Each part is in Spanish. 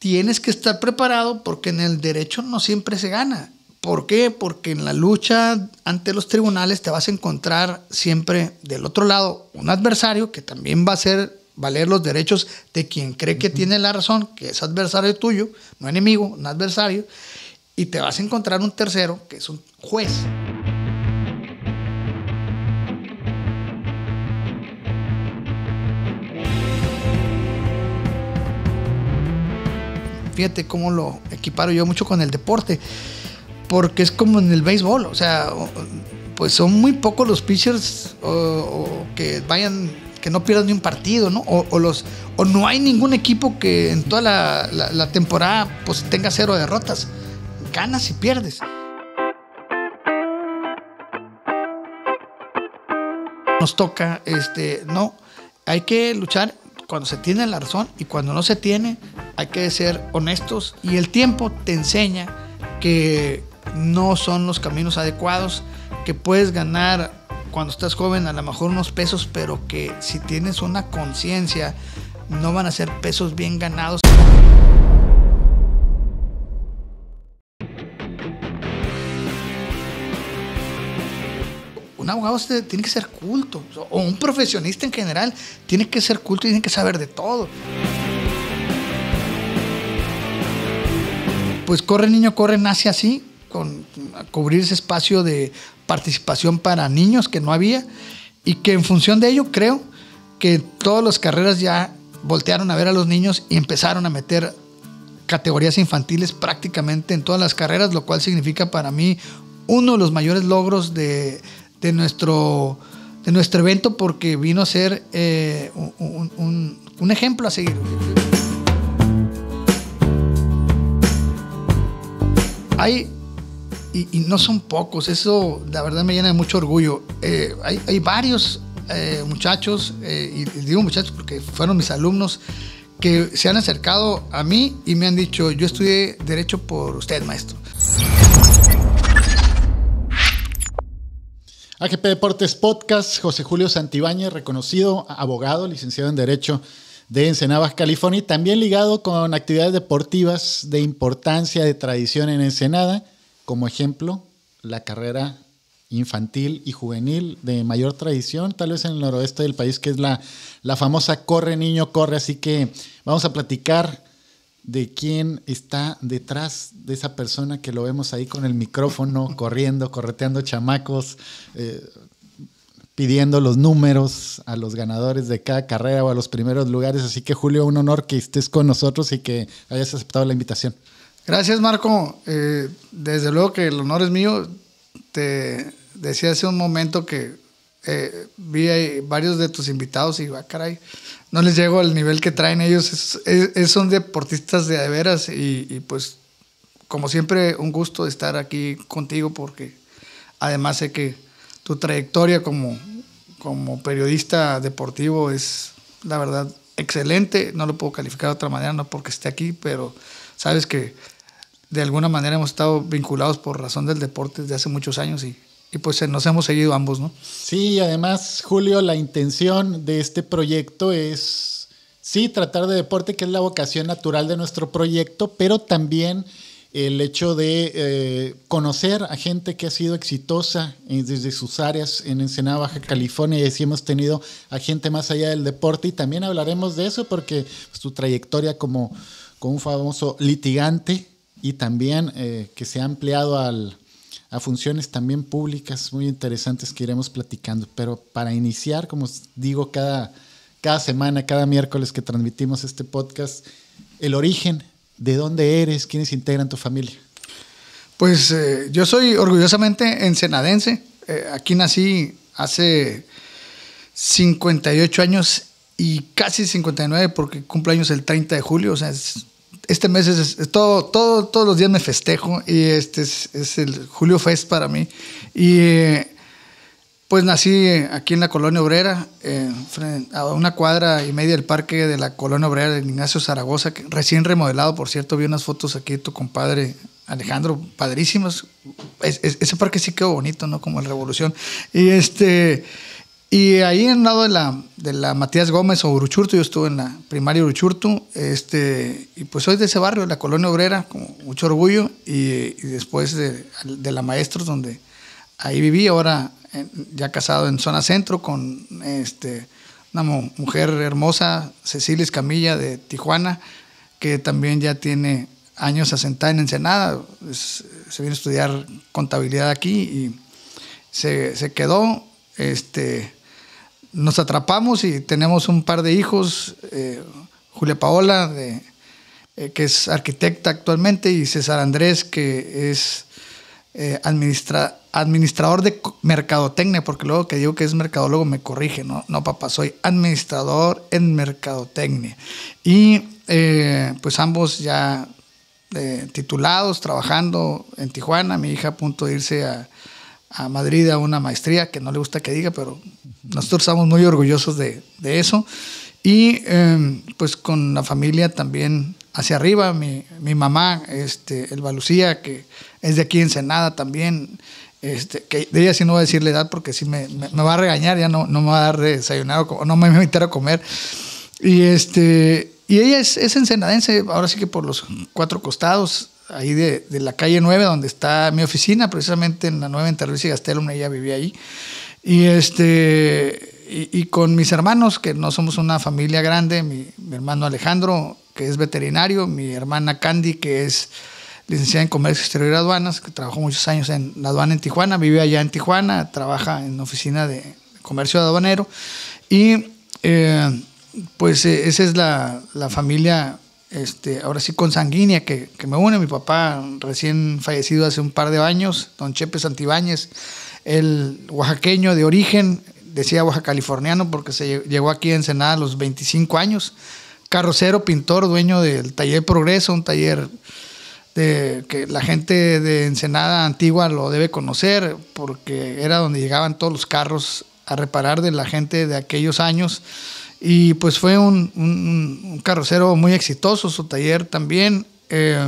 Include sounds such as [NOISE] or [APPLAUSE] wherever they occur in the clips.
tienes que estar preparado porque en el derecho no siempre se gana. ¿Por qué? Porque en la lucha ante los tribunales te vas a encontrar siempre del otro lado un adversario que también va a hacer valer los derechos de quien cree que tiene la razón, que es adversario tuyo, no enemigo, un adversario, y te vas a encontrar un tercero que es un juez. fíjate cómo lo equiparo yo mucho con el deporte, porque es como en el béisbol, o sea, pues son muy pocos los pitchers que vayan, que no pierdan ni un partido, ¿no? O, los, o no hay ningún equipo que en toda la, la temporada pues tenga cero derrotas, ganas y pierdes. Nos toca, este, no, hay que luchar cuando se tiene la razón y cuando no se tiene, hay que ser honestos y el tiempo te enseña que no son los caminos adecuados, que puedes ganar cuando estás joven a lo mejor unos pesos, pero que si tienes una conciencia no van a ser pesos bien ganados. un abogado tiene que ser culto, o un profesionista en general tiene que ser culto y tiene que saber de todo. Pues Corre Niño Corre nace así, con cubrir ese espacio de participación para niños que no había y que en función de ello creo que todas las carreras ya voltearon a ver a los niños y empezaron a meter categorías infantiles prácticamente en todas las carreras, lo cual significa para mí uno de los mayores logros de, de nuestro, de nuestro evento porque vino a ser eh, un, ejemplo a seguir. Hay, y, no son pocos, eso la verdad me llena de mucho orgullo. Eh, hay, varios eh, muchachos, y digo muchachos porque fueron mis alumnos, que se han acercado a mí y me han dicho, yo estudié derecho por usted, maestro. AGP Deportes Podcast, José Julio Santibáñez, reconocido abogado, licenciado en Derecho de Ensenada, California, también ligado con actividades deportivas de importancia, de tradición en Ensenada, como ejemplo, la carrera infantil y juvenil de mayor tradición, tal vez en el noroeste del país, que es la, la famosa Corre Niño Corre. Así que vamos a platicar de quién está detrás de esa persona que lo vemos ahí con el micrófono, [LAUGHS] corriendo, correteando chamacos, eh, pidiendo los números a los ganadores de cada carrera o a los primeros lugares. Así que Julio, un honor que estés con nosotros y que hayas aceptado la invitación. Gracias Marco. Eh, desde luego que el honor es mío. Te decía hace un momento que eh, vi varios de tus invitados y va, ah, caray, no les llego al nivel que traen ellos. Es, son deportistas de veras y, pues como siempre un gusto estar aquí contigo porque además sé que tu trayectoria como, como periodista deportivo es la verdad excelente. No lo puedo calificar de otra manera, no porque esté aquí, pero sabes que de alguna manera hemos estado vinculados por razón del deporte desde hace muchos años y y pues eh, nos hemos seguido ambos, ¿no? Sí, además, Julio, la intención de este proyecto es, sí, tratar de deporte, que es la vocación natural de nuestro proyecto, pero también el hecho de eh, conocer a gente que ha sido exitosa eh, desde sus áreas en Ensenada, Baja California, y así hemos tenido a gente más allá del deporte, y también hablaremos de eso, porque pues, su trayectoria como, como un famoso litigante y también que se ha ampliado al, a funciones también públicas muy interesantes que iremos platicando. Pero para iniciar, como digo, cada, cada semana, cada miércoles que transmitimos este podcast, el origen, de dónde eres, quiénes integran tu familia. Pues eh, yo soy orgullosamente ensenadense. Eh, aquí nací hace 58 años y casi 59 porque años el 30 de julio, o sea, este mes es, todo, todos los días me festejo y este es, el Julio Fest para mí. Y pues nací aquí en la colonia obrera, eh, a una cuadra y media del parque de la colonia obrera de Ignacio Zaragoza, recién remodelado, por cierto, vi unas fotos aquí de tu compadre Alejandro, padrísimos ese parque sí quedó bonito, ¿no? Como la revolución. Y este. Y ahí en lado de la, de la Matías Gómez o Uruchurtu, yo estuve en la primaria Uruchurtu, este, y pues soy de ese barrio, la colonia obrera, con mucho orgullo, y, después de, la Maestros, donde ahí viví, ahora ya casado en zona centro con este, una mujer hermosa, Cecilia Escamilla de Tijuana, que también ya tiene años asentada en Ensenada, se viene a estudiar contabilidad aquí y se, se quedó. Este, nos atrapamos y tenemos un par de hijos, eh, Julia Paola, eh, que es arquitecta actualmente, y César Andrés, que es eh, administrador de mercadotecnia, porque luego que digo que es mercadólogo me corrige, no papá, soy administrador en mercadotecnia. Y pues ambos ya titulados, trabajando en Tijuana, mi hija a punto de irse a a Madrid a una maestría, que no le gusta que diga, pero nosotros estamos muy orgullosos de, eso. Y em, pues con la familia también hacia arriba, mi, mamá, este, Elba Lucía, que es de aquí Ensenada también, este, que de ella sí no voy a decirle edad porque si me, va a regañar, ya no, no me va a dar desayunado o no me va a invitar a comer. Y, este, y ella es, es ensenadense, ahora sí que por los cuatro costados, ahí de, de, la calle 9, donde está mi oficina, precisamente en la 9 en Luis y Gastelum, ella vivía ahí. Y este y, con mis hermanos, que no somos una familia grande, mi, hermano Alejandro, que es veterinario, mi hermana Candy, que es licenciada en Comercio Exterior y Aduanas, que trabajó muchos años en la aduana en Tijuana, vive allá en Tijuana, trabaja en oficina de comercio aduanero. Y eh, pues eh, esa es la, la familia este, ahora sí con sanguínea que me une, mi papá recién fallecido hace un par de años, don Chepe Santibáñez, el oaxaqueño de origen, decía oaxacaliforniano californiano porque se llegó aquí a Ensenada a los 25 años, carrocero, pintor, dueño del taller Progreso, un taller de, que la gente de Ensenada antigua lo debe conocer porque era donde llegaban todos los carros a reparar de la gente de aquellos años y pues fue un, carrocero muy exitoso, su taller también. Eh,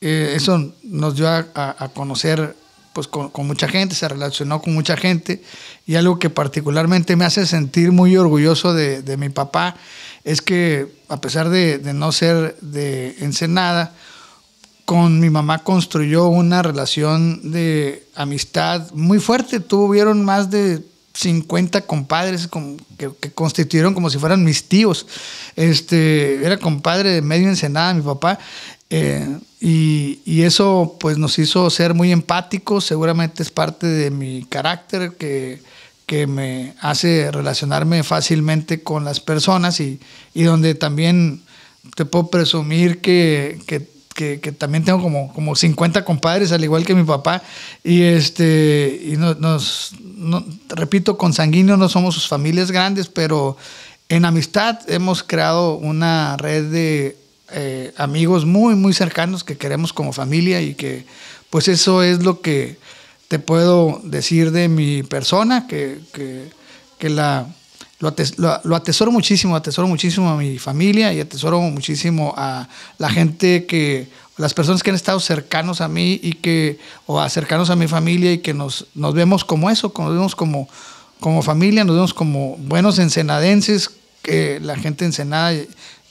eh, eso nos dio a, conocer pues con, mucha gente, se relacionó con mucha gente y algo que particularmente me hace sentir muy orgulloso de, mi papá es que a pesar de, de, no ser de Ensenada, con mi mamá construyó una relación de amistad muy fuerte, tuvieron más de 50 compadres que, constituyeron como si fueran mis tíos. Este, era compadre de medio Ensenada, mi papá. Eh, y, eso pues nos hizo ser muy empáticos, seguramente es parte de mi carácter que, que me hace relacionarme fácilmente con las personas y, donde también te puedo presumir que, que que, también tengo como, como 50 compadres, al igual que mi papá, y este, y nos, repito, con sanguíneo no somos sus familias grandes, pero en amistad hemos creado una red de eh, amigos muy, muy cercanos que queremos como familia y que pues eso es lo que te puedo decir de mi persona, que la lo, atesoro muchísimo, atesoro muchísimo a mi familia y atesoro muchísimo a la gente que, las personas que han estado cercanos a mí y que, o acercanos a mi familia y que nos, nos vemos como eso, nos vemos como, como familia, nos vemos como buenos ensenadenses, que la gente ensenada,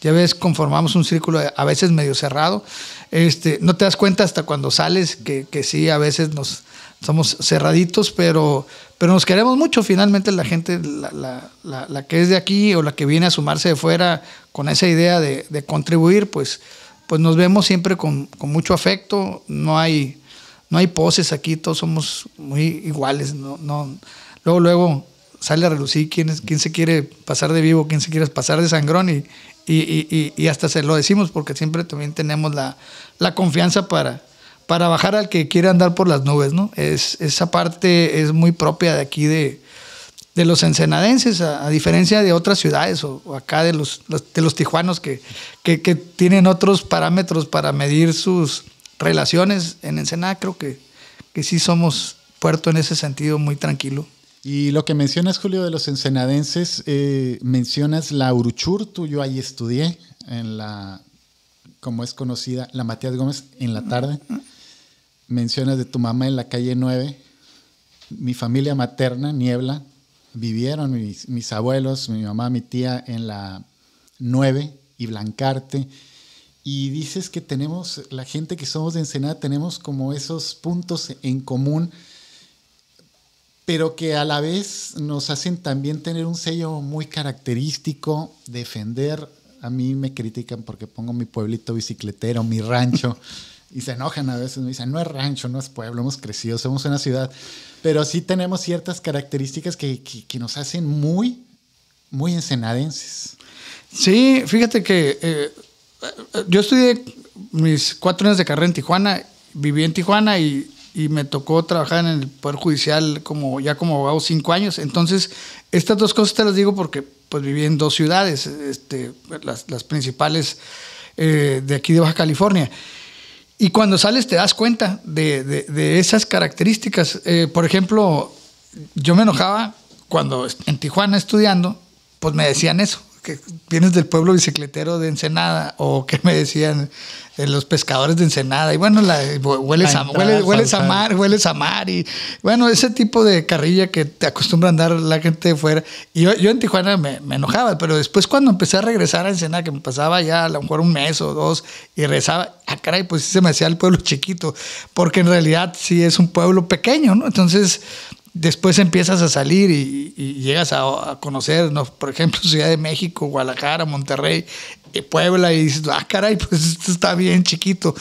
ya ves, conformamos un círculo a veces medio cerrado. Este, no te das cuenta hasta cuando sales que, que sí, a veces nos, somos cerraditos, pero, pero nos queremos mucho. Finalmente la gente, la, que es de aquí o la que viene a sumarse de fuera con esa idea de, contribuir, pues, pues nos vemos siempre con, mucho afecto. No hay, no hay poses aquí, todos somos muy iguales. No, no. Luego, luego sale a relucir quién, quién se quiere pasar de vivo, quién se quiere pasar de sangrón y, hasta se lo decimos porque siempre también tenemos la confianza para para bajar al que quiere andar por las nubes, ¿no? Es, esa parte es muy propia de aquí de, de los ensenadenses, a, diferencia de otras ciudades o, acá de los, de los tijuanos que, tienen otros parámetros para medir sus relaciones. En Ensenada creo que, que sí somos puerto en ese sentido muy tranquilo. Y lo que mencionas, Julio, de los ensenadenses, eh, mencionas la Uruchurtu, yo ahí estudié, en la, como es conocida, la Matías Gómez, en la tarde mencionas de tu mamá en la calle 9. Mi familia materna, Niebla, vivieron mis, abuelos, mi mamá, mi tía en la 9 y Blancarte. Y dices que tenemos, la gente que somos de Ensenada, tenemos como esos puntos en común, pero que a la vez nos hacen también tener un sello muy característico, defender. A mí me critican porque pongo mi pueblito bicicletero, mi rancho. [LAUGHS] y se enojan a veces, me dicen, no es rancho, no es pueblo, hemos crecido, somos una ciudad, pero sí tenemos ciertas características que, que, nos hacen muy, muy ensenadenses. Sí, fíjate que eh, eh, yo estudié mis cuatro años de carrera en Tijuana, viví en Tijuana y, y, me tocó trabajar en el Poder Judicial como ya como abogado cinco años, entonces estas dos cosas te las digo porque pues viví en dos ciudades, este, las, las principales eh, de aquí de Baja California. Y cuando sales te das cuenta de, esas características. Eh, por ejemplo, yo me enojaba cuando en Tijuana estudiando, pues me decían eso que vienes del pueblo bicicletero de Ensenada, o que me decían eh, los pescadores de Ensenada, y bueno, la, eh, hueles, a, a mar, hueles a mar, y bueno, ese tipo de carrilla que te acostumbra a andar la gente de fuera. Y yo, yo en Tijuana me, enojaba, pero después cuando empecé a regresar a Ensenada, que me pasaba ya a lo mejor un mes o dos, y rezaba, ah, caray, pues sí se me hacía el pueblo chiquito, porque en realidad sí es un pueblo pequeño, ¿no? Entonces después empiezas a salir y, llegas a, conocer, por ejemplo, [LAUGHS] Ciudad de México, Guadalajara, Monterrey, eh, Puebla, y dices, ah, caray, pues [LAUGHS] esto está bien chiquito.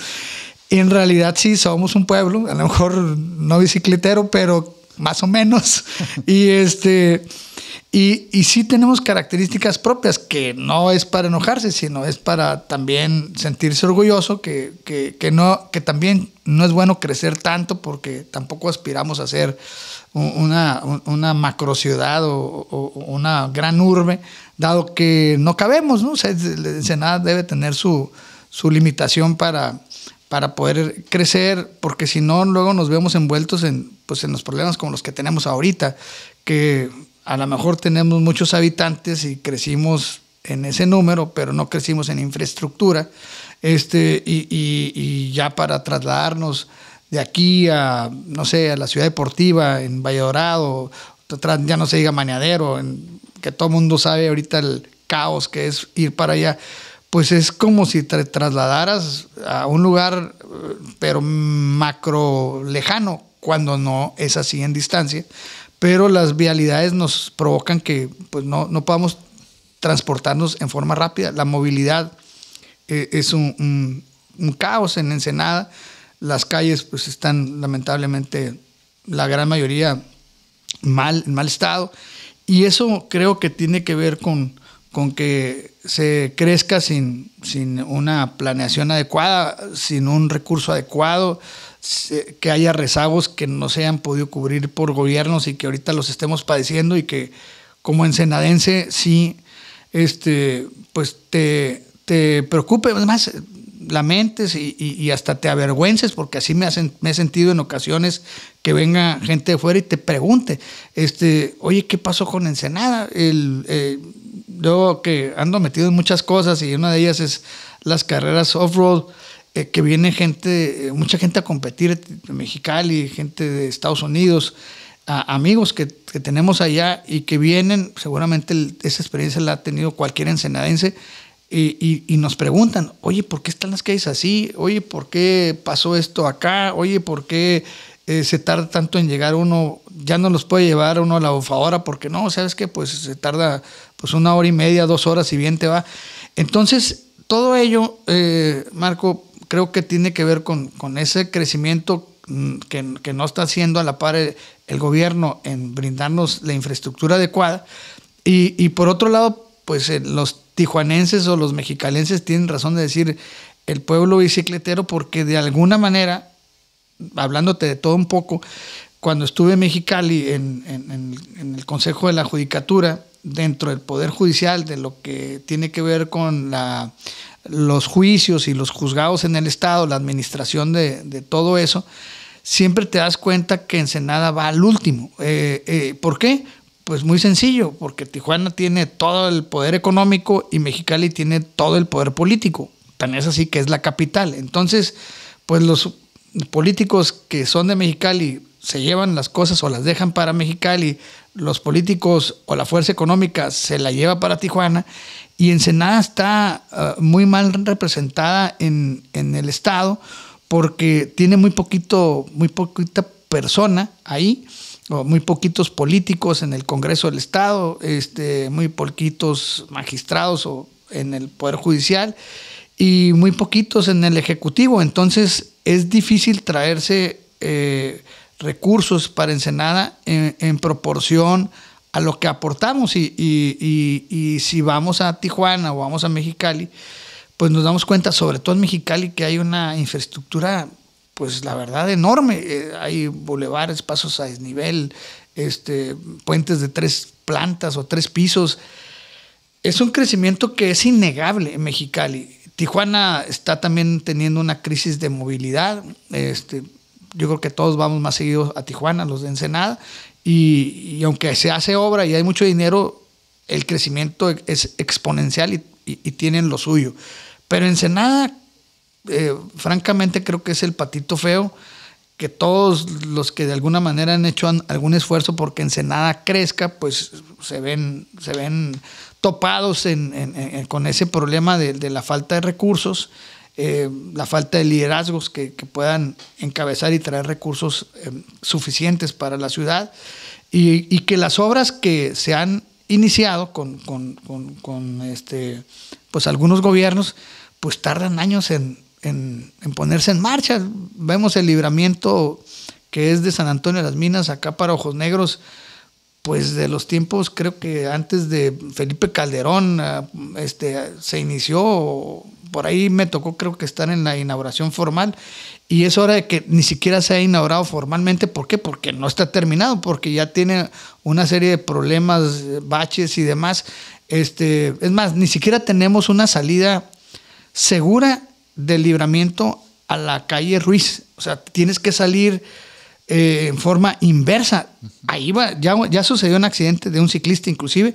En realidad sí, somos un pueblo, a lo mejor no bicicletero, pero más o menos. [LAUGHS] y este... Y, sí tenemos características propias, que no es para enojarse, sino es para también sentirse orgulloso, no, que también no es bueno crecer tanto porque tampoco aspiramos a ser una, macro ciudad o, una gran urbe, dado que no cabemos, ¿no? O debe tener su, limitación para, para poder crecer, porque si no, luego nos vemos envueltos en, pues, en los problemas como los que tenemos ahorita, que a lo mejor tenemos muchos habitantes y crecimos en ese número, pero no crecimos en infraestructura, este, y ya para trasladarnos de aquí a, no sé, a la ciudad deportiva, en Valladolid, Dorado, ya no se diga Mañadero, que todo mundo sabe ahorita el caos que es ir para allá, pues es como si te trasladaras a un lugar, eh, pero macro lejano, cuando no es así en distancia, pero las vialidades nos provocan que pues, no, podamos transportarnos en forma rápida. La movilidad eh, es un, un, caos en Ensenada las calles pues están lamentablemente la gran mayoría mal, en mal estado. Y eso creo que tiene que ver con, con que se crezca sin, sin una planeación adecuada, sin un recurso adecuado, que haya rezagos que no se han podido cubrir por gobiernos y que ahorita los estemos padeciendo y que como ensenadense sí este, pues te, te preocupe. Además, lamentes y, hasta te avergüences, porque así me, he sentido en ocasiones que venga gente de fuera y te pregunte, este, oye, ¿qué pasó con Ensenada? El, yo eh, que ando metido en muchas cosas y una de ellas es las carreras off-road, eh, que viene gente, eh, mucha gente a competir, Mexicali, gente de Estados Unidos, amigos que, tenemos allá y que vienen, seguramente esa experiencia la ha tenido cualquier ensenadense, y, nos preguntan, oye, ¿por qué están las calles así? Oye, ¿por qué pasó esto acá? Oye, ¿por qué eh, se tarda tanto en llegar uno? Ya no los puede llevar uno a la bufadora porque no, sabes que pues se tarda pues una hora y media, dos horas si bien te va. Entonces, todo ello, eh, Marco, creo que tiene que ver con, ese crecimiento mm, que, no está haciendo a la par el, gobierno en brindarnos la infraestructura adecuada. Y, y, por otro lado, pues los tijuanenses o los mexicalenses tienen razón de decir el pueblo bicicletero porque de alguna manera, hablándote de todo un poco, cuando estuve en Mexicali en, el Consejo de la Judicatura, dentro del Poder Judicial, de lo que tiene que ver con los juicios y los juzgados en el Estado, la administración de, todo eso, siempre te das cuenta que Ensenada va al último. Eh, eh, ¿Por qué? Pues muy sencillo, porque Tijuana tiene todo el poder económico y Mexicali tiene todo el poder político. Tan es así que es la capital. Entonces, pues los políticos que son de Mexicali se llevan las cosas o las dejan para Mexicali, los políticos o la fuerza económica se la lleva para Tijuana y Ensenada está ah, muy mal representada en, el Estado porque tiene muy poquito, muy poquita persona ahí muy poquitos políticos en el Congreso del Estado, este, muy poquitos magistrados o en el Poder Judicial y muy poquitos en el Ejecutivo. Entonces es difícil traerse eh, recursos para Ensenada en, proporción a lo que aportamos y si vamos a Tijuana o vamos a Mexicali, pues nos damos cuenta, sobre todo en Mexicali, que hay una infraestructura pues la verdad, enorme. Eh, hay bulevares, pasos a desnivel, este, puentes de tres plantas o tres pisos. Es un crecimiento que es innegable en Mexicali. Tijuana está también teniendo una crisis de movilidad. Este, yo creo que todos vamos más seguidos a Tijuana, los de Ensenada, y, aunque se hace obra y hay mucho dinero, el crecimiento es exponencial y, y tienen lo suyo. Pero Ensenada eh, francamente creo que es el patito feo que todos los que de alguna manera han hecho algún esfuerzo porque Ensenada crezca, pues se ven, se ven topados con ese problema de, la falta de recursos, eh, la falta de liderazgos que, puedan encabezar y traer recursos eh, suficientes para la ciudad, y, que las obras que se han iniciado con, con este, pues algunos gobiernos, pues tardan años en, en, ponerse en marcha. Vemos el libramiento que es de San Antonio de las Minas, acá para Ojos Negros, pues de los tiempos, creo que antes de Felipe Calderón, ah, este, se inició, por ahí me tocó creo que estar en la inauguración formal, y es hora de que ni siquiera se ha inaugurado formalmente, ¿por qué? Porque no está terminado, porque ya tiene una serie de problemas, baches y demás. Este, es más, ni siquiera tenemos una salida segura del libramiento a la calle Ruiz. O sea, tienes que salir eh, en forma inversa. Ahí va, ya, sucedió un accidente de un ciclista inclusive,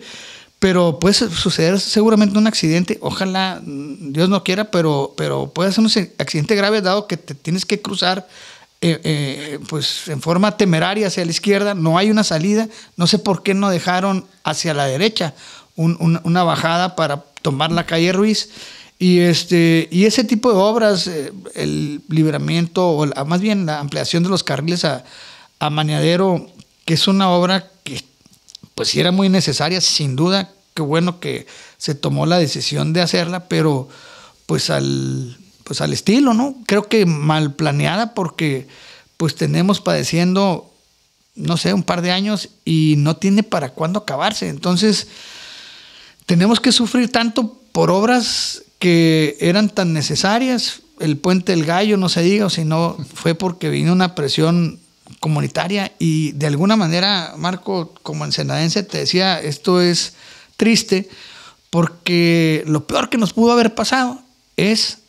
pero puede suceder seguramente un accidente, ojalá mm, Dios no quiera, pero, pero puede ser un accidente grave dado que te tienes que cruzar. Eh, eh, pues en forma temeraria hacia la izquierda, no hay una salida, no sé por qué no dejaron hacia la derecha una bajada para tomar la calle Ruiz y, este, y ese tipo de obras, eh, el libramiento, o más bien la ampliación de los carriles a, a que es una obra que pues sí era muy necesaria, sin duda, qué bueno que se tomó la decisión de hacerla, pero pues al, pues al estilo, ¿no? Creo que mal planeada porque pues tenemos padeciendo, no sé, un par de años y no tiene para cuándo acabarse. Entonces, tenemos que sufrir tanto por obras que eran tan necesarias. El puente del gallo, no se diga, sino fue porque vino una presión comunitaria y de alguna manera, Marco, como ensenadense, te decía, esto es triste porque lo peor que nos pudo haber pasado es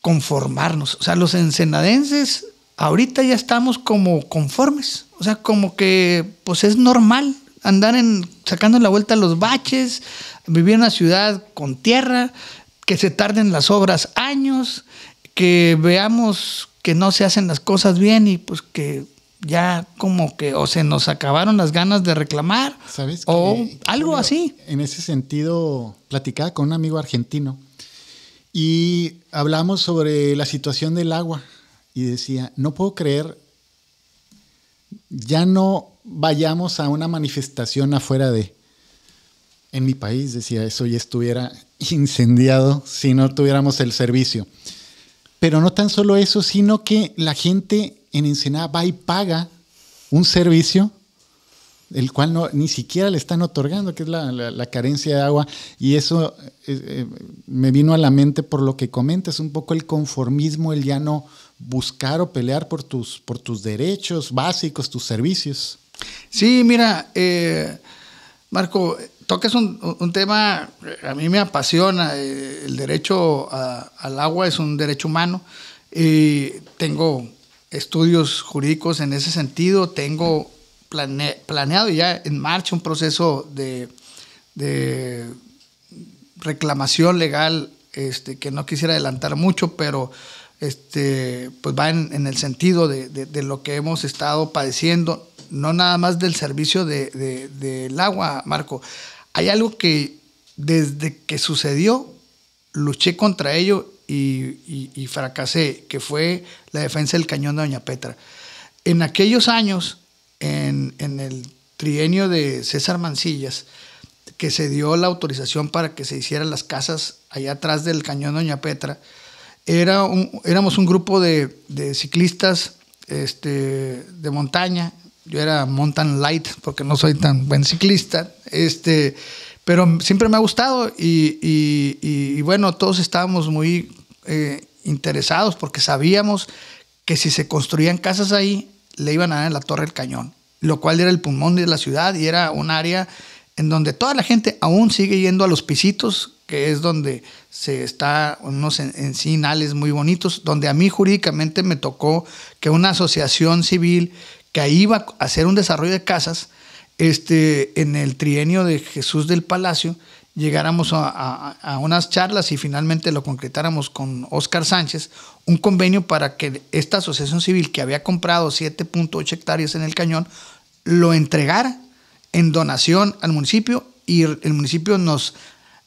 conformarnos. O sea, los ensenadenses ahorita ya estamos como conformes. O sea, como que pues es normal andar en, sacando la vuelta a los baches, vivir en una ciudad con tierra, que se tarden las obras años, que veamos que no se hacen las cosas bien y pues que ya como que o se nos acabaron las ganas de reclamar o algo así. En ese sentido, platicaba con un amigo argentino y hablamos sobre la situación del agua y decía, no puedo creer, ya no vayamos a una manifestación afuera de... En mi país, decía, eso ya estuviera incendiado si no tuviéramos el servicio. Pero no tan solo eso, sino que la gente en Ensenada va y paga un servicio el cual no, ni siquiera le están otorgando, que es la, carencia de agua. Y eso eh, eh, me vino a la mente por lo que comentas, un poco el conformismo, el ya no buscar o pelear por tus, por tus derechos básicos, tus servicios. Sí, mira, eh, Marco, tocas es un, tema, a mí me apasiona, eh, el derecho al agua es un derecho humano y tengo estudios jurídicos en ese sentido, tengo plane, planeado ya en marcha un proceso de, reclamación legal este, que no quisiera adelantar mucho, pero este, pues va en, el sentido de, lo que hemos estado padeciendo, no nada más del servicio del agua, Marco hay algo que desde que sucedió luché contra ello y, fracasé, que fue la defensa del cañón de Doña Petra. En aquellos años, en, el trienio de César Mancillas, que se dio la autorización para que se hicieran las casas allá atrás del cañón Doña Petra, era éramos un grupo de, ciclistas este, de montaña yo era mountain light porque no soy tan buen ciclista, este, pero siempre me ha gustado y, bueno, todos estábamos muy eh, interesados porque sabíamos que si se construían casas ahí, le iban a dar en la torre el cañón, lo cual era el pulmón de la ciudad y era un área en donde toda la gente aún sigue yendo a los pisitos, que es donde se está unos encinales muy bonitos, donde a mí jurídicamente me tocó que una asociación civil que ahí iba a hacer un desarrollo de casas, este, en el trienio de Jesús del Palacio, llegáramos a, unas charlas y finalmente lo concretáramos con Óscar Sánchez, un convenio para que esta asociación civil que había comprado 7.8 hectáreas en el cañón, lo entregara en donación al municipio y el municipio nos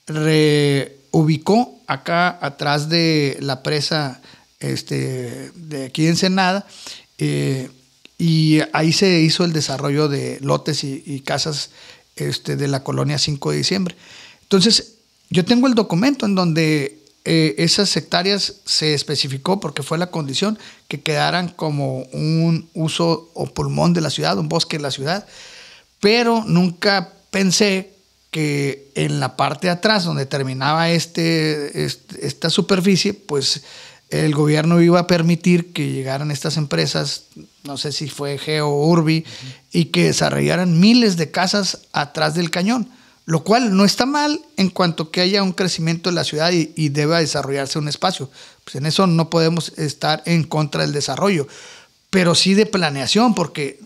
reubicó acá atrás de la presa este, de aquí en Senada eh, y ahí se hizo el desarrollo de lotes y, casas este, de la colonia 5 de diciembre. Entonces, yo tengo el documento en donde eh, esas hectáreas se especificó porque fue la condición que quedaran como un uso o pulmón de la ciudad, un bosque de la ciudad, pero nunca pensé que en la parte de atrás donde terminaba este, este, esta superficie, pues el gobierno iba a permitir que llegaran estas empresas, no sé si fue Geo o Urbi, y que desarrollaran miles de casas atrás del cañón, lo cual no está mal en cuanto que haya un crecimiento de la ciudad y, deba desarrollarse un espacio. Pues en eso no podemos estar en contra del desarrollo, pero sí de planeación, porque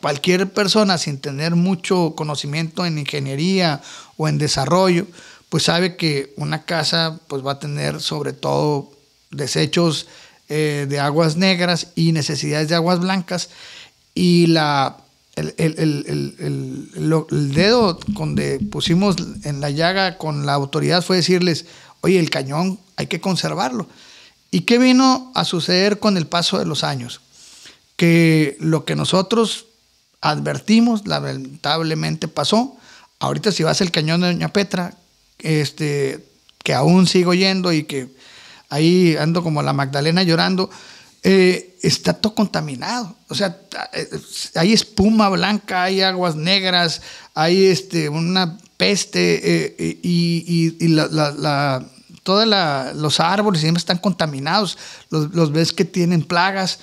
cualquier persona sin tener mucho conocimiento en ingeniería o en desarrollo, pues sabe que una casa pues va a tener sobre todo desechos eh, de aguas negras y necesidades de aguas blancas. Y la, el, dedo donde pusimos en la llaga con la autoridad fue decirles, oye, el cañón hay que conservarlo. ¿Y qué vino a suceder con el paso de los años? Que lo que nosotros advertimos, lamentablemente pasó. Ahorita si vas al cañón de Doña Petra, este, que aún sigo yendo y que ahí ando como la Magdalena llorando, eh, está todo contaminado. O sea, eh, hay espuma blanca, hay aguas negras, hay este, una peste eh, y, y, la, la, la, todos los árboles siempre están contaminados, los, los ves que tienen plagas,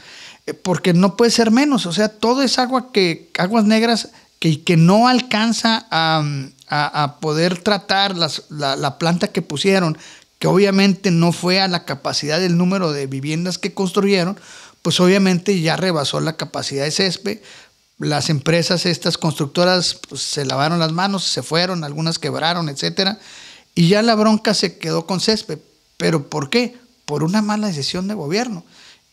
porque no puede ser menos. O sea, todo es agua que, aguas negras que, que no alcanza a, a, a poder tratar las, la, la planta que pusieron, obviamente no fue a la capacidad del número de viviendas que construyeron, pues obviamente ya rebasó la capacidad de césped. Las empresas, estas constructoras, pues, se lavaron las manos, se fueron, algunas quebraron, etcétera, y ya la bronca se quedó con césped. ¿Pero por qué? Por una mala decisión de gobierno.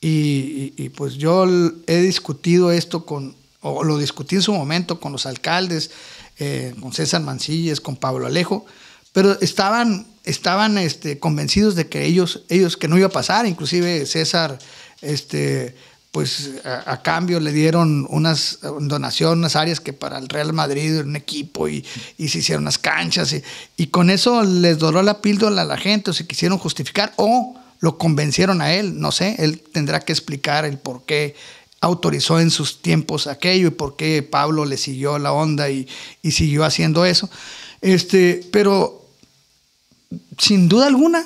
Y, pues yo he discutido esto con, o lo discutí en su momento con los alcaldes, eh, con César Mancillas, con Pablo Alejo, pero estaban estaban este, convencidos de que ellos, ellos, que no iba a pasar, inclusive César, este, pues a, cambio le dieron unas donaciones, unas áreas que para el Real Madrid, un equipo, y, se hicieron unas canchas, y, con eso les doló la píldora a la gente, o se quisieron justificar, o lo convencieron a él, no sé, él tendrá que explicar el por qué autorizó en sus tiempos aquello y por qué Pablo le siguió la onda y, siguió haciendo eso. Este, pero sin duda alguna,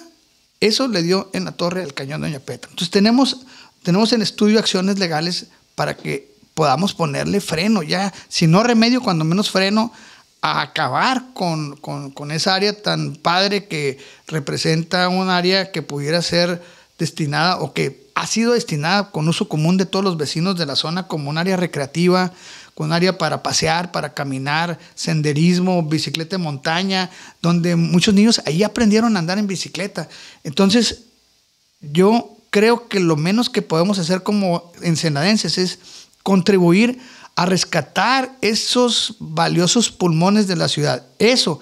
eso le dio en la torre al cañón Doña Petra. Entonces tenemos, tenemos en estudio acciones legales para que podamos ponerle freno ya, si no remedio, cuando menos freno, a acabar con, con, con esa área tan padre que representa un área que pudiera ser destinada o que ha sido destinada con uso común de todos los vecinos de la zona como un área recreativa, con área para pasear, para caminar, senderismo, bicicleta de montaña, donde muchos niños ahí aprendieron a andar en bicicleta. Entonces, yo creo que lo menos que podemos hacer como ensenadenses es contribuir a rescatar esos valiosos pulmones de la ciudad. Eso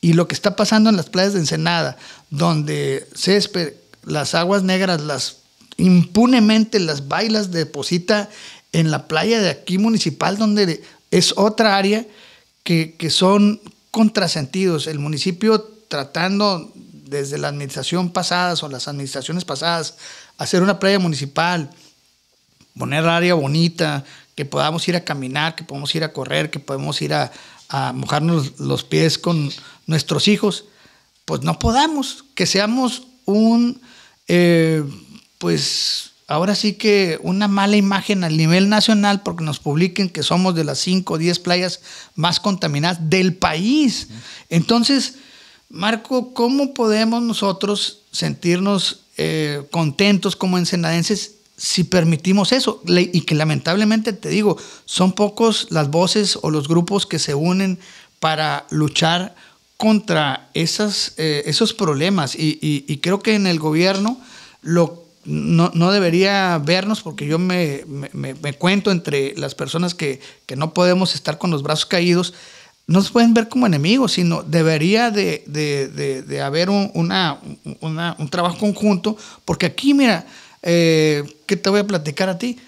y lo que está pasando en las playas de Ensenada, donde césped, las aguas negras, las impunemente las bailas deposita en la playa de aquí municipal, donde es otra área que, son contrasentidos. El municipio tratando desde la administración pasada o las administraciones pasadas hacer una playa municipal, poner área bonita, que podamos ir a caminar, que podamos ir a correr, que podamos ir a, mojarnos los pies con nuestros hijos, pues no podamos, que seamos un, eh, pues, ahora sí que una mala imagen a nivel nacional porque nos publiquen que somos de las 5 o 10 playas más contaminadas del país. Entonces, Marco, ¿cómo podemos nosotros sentirnos eh, contentos como ensenadenses si permitimos eso? y que lamentablemente te digo, son pocos las voces o los grupos que se unen para luchar contra eh, esos problemas. Y, y creo que en el gobierno lo no, debería vernos porque yo me, cuento entre las personas que, no podemos estar con los brazos caídos, no se pueden ver como enemigos, sino debería de, haber un, una, un trabajo conjunto, porque aquí, mira, eh, ¿qué te voy a platicar a ti?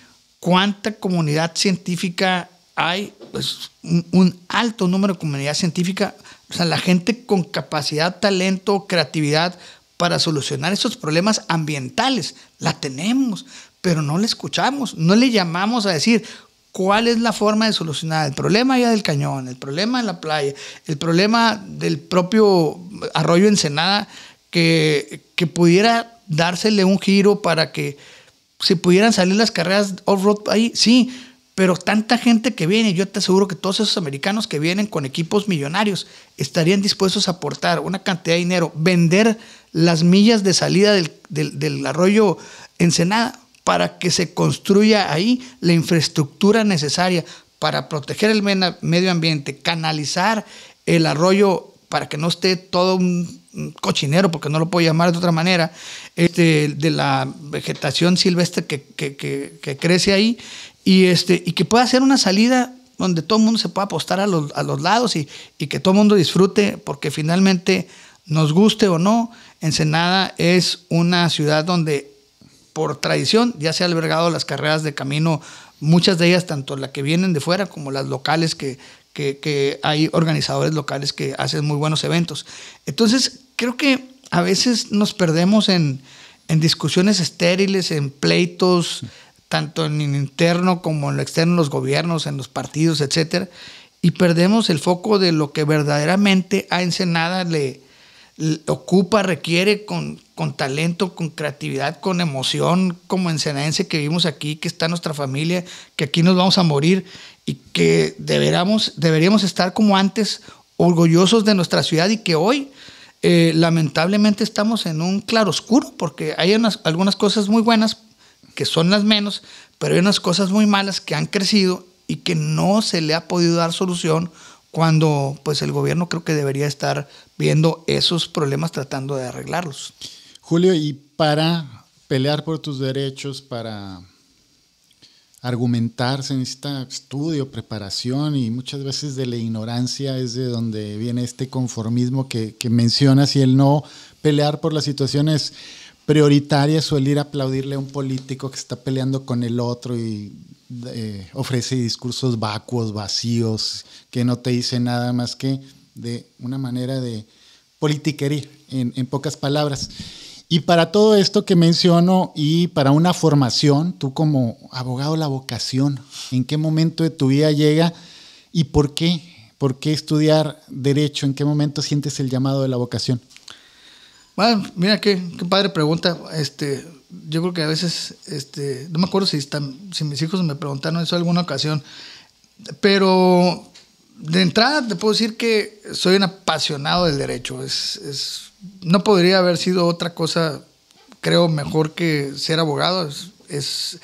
¿Cuánta comunidad científica hay? Pues un, un alto número de comunidad científica, o sea, la gente con capacidad, talento, creatividad para solucionar esos problemas ambientales. La tenemos, pero no le escuchamos, no le llamamos a decir cuál es la forma de solucionar el problema allá del cañón, el problema en la playa, el problema del propio arroyo Ensenada que, que pudiera dársele un giro para que se pudieran salir las carreras off-road ahí, sí, pero tanta gente que viene, yo te aseguro que todos esos americanos que vienen con equipos millonarios estarían dispuestos a aportar una cantidad de dinero, vender las millas de salida del, del, arroyo Ensenada para que se construya ahí la infraestructura necesaria para proteger el medio ambiente, canalizar el arroyo para que no esté todo un cochinero, porque no lo puedo llamar de otra manera, este, de la vegetación silvestre que, que, crece ahí, y, este, y que pueda ser una salida donde todo el mundo se pueda apostar a los, lados y, y que todo el mundo disfrute, porque finalmente nos guste o no, Ensenada es una ciudad donde por tradición ya se ha albergado las carreras de camino, muchas de ellas, tanto las que vienen de fuera como las locales, que, hay organizadores locales que hacen muy buenos eventos. Entonces, creo que a veces nos perdemos en, discusiones estériles, en pleitos, tanto en interno como en lo externo, en los gobiernos, en los partidos, etcétera, y perdemos el foco de lo que verdaderamente a Ensenada le, ocupa, requiere con, talento, con creatividad, con emoción, como ensenense que vimos aquí, que está nuestra familia, que aquí nos vamos a morir y que deberíamos estar como antes orgullosos de nuestra ciudad y que hoy eh, lamentablemente estamos en un claro oscuro porque hay algunas cosas muy buenas que son las menos, pero hay unas cosas muy malas que han crecido y que no se le ha podido dar solución cuando pues el gobierno creo que debería estar viendo esos problemas tratando de arreglarlos. Julio, y para pelear por tus derechos, para argumentarse, se necesita estudio, preparación y muchas veces de la ignorancia es de donde viene este conformismo que, mencionas y el no pelear por las situaciones prioritarias suele ir a aplaudirle a un político que está peleando con el otro y ofrece discursos vacuos, vacíos, que no te dice nada más que de una manera de politiquería, en, pocas palabras. Y para todo esto que menciono y para una formación, tú como abogado, la vocación, ¿en qué momento de tu vida llega y por qué? ¿Por qué estudiar derecho? ¿En qué momento sientes el llamado de la vocación? Bueno, mira qué, qué padre pregunta. Este, yo creo que a veces, este, no me acuerdo si, si mis hijos me preguntaron eso alguna ocasión, pero de entrada te puedo decir que soy un apasionado del derecho. Es, no podría haber sido otra cosa, creo, mejor que ser abogado. Es,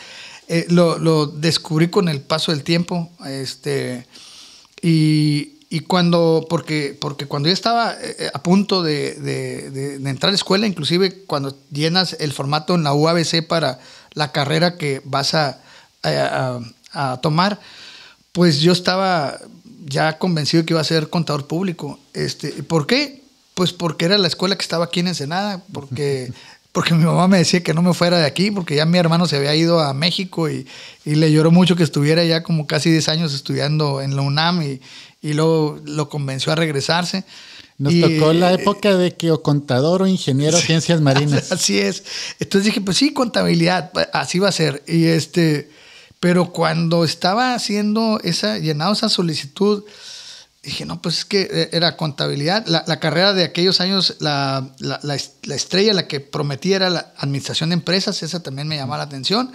eh, lo, lo, descubrí con el paso del tiempo. Este, y y cuando, porque, porque cuando yo estaba eh, eh, a punto de, entrar a la escuela, inclusive cuando llenas el formato en la UABC para la carrera que vas a, tomar, pues yo estaba ya convencido que iba a ser contador público. Este, ¿Por qué? Pues porque era la escuela que estaba aquí en Ensenada, porque, [LAUGHS] porque mi mamá me decía que no me fuera de aquí, porque ya mi hermano se había ido a México y, y le lloró mucho que estuviera ya como casi 10 años estudiando en la UNAM y, y luego lo convenció a regresarse. Nos tocó la eh, época de que o contador o ingeniero de ciencias marinas. [LAUGHS] Así es. Entonces dije, pues sí, contabilidad, así va a ser. Y este, pero cuando estaba haciendo esa, llenado esa solicitud, dije, no, pues es que eh, era contabilidad. La, carrera de aquellos años, la, la, la, estrella, la que prometía era la administración de empresas, esa también me llamaba la atención,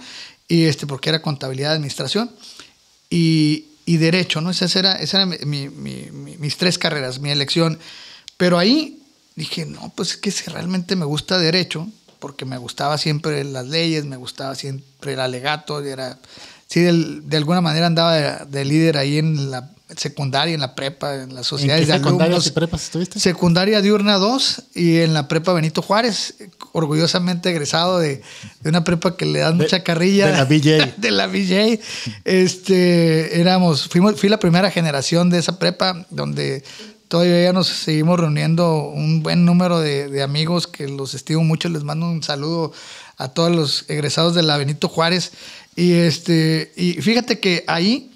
y este, porque era contabilidad de administración. Y, y Derecho, ¿no? Esas era esa era mis tres carreras, mi elección. Pero ahí dije, no, pues es que si realmente me gusta Derecho, porque me gustaba siempre las leyes, me gustaba siempre el alegato, era, sí, de, alguna manera andaba de líder ahí en la secundaria, en la prepa, en las sociedades de prepas estuviste? Secundaria diurna 2 y en la prepa Benito Juárez, orgullosamente egresado de, una prepa que le dan mucha carrilla. De la BJ. [LAUGHS] de la BJ. Este, éramos, fuimos, fui la primera generación de esa prepa donde todavía nos seguimos reuniendo un buen número de, de amigos que los estimo mucho. Les mando un saludo a todos los egresados de la Benito Juárez. Y, este, y fíjate que ahí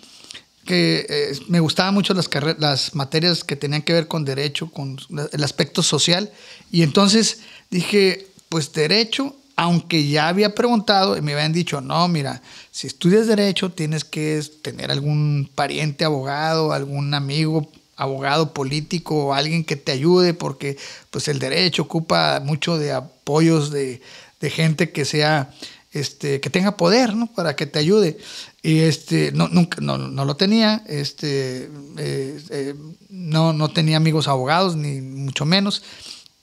que eh, me gustaban mucho las, las materias que tenían que ver con derecho, con el aspecto social. Y entonces dije, pues derecho, aunque ya había preguntado y me habían dicho, no, mira, si estudias derecho tienes que tener algún pariente abogado, algún amigo abogado político o alguien que te ayude porque pues el derecho ocupa mucho de apoyos de, de gente que sea este, que tenga poder, ¿no? Para que te ayude. Y este, no, nunca, no, no lo tenía, este, eh, eh, no, no tenía amigos abogados, ni mucho menos,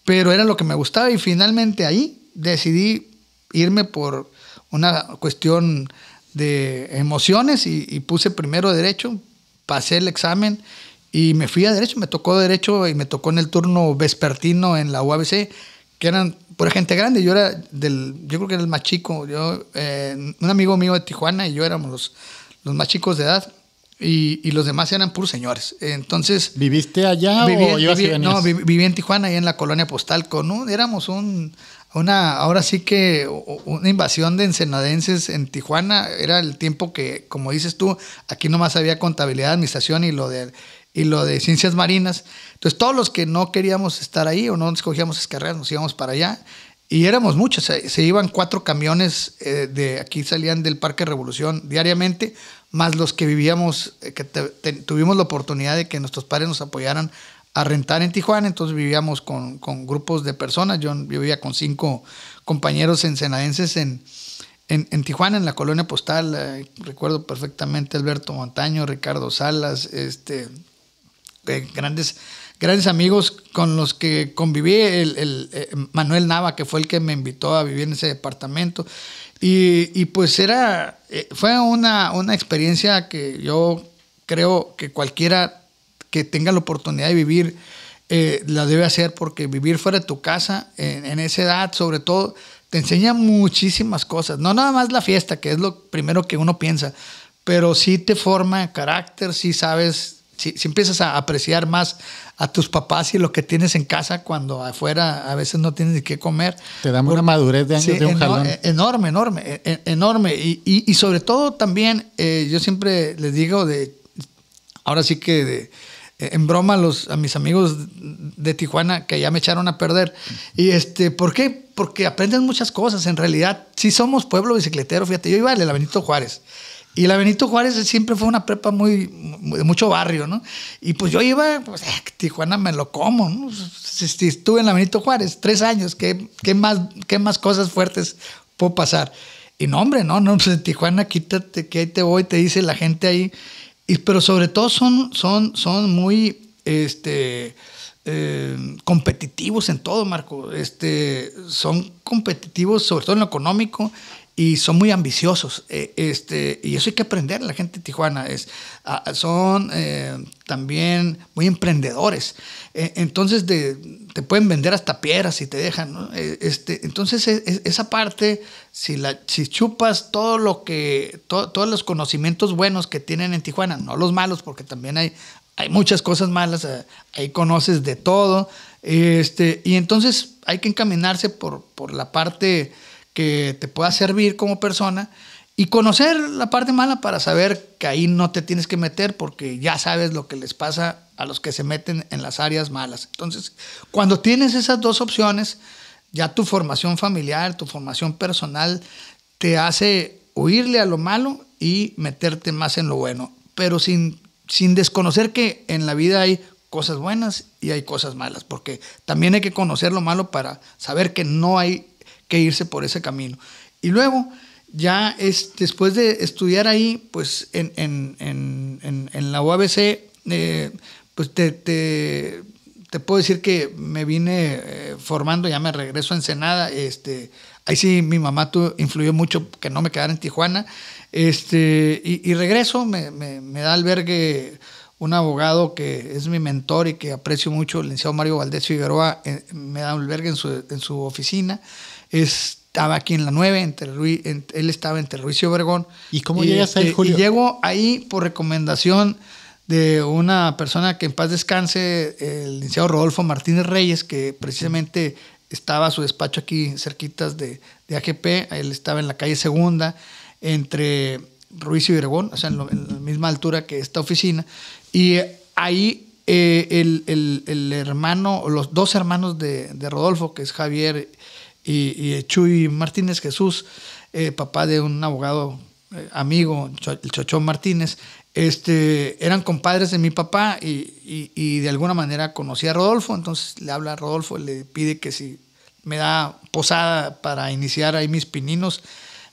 pero era lo que me gustaba y finalmente ahí decidí irme por una cuestión de emociones y, y puse primero derecho, pasé el examen y me fui a derecho, me tocó derecho y me tocó en el turno vespertino en la UABC, que eran pura gente grande. Yo era del, yo creo que era el más chico. Yo, eh, un amigo mío de Tijuana y yo éramos los, más chicos de edad. Y, y, los demás eran puros señores. Entonces. ¿Viviste allá o viví, No, viví, en Tijuana, ahí en la colonia postal. Con éramos un. Una, ahora sí que una invasión de ensenadenses en Tijuana era el tiempo que, como dices tú, aquí nomás había contabilidad, administración y lo de y lo de ciencias marinas. Entonces, todos los que no queríamos estar ahí o no escogíamos escarreras, nos íbamos para allá. Y éramos muchos, se, iban cuatro camiones eh, de aquí, salían del Parque Revolución diariamente, más los que vivíamos, eh, que tuvimos la oportunidad de que nuestros padres nos apoyaran a rentar en Tijuana, entonces vivíamos con, grupos de personas, yo, vivía con cinco compañeros ensenadenses en, en, en Tijuana, en la colonia postal, eh, recuerdo perfectamente Alberto Montaño, Ricardo Salas, este, grandes, grandes amigos con los que conviví, el, eh, Manuel Nava, que fue el que me invitó a vivir en ese departamento. Y, pues era, eh, fue una, una experiencia que yo creo que cualquiera que tenga la oportunidad de vivir eh, la debe hacer, porque vivir fuera de tu casa, en, en esa edad sobre todo, te enseña muchísimas cosas. No nada más la fiesta, que es lo primero que uno piensa, pero sí te forma carácter, sí sabes si, empiezas a apreciar más a tus papás y lo que tienes en casa cuando afuera a veces no tienes ni qué comer. Te da una madurez de años de un jalón. E-, enorme, enorme, e-, e-, enorme. Y, y, sobre todo también, eh, yo siempre les digo de, ahora sí que eh, en broma los, a mis amigos de Tijuana que ya me echaron a perder. Y este, ¿por qué? Porque aprenden muchas cosas. En realidad, si somos pueblo bicicletero, fíjate, yo iba a la Benito Juárez. Y la Benito Juárez siempre fue una prepa muy, de mucho barrio, ¿no? Y pues yo iba, pues, ah, Tijuana me lo como, ¿no? Estuve en la Benito Juárez tres años, ¿qué, más, qué más cosas fuertes puedo pasar? Y no, hombre, no, no, pues, en Tijuana quítate, que ahí te voy, te dice la gente ahí. pero sobre todo son, son, son muy este, eh, competitivos en todo, Marco. Este, son competitivos sobre todo en lo económico y son muy ambiciosos. Eh, este, y eso hay que aprender, la gente de Tijuana es, ah, son eh, también muy emprendedores. Eh, entonces te pueden vender hasta piedras y te dejan. Este, entonces e, e, esa parte, si, la, si chupas todo lo que, todos los conocimientos buenos que tienen en Tijuana, no los malos, porque también hay, hay muchas cosas malas, ahí conoces de todo. Este, y entonces hay que encaminarse por, por la parte que te pueda servir como persona y conocer la parte mala para saber que ahí no te tienes que meter porque ya sabes lo que les pasa a los que se meten en las áreas malas. Entonces, cuando tienes esas dos opciones, ya tu formación familiar, tu formación personal, te hace huirle a lo malo y meterte más en lo bueno, pero sin, sin desconocer que en la vida hay cosas buenas y hay cosas malas, porque también hay que conocer lo malo para saber que no hay que irse por ese camino. Y luego, ya es, después de estudiar ahí, pues en, en, en, en la UABC, eh, pues te, te, puedo decir que me vine eh, formando, ya me regreso a Ensenada, este, ahí sí mi mamá tu, influyó mucho que no me quedara en Tijuana, este, y, y regreso, me, me, da albergue un abogado que es mi mentor y que aprecio mucho, el licenciado Mario Valdés Figueroa, eh, me da albergue en su, en su oficina, estaba aquí en la 9, entre él estaba entre Ruiz y Obregón. ¿Y cómo llegas ahí, este, Julio? Y llego ahí por recomendación de una persona que en paz descanse, el licenciado Rodolfo Martínez Reyes, que precisamente estaba a su despacho aquí cerquitas de, de AGP, él estaba en la calle segunda, entre Ruiz y Obregón, o sea, en, la misma altura que esta oficina, y ahí eh, el, el, el, hermano, los dos hermanos de, de Rodolfo, que es Javier y, Chuy Martínez Jesús, eh, papá de un abogado eh, amigo, el Chochón Martínez, este, eran compadres de mi papá y, de alguna manera conocí a Rodolfo, entonces le habla a Rodolfo, le pide que si me da posada para iniciar ahí mis pininos,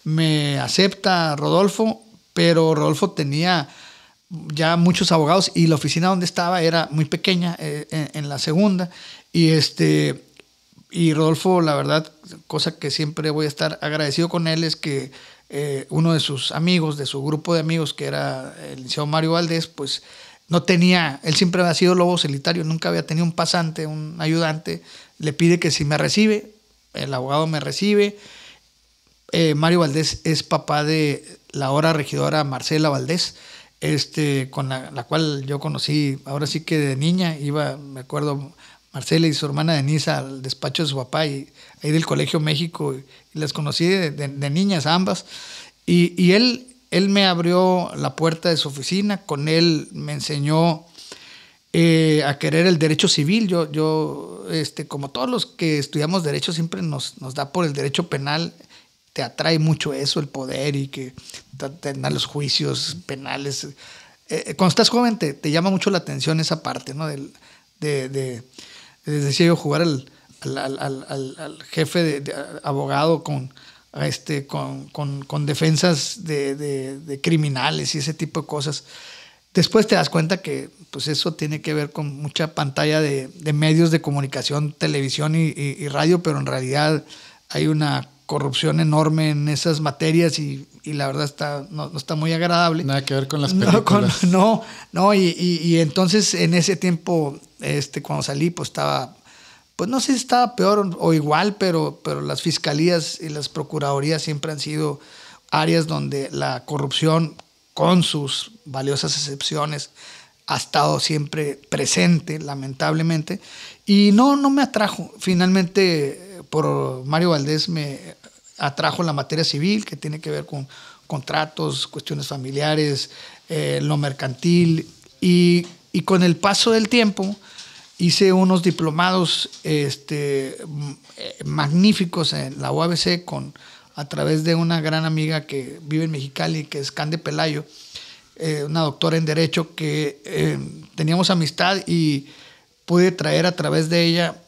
me acepta Rodolfo, pero Rodolfo tenía ya muchos abogados y la oficina donde estaba era muy pequeña, eh, en, en, la segunda, y este, y Rodolfo, la verdad, cosa que siempre voy a estar agradecido con él es que eh, uno de sus amigos, de su grupo de amigos, que era el liceo Mario Valdés, pues no tenía, él siempre había sido lobo solitario, nunca había tenido un pasante, un ayudante, le pide que si me recibe, el abogado me recibe. Eh, Mario Valdés es papá de la ahora regidora Marcela Valdés, este, con la, cual yo conocí, ahora sí que de niña, iba, me acuerdo, Marcela y su hermana Denise al despacho de su papá, y, ahí del Colegio México, y, las conocí de, niñas ambas. Y, él, él me abrió la puerta de su oficina, con él me enseñó eh, a querer el derecho civil. Yo, yo este, como todos los que estudiamos derecho, siempre nos, nos da por el derecho penal te atrae mucho eso, el poder y que tengan los juicios penales. Eh, eh, cuando estás joven te, llama mucho la atención esa parte, ¿no? Del, de, les decía yo, jugar al, jefe de, abogado con, este, con, defensas de, criminales y ese tipo de cosas. Después te das cuenta que pues eso tiene que ver con mucha pantalla de, medios de comunicación, televisión y, radio, pero en realidad hay una corrupción enorme en esas materias y, la verdad está, no, está muy agradable. Nada que ver con las películas. [LAUGHS] No, no, y entonces en ese tiempo este, cuando salí, pues estaba, pues no sé si estaba peor o, igual, pero, pero las fiscalías y las procuradurías siempre han sido áreas donde la corrupción, con sus valiosas excepciones, ha estado siempre presente, lamentablemente. Y no, no me atrajo. Finalmente, por Mario Valdés me atrajo la materia civil, que tiene que ver con contratos, cuestiones familiares, eh, lo mercantil. y, con el paso del tiempo, Hice unos diplomados este, eh, magníficos en la UABC con, a través de una gran amiga que vive en Mexicali, que es Cande Pelayo, eh, una doctora en Derecho, que eh, teníamos amistad y pude traer a través de ella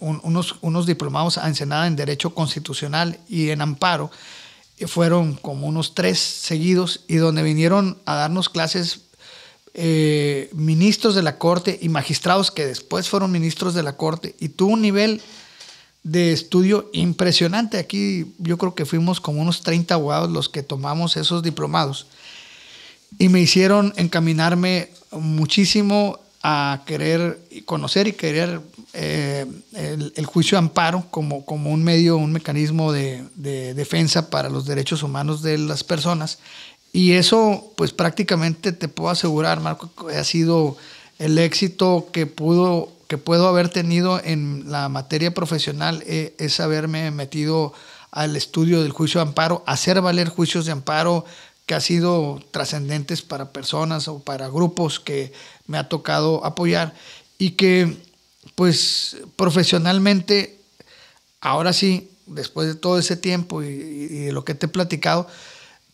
unos, unos diplomados a Ensenada en Derecho Constitucional y en Amparo. Fueron como unos tres seguidos y donde vinieron a darnos clases eh, ministros de la corte y magistrados que después fueron ministros de la corte y tuvo un nivel de estudio impresionante. Aquí yo creo que fuimos como unos 30 abogados los que tomamos esos diplomados y me hicieron encaminarme muchísimo a querer conocer y querer eh, el, juicio amparo como, un medio, un mecanismo de, defensa para los derechos humanos de las personas y eso, pues prácticamente te puedo asegurar, Marco, que ha sido el éxito que pudo que puedo haber tenido en la materia profesional eh, es haberme metido al estudio del juicio de amparo, hacer valer juicios de amparo que ha sido trascendentes para personas o para grupos que me ha tocado apoyar y que pues profesionalmente, ahora sí, después de todo ese tiempo y, y de lo que te he platicado,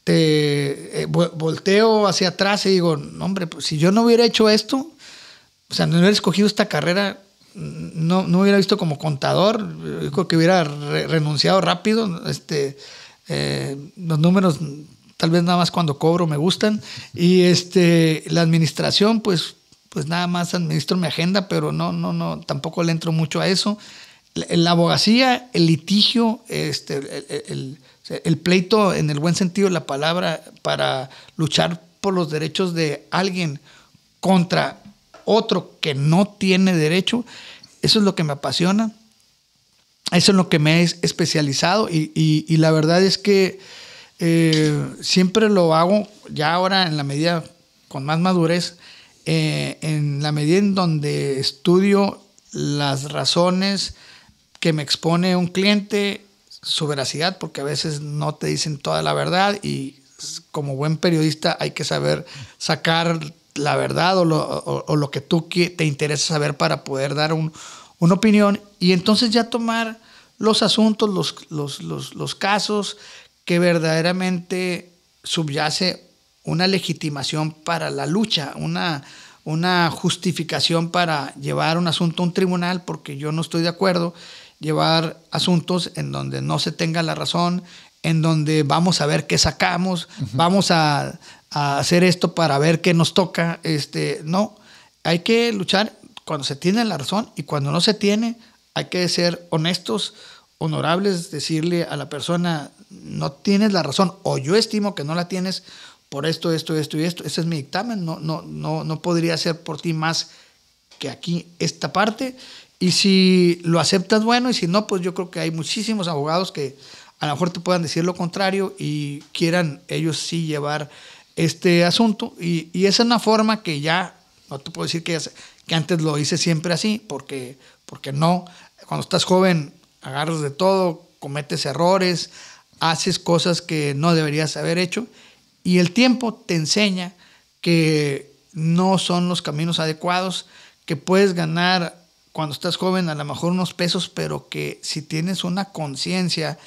te eh, volteo hacia atrás y digo, hombre, pues, si yo no hubiera hecho esto, o sea, no hubiera escogido esta carrera, no, no hubiera visto como contador, yo creo que hubiera renunciado rápido, este, eh, los números tal vez nada más cuando cobro me gustan, y este, la administración, pues, pues nada más administro mi agenda, pero no, no, no, tampoco le entro mucho a eso. La, abogacía, el litigio, este, el el pleito, en el buen sentido de la palabra, para luchar por los derechos de alguien contra otro que no tiene derecho, eso es lo que me apasiona, eso es lo que me he especializado y, la verdad es que eh, siempre lo hago, ya ahora en la medida con más madurez, eh, en la medida en donde estudio las razones que me expone un cliente, su veracidad, porque a veces no te dicen toda la verdad y como buen periodista hay que saber sacar la verdad o lo, que tú te interesa saber para poder dar un, una opinión y entonces ya tomar los asuntos, los, casos que verdaderamente subyace una legitimación para la lucha, una, una justificación para llevar un asunto a un tribunal porque yo no estoy de acuerdo llevar asuntos en donde no se tenga la razón, en donde vamos a ver qué sacamos, vamos a, hacer esto para ver qué nos toca. Este, no, hay que luchar cuando se tiene la razón y cuando no se tiene, hay que ser honestos, honorables, decirle a la persona, no tienes la razón o yo estimo que no la tienes por esto, esto, esto y esto. Ese es mi dictamen, no, no, no, no podría ser por ti más que aquí esta parte y si lo aceptas, bueno, y si no, pues yo creo que hay muchísimos abogados que a lo mejor te puedan decir lo contrario y quieran ellos sí llevar este asunto. Y, esa es una forma que ya, no te puedo decir que, que antes lo hice siempre así, porque, porque no, cuando estás joven agarras de todo, cometes errores, haces cosas que no deberías haber hecho y el tiempo te enseña que no son los caminos adecuados, que puedes ganar cuando estás joven, a lo mejor unos pesos, pero que si tienes una conciencia,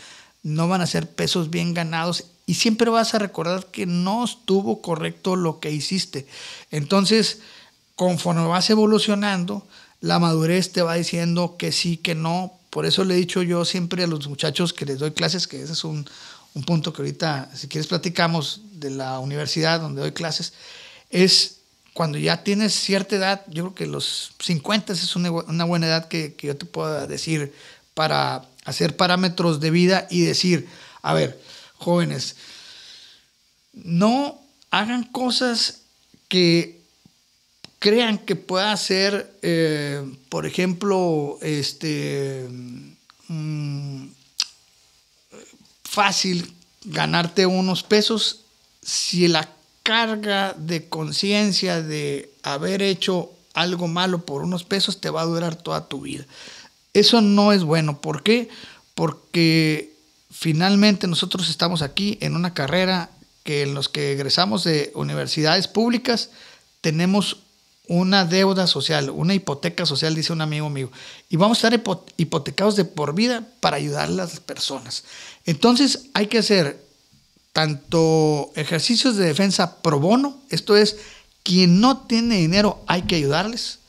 no van a ser pesos bien ganados y siempre vas a recordar que no estuvo correcto lo que hiciste. Entonces, conforme vas evolucionando, la madurez te va diciendo que sí, que no. Por eso le he dicho yo siempre a los muchachos que les doy clases, que ese es un, punto que ahorita, si quieres, platicamos de la universidad donde doy clases, es cuando ya tienes cierta edad, yo creo que los 50 es una, buena edad que, yo te pueda decir para hacer parámetros de vida y decir, a ver, jóvenes, no hagan cosas que crean que pueda ser, eh, por ejemplo, este, mm, fácil ganarte unos pesos si la carga de conciencia de haber hecho algo malo por unos pesos te va a durar toda tu vida. Eso no es bueno. ¿Por qué? Porque finalmente nosotros estamos aquí en una carrera que en los que egresamos de universidades públicas tenemos una deuda social, una hipoteca social, dice un amigo mío, y vamos a estar hipotecados de por vida para ayudar a las personas. Entonces hay que hacer tanto ejercicios de defensa pro bono, esto es, quien no tiene dinero hay que ayudarles.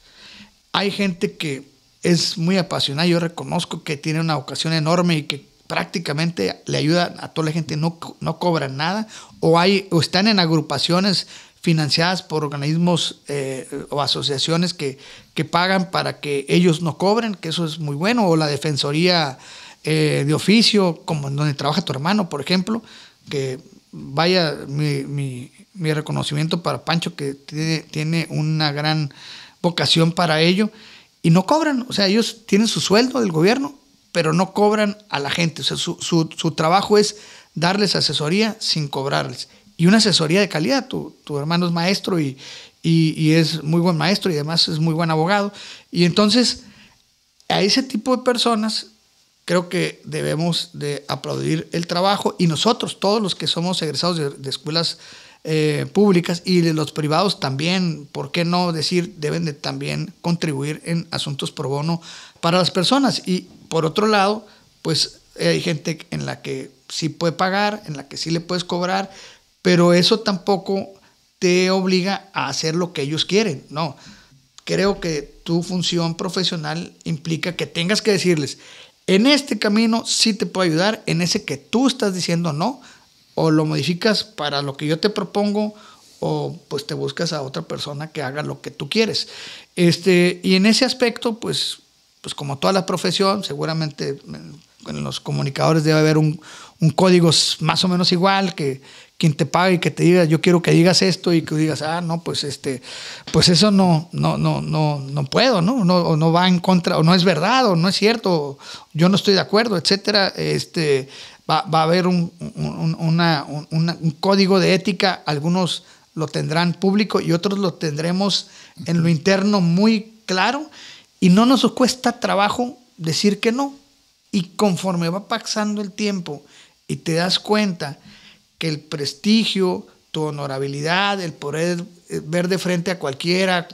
Hay gente que es muy apasionada, yo reconozco que tiene una vocación enorme y que prácticamente le ayuda a toda la gente, no, no cobran nada, o, hay, o están en agrupaciones financiadas por organismos eh, o asociaciones que, pagan para que ellos no cobren, que eso es muy bueno, o la defensoría eh, de oficio, como en donde trabaja tu hermano, por ejemplo, que vaya mi, mi, reconocimiento para Pancho, que tiene, tiene una gran vocación para ello, y no cobran, o sea, ellos tienen su sueldo del gobierno, pero no cobran a la gente, o sea, su, su, su trabajo es darles asesoría sin cobrarles. Y una asesoría de calidad, tu, hermano es maestro y, y, es muy buen maestro y además es muy buen abogado. Y entonces a ese tipo de personas creo que debemos de aplaudir el trabajo y nosotros, todos los que somos egresados de, escuelas eh, públicas y de los privados también, ¿por qué no decir? Deben de también contribuir en asuntos pro bono para las personas. Y por otro lado, pues hay gente en la que sí puede pagar, en la que sí le puedes cobrar, pero eso tampoco te obliga a hacer lo que ellos quieren, no. Creo que tu función profesional implica que tengas que decirles, en este camino sí te puedo ayudar, en ese que tú estás diciendo no, o lo modificas para lo que yo te propongo, o pues te buscas a otra persona que haga lo que tú quieres. Este, y en ese aspecto, pues, pues como toda la profesión, seguramente en los comunicadores debe haber un código más o menos igual que quien te pague y que te diga, yo quiero que digas esto y que digas, ah, no, pues este, pues eso no, no, no, no, no puedo, ¿no? no o no va en contra, o no es verdad, o no es cierto, yo no estoy de acuerdo, etcétera. Este, va, a haber un, un código de ética, algunos lo tendrán público y otros lo tendremos en lo interno muy claro y no nos cuesta trabajo decir que no. Y conforme va pasando el tiempo y te das cuenta que el prestigio, tu honorabilidad, el poder eh, ver de frente a cualquiera,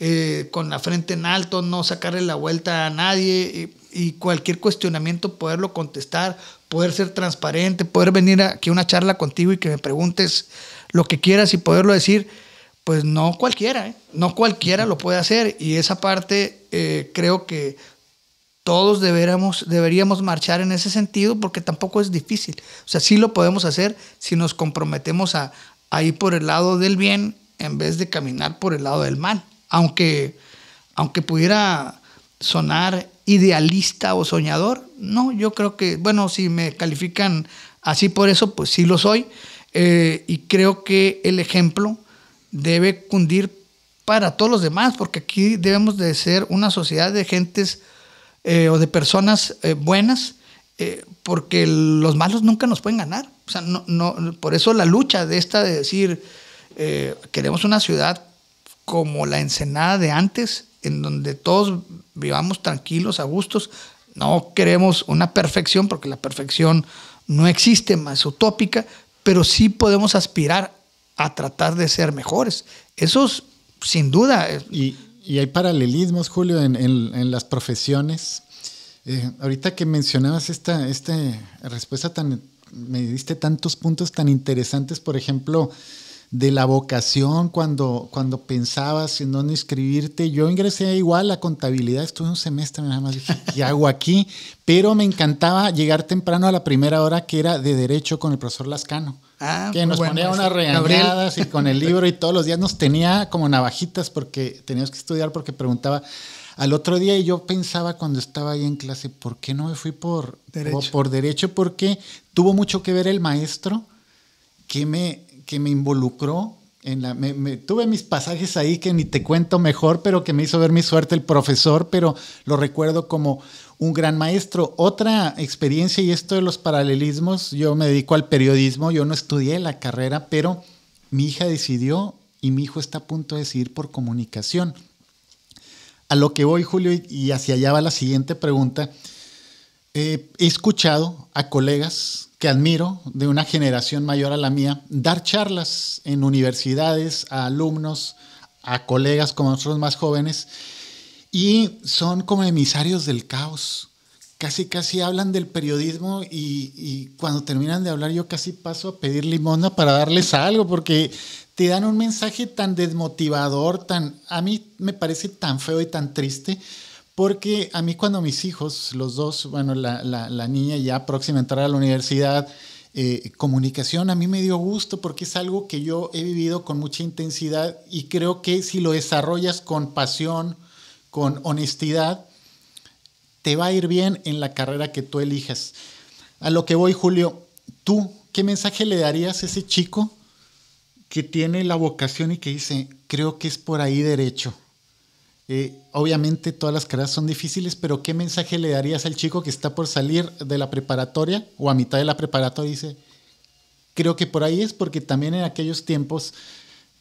eh, con la frente en alto, no sacarle la vuelta a nadie y, cualquier cuestionamiento poderlo contestar, poder ser transparente, poder venir aquí a una charla contigo y que me preguntes lo que quieras y poderlo decir, pues no cualquiera, ¿eh? no cualquiera lo puede hacer y esa parte creo que todos deberíamos, marchar en ese sentido porque tampoco es difícil. O sea, sí lo podemos hacer si nos comprometemos a, ir por el lado del bien en vez de caminar por el lado del mal. Aunque, aunque pudiera sonar idealista o soñador, no, yo creo que, bueno, si me califican así por eso, pues sí lo soy. Eh, y creo que el ejemplo debe cundir para todos los demás, porque aquí debemos de ser una sociedad de gentes eh, o de personas eh, buenas, eh, porque los malos nunca nos pueden ganar. no, por eso la lucha de esta de decir, queremos una ciudad como la Ensenada de antes, en donde todos vivamos tranquilos, a gustos. No queremos una perfección, porque la perfección no existe, más utópica, pero sí podemos aspirar a tratar de ser mejores. Eso sin duda y hay paralelismos, Julio, en, las profesiones. Eh, ahorita que mencionabas esta, esta respuesta tan, me diste tantos puntos tan interesantes, por ejemplo, de la vocación cuando, cuando pensabas en dónde inscribirte. Yo ingresé igual a contabilidad, estuve un semestre nada más, dije, ¿qué hago aquí? Pero me encantaba llegar temprano a la primera hora que era de derecho con el profesor Lascano. Ah, que nos ponía unas regañadas y con el libro y todos los días nos tenía como navajitas porque teníamos que estudiar porque preguntaba al otro día y yo pensaba cuando estaba ahí en clase, ¿por qué no me fui Por, por derecho porque tuvo mucho que ver el maestro que me que me involucró. En la, me, tuve mis pasajes ahí que ni te cuento mejor, pero que me hizo ver mi suerte el profesor, pero lo recuerdo como un gran maestro. Otra experiencia, y esto de los paralelismos, yo me dedico al periodismo, yo no estudié la carrera, pero mi hija decidió y mi hijo está a punto de decidir por comunicación. A lo que voy, Julio, y hacia allá va la siguiente pregunta, he escuchado a colegas que admiro de una generación mayor a la mía dar charlas en universidades a alumnos, a colegas como nosotros más jóvenes, y son como emisarios del caos. Casi, casi hablan del periodismo y, cuando terminan de hablar yo casi paso a pedir limosna para darles algo, porque te dan un mensaje tan desmotivador, tan a mí me parece tan feo y tan triste, porque a mí cuando mis hijos, los dos, bueno, la, niña ya próxima a entrar a la universidad, eh, comunicación a mí me dio gusto porque es algo que yo he vivido con mucha intensidad y creo que si lo desarrollas con pasión, con honestidad, te va a ir bien en la carrera que tú elijas. A lo que voy, Julio, tú, ¿qué mensaje le darías a ese chico que tiene la vocación y que dice, creo que es por ahí derecho? Eh, obviamente todas las carreras son difíciles, pero ¿qué mensaje le darías al chico que está por salir de la preparatoria o a mitad de la preparatoria dice, creo que por ahí es porque también en aquellos tiempos,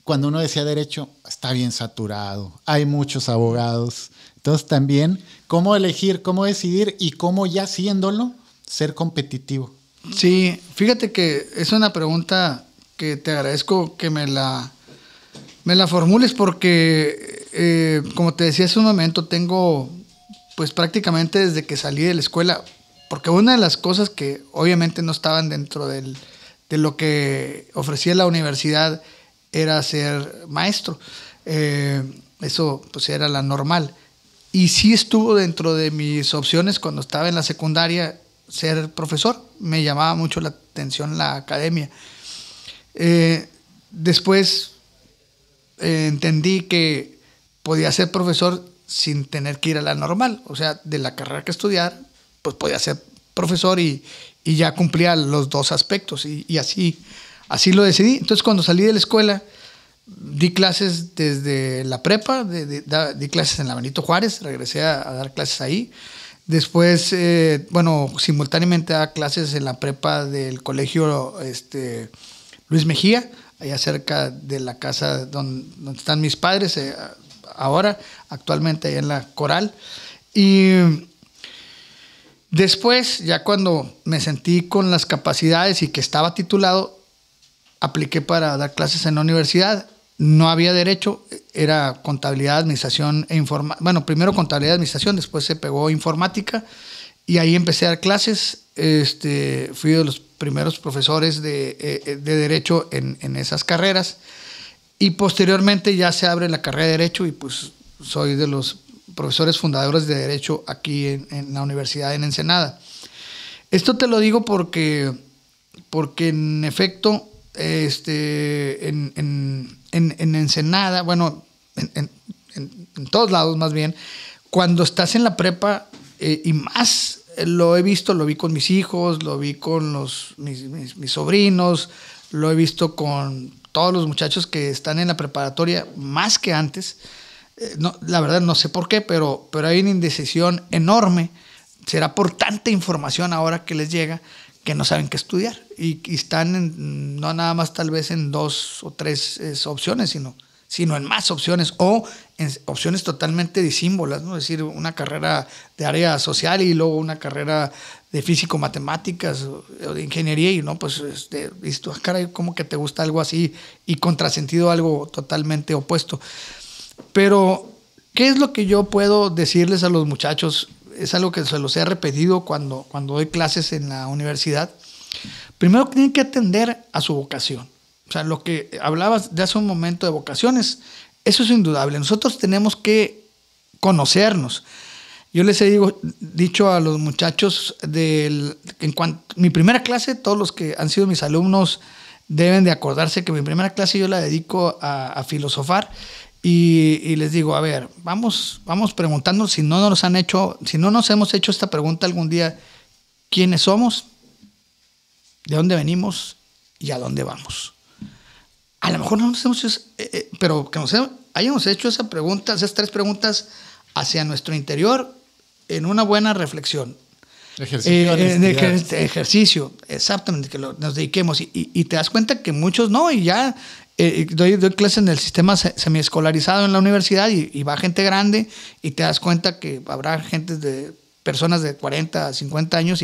cuando uno decía derecho, está bien saturado, hay muchos abogados. Entonces también, ¿cómo elegir, cómo decidir y cómo ya siéndolo ser competitivo? Sí, fíjate que es una pregunta que te agradezco que me la, me la formules porque eh, como te decía hace un momento, tengo pues prácticamente desde que salí de la escuela, porque una de las cosas que obviamente no estaban dentro de lo que ofrecía la universidad era ser maestro. Eh, eso pues era la normal. Y sí estuvo dentro de mis opciones cuando estaba en la secundaria ser profesor. Me llamaba mucho la atención la academia. Eh, después entendí que podía ser profesor sin tener que ir a la normal, o sea, de la carrera que estudiar, pues podía ser profesor y, y ya cumplía los dos aspectos y, así, así lo decidí. Entonces cuando salí de la escuela, di clases desde la prepa, di clases en la Benito Juárez, regresé a, dar clases ahí. Después, eh, bueno, simultáneamente daba clases en la prepa del colegio este, Luis Mejía, allá cerca de la casa donde, están mis padres, eh, ahora, actualmente en la coral. Y después, ya cuando me sentí con las capacidades y que estaba titulado, apliqué para dar clases en la universidad. No había derecho, era contabilidad, administración e informática. Bueno, primero contabilidad, administración, después se pegó informática y ahí empecé a dar clases. Este, fui de los primeros profesores de, eh, eh, derecho en esas carreras. Y posteriormente ya se abre la carrera de Derecho y pues soy de los profesores fundadores de Derecho aquí en, la universidad en Ensenada. Esto te lo digo porque, porque en efecto, este, en, Ensenada, bueno, en, todos lados más bien, cuando estás en la prepa eh, y más eh, lo he visto, lo vi con mis hijos, lo vi con los, mis sobrinos, lo he visto con todos los muchachos que están en la preparatoria, más que antes, eh, no, la verdad no sé por qué, pero, pero hay una indecisión enorme. Será por tanta información ahora que les llega que no saben qué estudiar y, están no nada más tal vez en dos o tres opciones, sino, sino en más opciones o en opciones totalmente disímbolas, ¿no? es decir, una carrera de área social y luego una carrera de físico matemáticas o de ingeniería y no pues este dices ah, como que te gusta algo así y contrasentido algo totalmente opuesto pero qué es lo que yo puedo decirles a los muchachos es algo que se los he repetido cuando cuando doy clases en la universidad primero tienen que atender a su vocación o sea lo que hablabas de hace un momento de vocaciones eso es indudable nosotros tenemos que conocernos yo les he dicho a los muchachos del, en cuanto, mi primera clase, todos los que han sido mis alumnos deben de acordarse que mi primera clase yo la dedico a, filosofar y, les digo, a ver, vamos, vamos preguntando si no nos han hecho, si no nos hemos hecho esta pregunta algún día, ¿quiénes somos? ¿De dónde venimos? ¿Y a dónde vamos? A lo mejor no nos hemos hecho, eh, eh, pero que nos hayamos hecho esas preguntas, esas tres preguntas hacia nuestro interior en una buena reflexión. Ejercicio. Eh, ejercicio, exactamente, que nos dediquemos. Y, te das cuenta que muchos no, y ya eh, doy, doy clases en el sistema semiescolarizado en la universidad y, va gente grande y te das cuenta que habrá gente de personas de 40, 50 años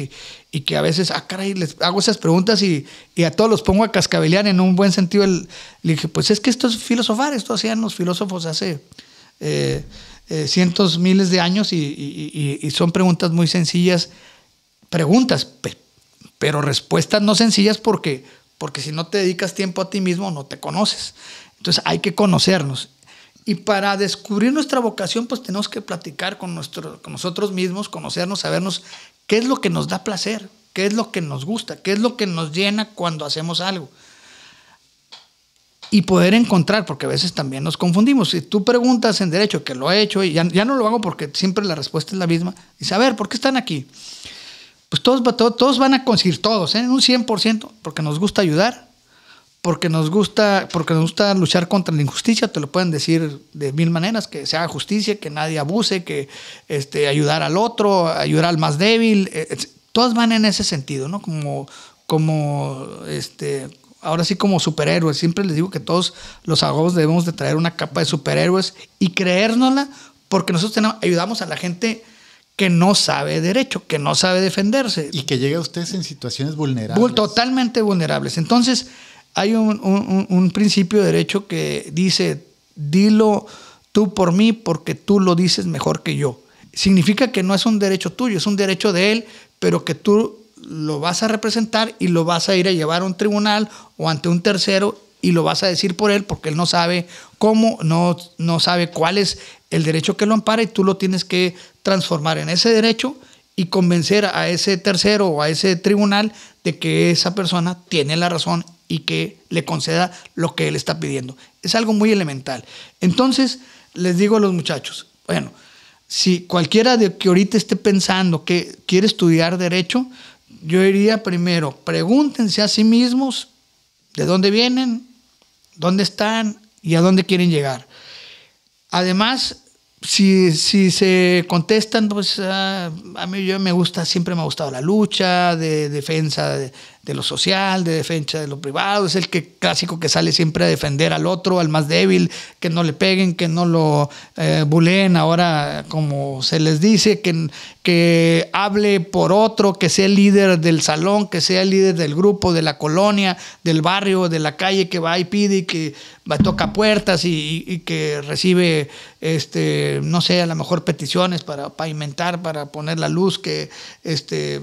y, que a veces, ah, caray, les hago esas preguntas y, a todos los pongo a cascabelear en un buen sentido. le dije, pues es que esto es filosofar, esto hacían los filósofos hace... Eh, eh, cientos, miles de años y, y, son preguntas muy sencillas, preguntas, pero respuestas no sencillas porque, porque si no te dedicas tiempo a ti mismo no te conoces. Entonces hay que conocernos. Y para descubrir nuestra vocación, pues tenemos que platicar con, nuestro, con nosotros mismos, conocernos, sabernos qué es lo que nos da placer, qué es lo que nos gusta, qué es lo que nos llena cuando hacemos algo y poder encontrar, porque a veces también nos confundimos. Si tú preguntas en derecho, que lo he hecho, y ya, no lo hago porque siempre la respuesta es la misma, y saber ¿por qué están aquí? Pues todos, todos, van a conseguir, todos, en ¿eh? un 100%, porque nos gusta ayudar, porque nos gusta, porque nos gusta luchar contra la injusticia, te lo pueden decir de mil maneras, que se haga justicia, que nadie abuse, que este, ayudar al otro, ayudar al más débil, todos eh, eh, todas van en ese sentido, ¿no? Como, como este, ahora sí como superhéroes. Siempre les digo que todos los abogados debemos de traer una capa de superhéroes y creérnosla porque nosotros ayudamos a la gente que no sabe derecho, que no sabe defenderse. Y que llega a ustedes en situaciones vulnerables. Totalmente vulnerables. Entonces, hay un, un principio de derecho que dice, dilo tú por mí porque tú lo dices mejor que yo. Significa que no es un derecho tuyo, es un derecho de él, pero que tú lo vas a representar y lo vas a ir a llevar a un tribunal o ante un tercero y lo vas a decir por él porque él no sabe cómo, no, sabe cuál es el derecho que lo ampara y tú lo tienes que transformar en ese derecho y convencer a ese tercero o a ese tribunal de que esa persona tiene la razón y que le conceda lo que él está pidiendo. Es algo muy elemental. Entonces, les digo a los muchachos, bueno, si cualquiera de que ahorita esté pensando que quiere estudiar derecho, yo diría primero, pregúntense a sí mismos de dónde vienen, dónde están y a dónde quieren llegar. Además, si, si se contestan, pues ah, a, mí yo me gusta, siempre me ha gustado la lucha, de defensa de, lo social, de defensa de lo privado, es el que clásico que sale siempre a defender al otro, al más débil, que no le peguen, que no lo eh, ahora como se les dice, que, que hable por otro, que sea el líder del salón, que sea el líder del grupo, de la colonia, del barrio, de la calle, que va y pide y que toca puertas y, que recibe, este, no sé, a lo mejor peticiones para pavimentar, para poner la luz, que este,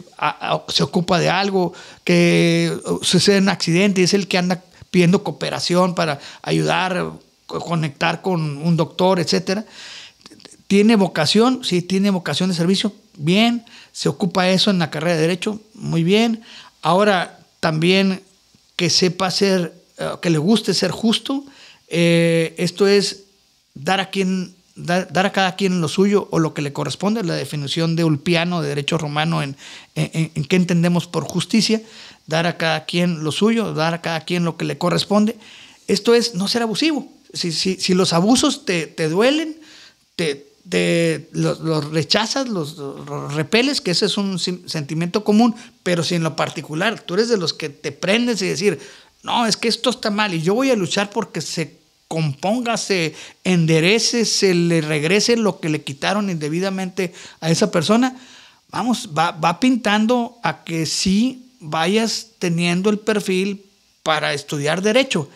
se ocupa de algo, que uh, sucede un accidente y es el que anda pidiendo cooperación para ayudar, conectar con un doctor, etcétera. ¿Tiene vocación? Sí, tiene vocación de servicio. Bien, se ocupa eso en la carrera de Derecho. Muy bien. Ahora, también que sepa hacer eh, que le guste ser justo. Eh, esto es dar a quien dar, a cada quien lo suyo o lo que le corresponde, la definición de Ulpiano de derecho romano en, en, qué entendemos por justicia, dar a cada quien lo suyo, dar a cada quien lo que le corresponde. Esto es no ser abusivo. Si, si los abusos te, duelen, te, los, rechazas, los, repeles, que ese es un sentimiento común, pero si en lo particular tú eres de los que te prendes y decir, no, es que esto está mal y yo voy a luchar porque se componga, se enderece, se le regrese lo que le quitaron indebidamente a esa persona. Vamos, va, pintando a que sí vayas teniendo el perfil para estudiar derecho.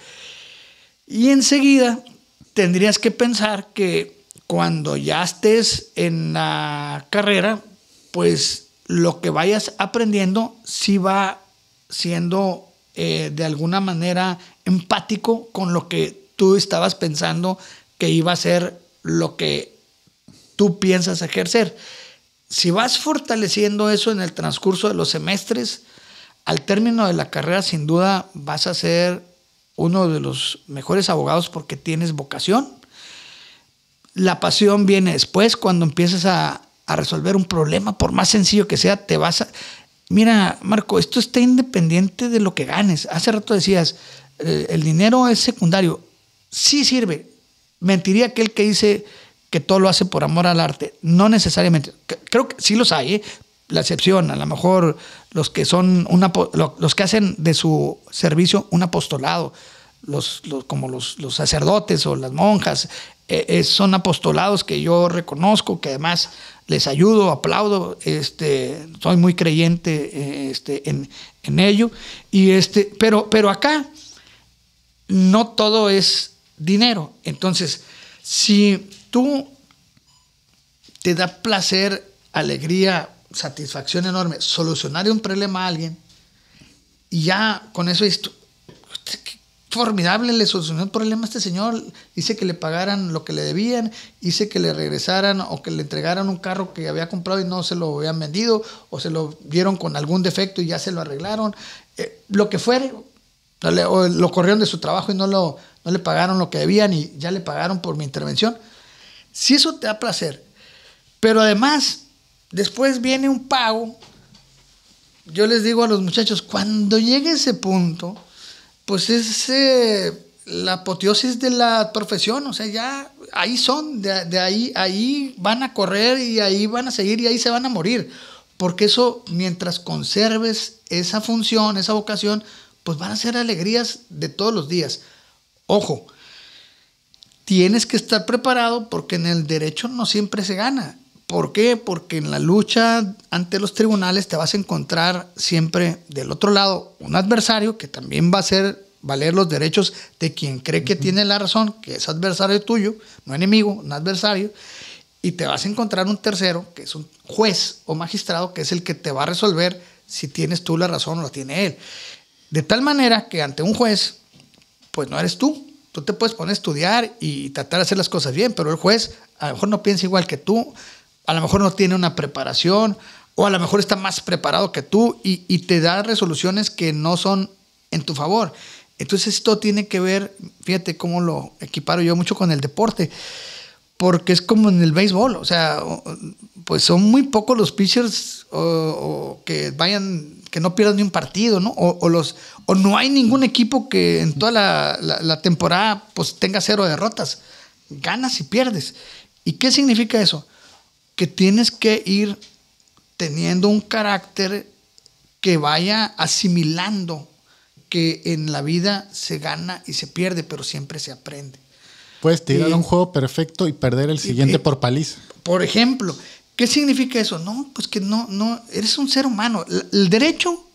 Y enseguida tendrías que pensar que cuando ya estés en la carrera, pues lo que vayas aprendiendo sí va siendo eh, de alguna manera empático con lo que tú estabas pensando que iba a ser lo que tú piensas ejercer. Si vas fortaleciendo eso en el transcurso de los semestres, al término de la carrera sin duda vas a ser uno de los mejores abogados porque tienes vocación. La pasión viene después cuando empiezas a resolver un problema, por más sencillo que sea, te vas a, Mira, Marco, esto está independiente de lo que ganes. Hace rato decías, eh, el dinero es secundario. Sí sirve. Mentiría aquel que dice que todo lo hace por amor al arte. No necesariamente. Creo que sí los hay, ¿eh? la excepción, a lo mejor los que son los que hacen de su servicio un apostolado, los, como los, sacerdotes o las monjas, eh, son apostolados que yo reconozco que además les ayudo, aplaudo, este, soy muy creyente eh, este, en, ello. Y este, pero, pero acá no todo es dinero. Entonces, si tú te da placer, alegría, satisfacción enorme solucionar un problema a alguien, y ya con eso, formidable, le solucionó el problema a este señor. Hice que le pagaran lo que le debían, hice que le regresaran o que le entregaran un carro que había comprado y no se lo habían vendido, o se lo dieron con algún defecto y ya se lo arreglaron. Eh, lo que fuere, lo corrieron de su trabajo y no, lo, no le pagaron lo que debían y ya le pagaron por mi intervención. Si eso te da placer, pero además, después viene un pago. Yo les digo a los muchachos, cuando llegue ese punto, pues es eh, la apoteosis de la profesión, o sea, ya ahí son, de, de, ahí, ahí van a correr y ahí van a seguir y ahí se van a morir. Porque eso, mientras conserves esa función, esa vocación, pues van a ser alegrías de todos los días. Ojo, tienes que estar preparado porque en el derecho no siempre se gana. ¿Por qué? Porque en la lucha ante los tribunales te vas a encontrar siempre del otro lado un adversario que también va a hacer valer los derechos de quien cree que tiene la razón, que es adversario tuyo, no enemigo, un adversario, y te vas a encontrar un tercero, que es un juez o magistrado, que es el que te va a resolver si tienes tú la razón o la tiene él. De tal manera que ante un juez, pues no eres tú, tú te puedes poner a estudiar y tratar de hacer las cosas bien, pero el juez a lo mejor no piensa igual que tú, a lo mejor no tiene una preparación o a lo mejor está más preparado que tú y, te da resoluciones que no son en tu favor. Entonces esto tiene que ver, fíjate cómo lo equiparo yo mucho con el deporte, porque es como en el béisbol, o sea, pues son muy pocos los pitchers que vayan, que no pierdan ni un partido, ¿no? O, los, o no hay ningún equipo que en toda la, la temporada pues tenga cero derrotas, ganas y pierdes. ¿Y qué significa eso? que tienes que ir teniendo un carácter que vaya asimilando que en la vida se gana y se pierde, pero siempre se aprende. Puedes tirar eh, un juego perfecto y perder el siguiente eh, por paliza. Por ejemplo, ¿qué significa eso? No, pues que no, no, eres un ser humano. El derecho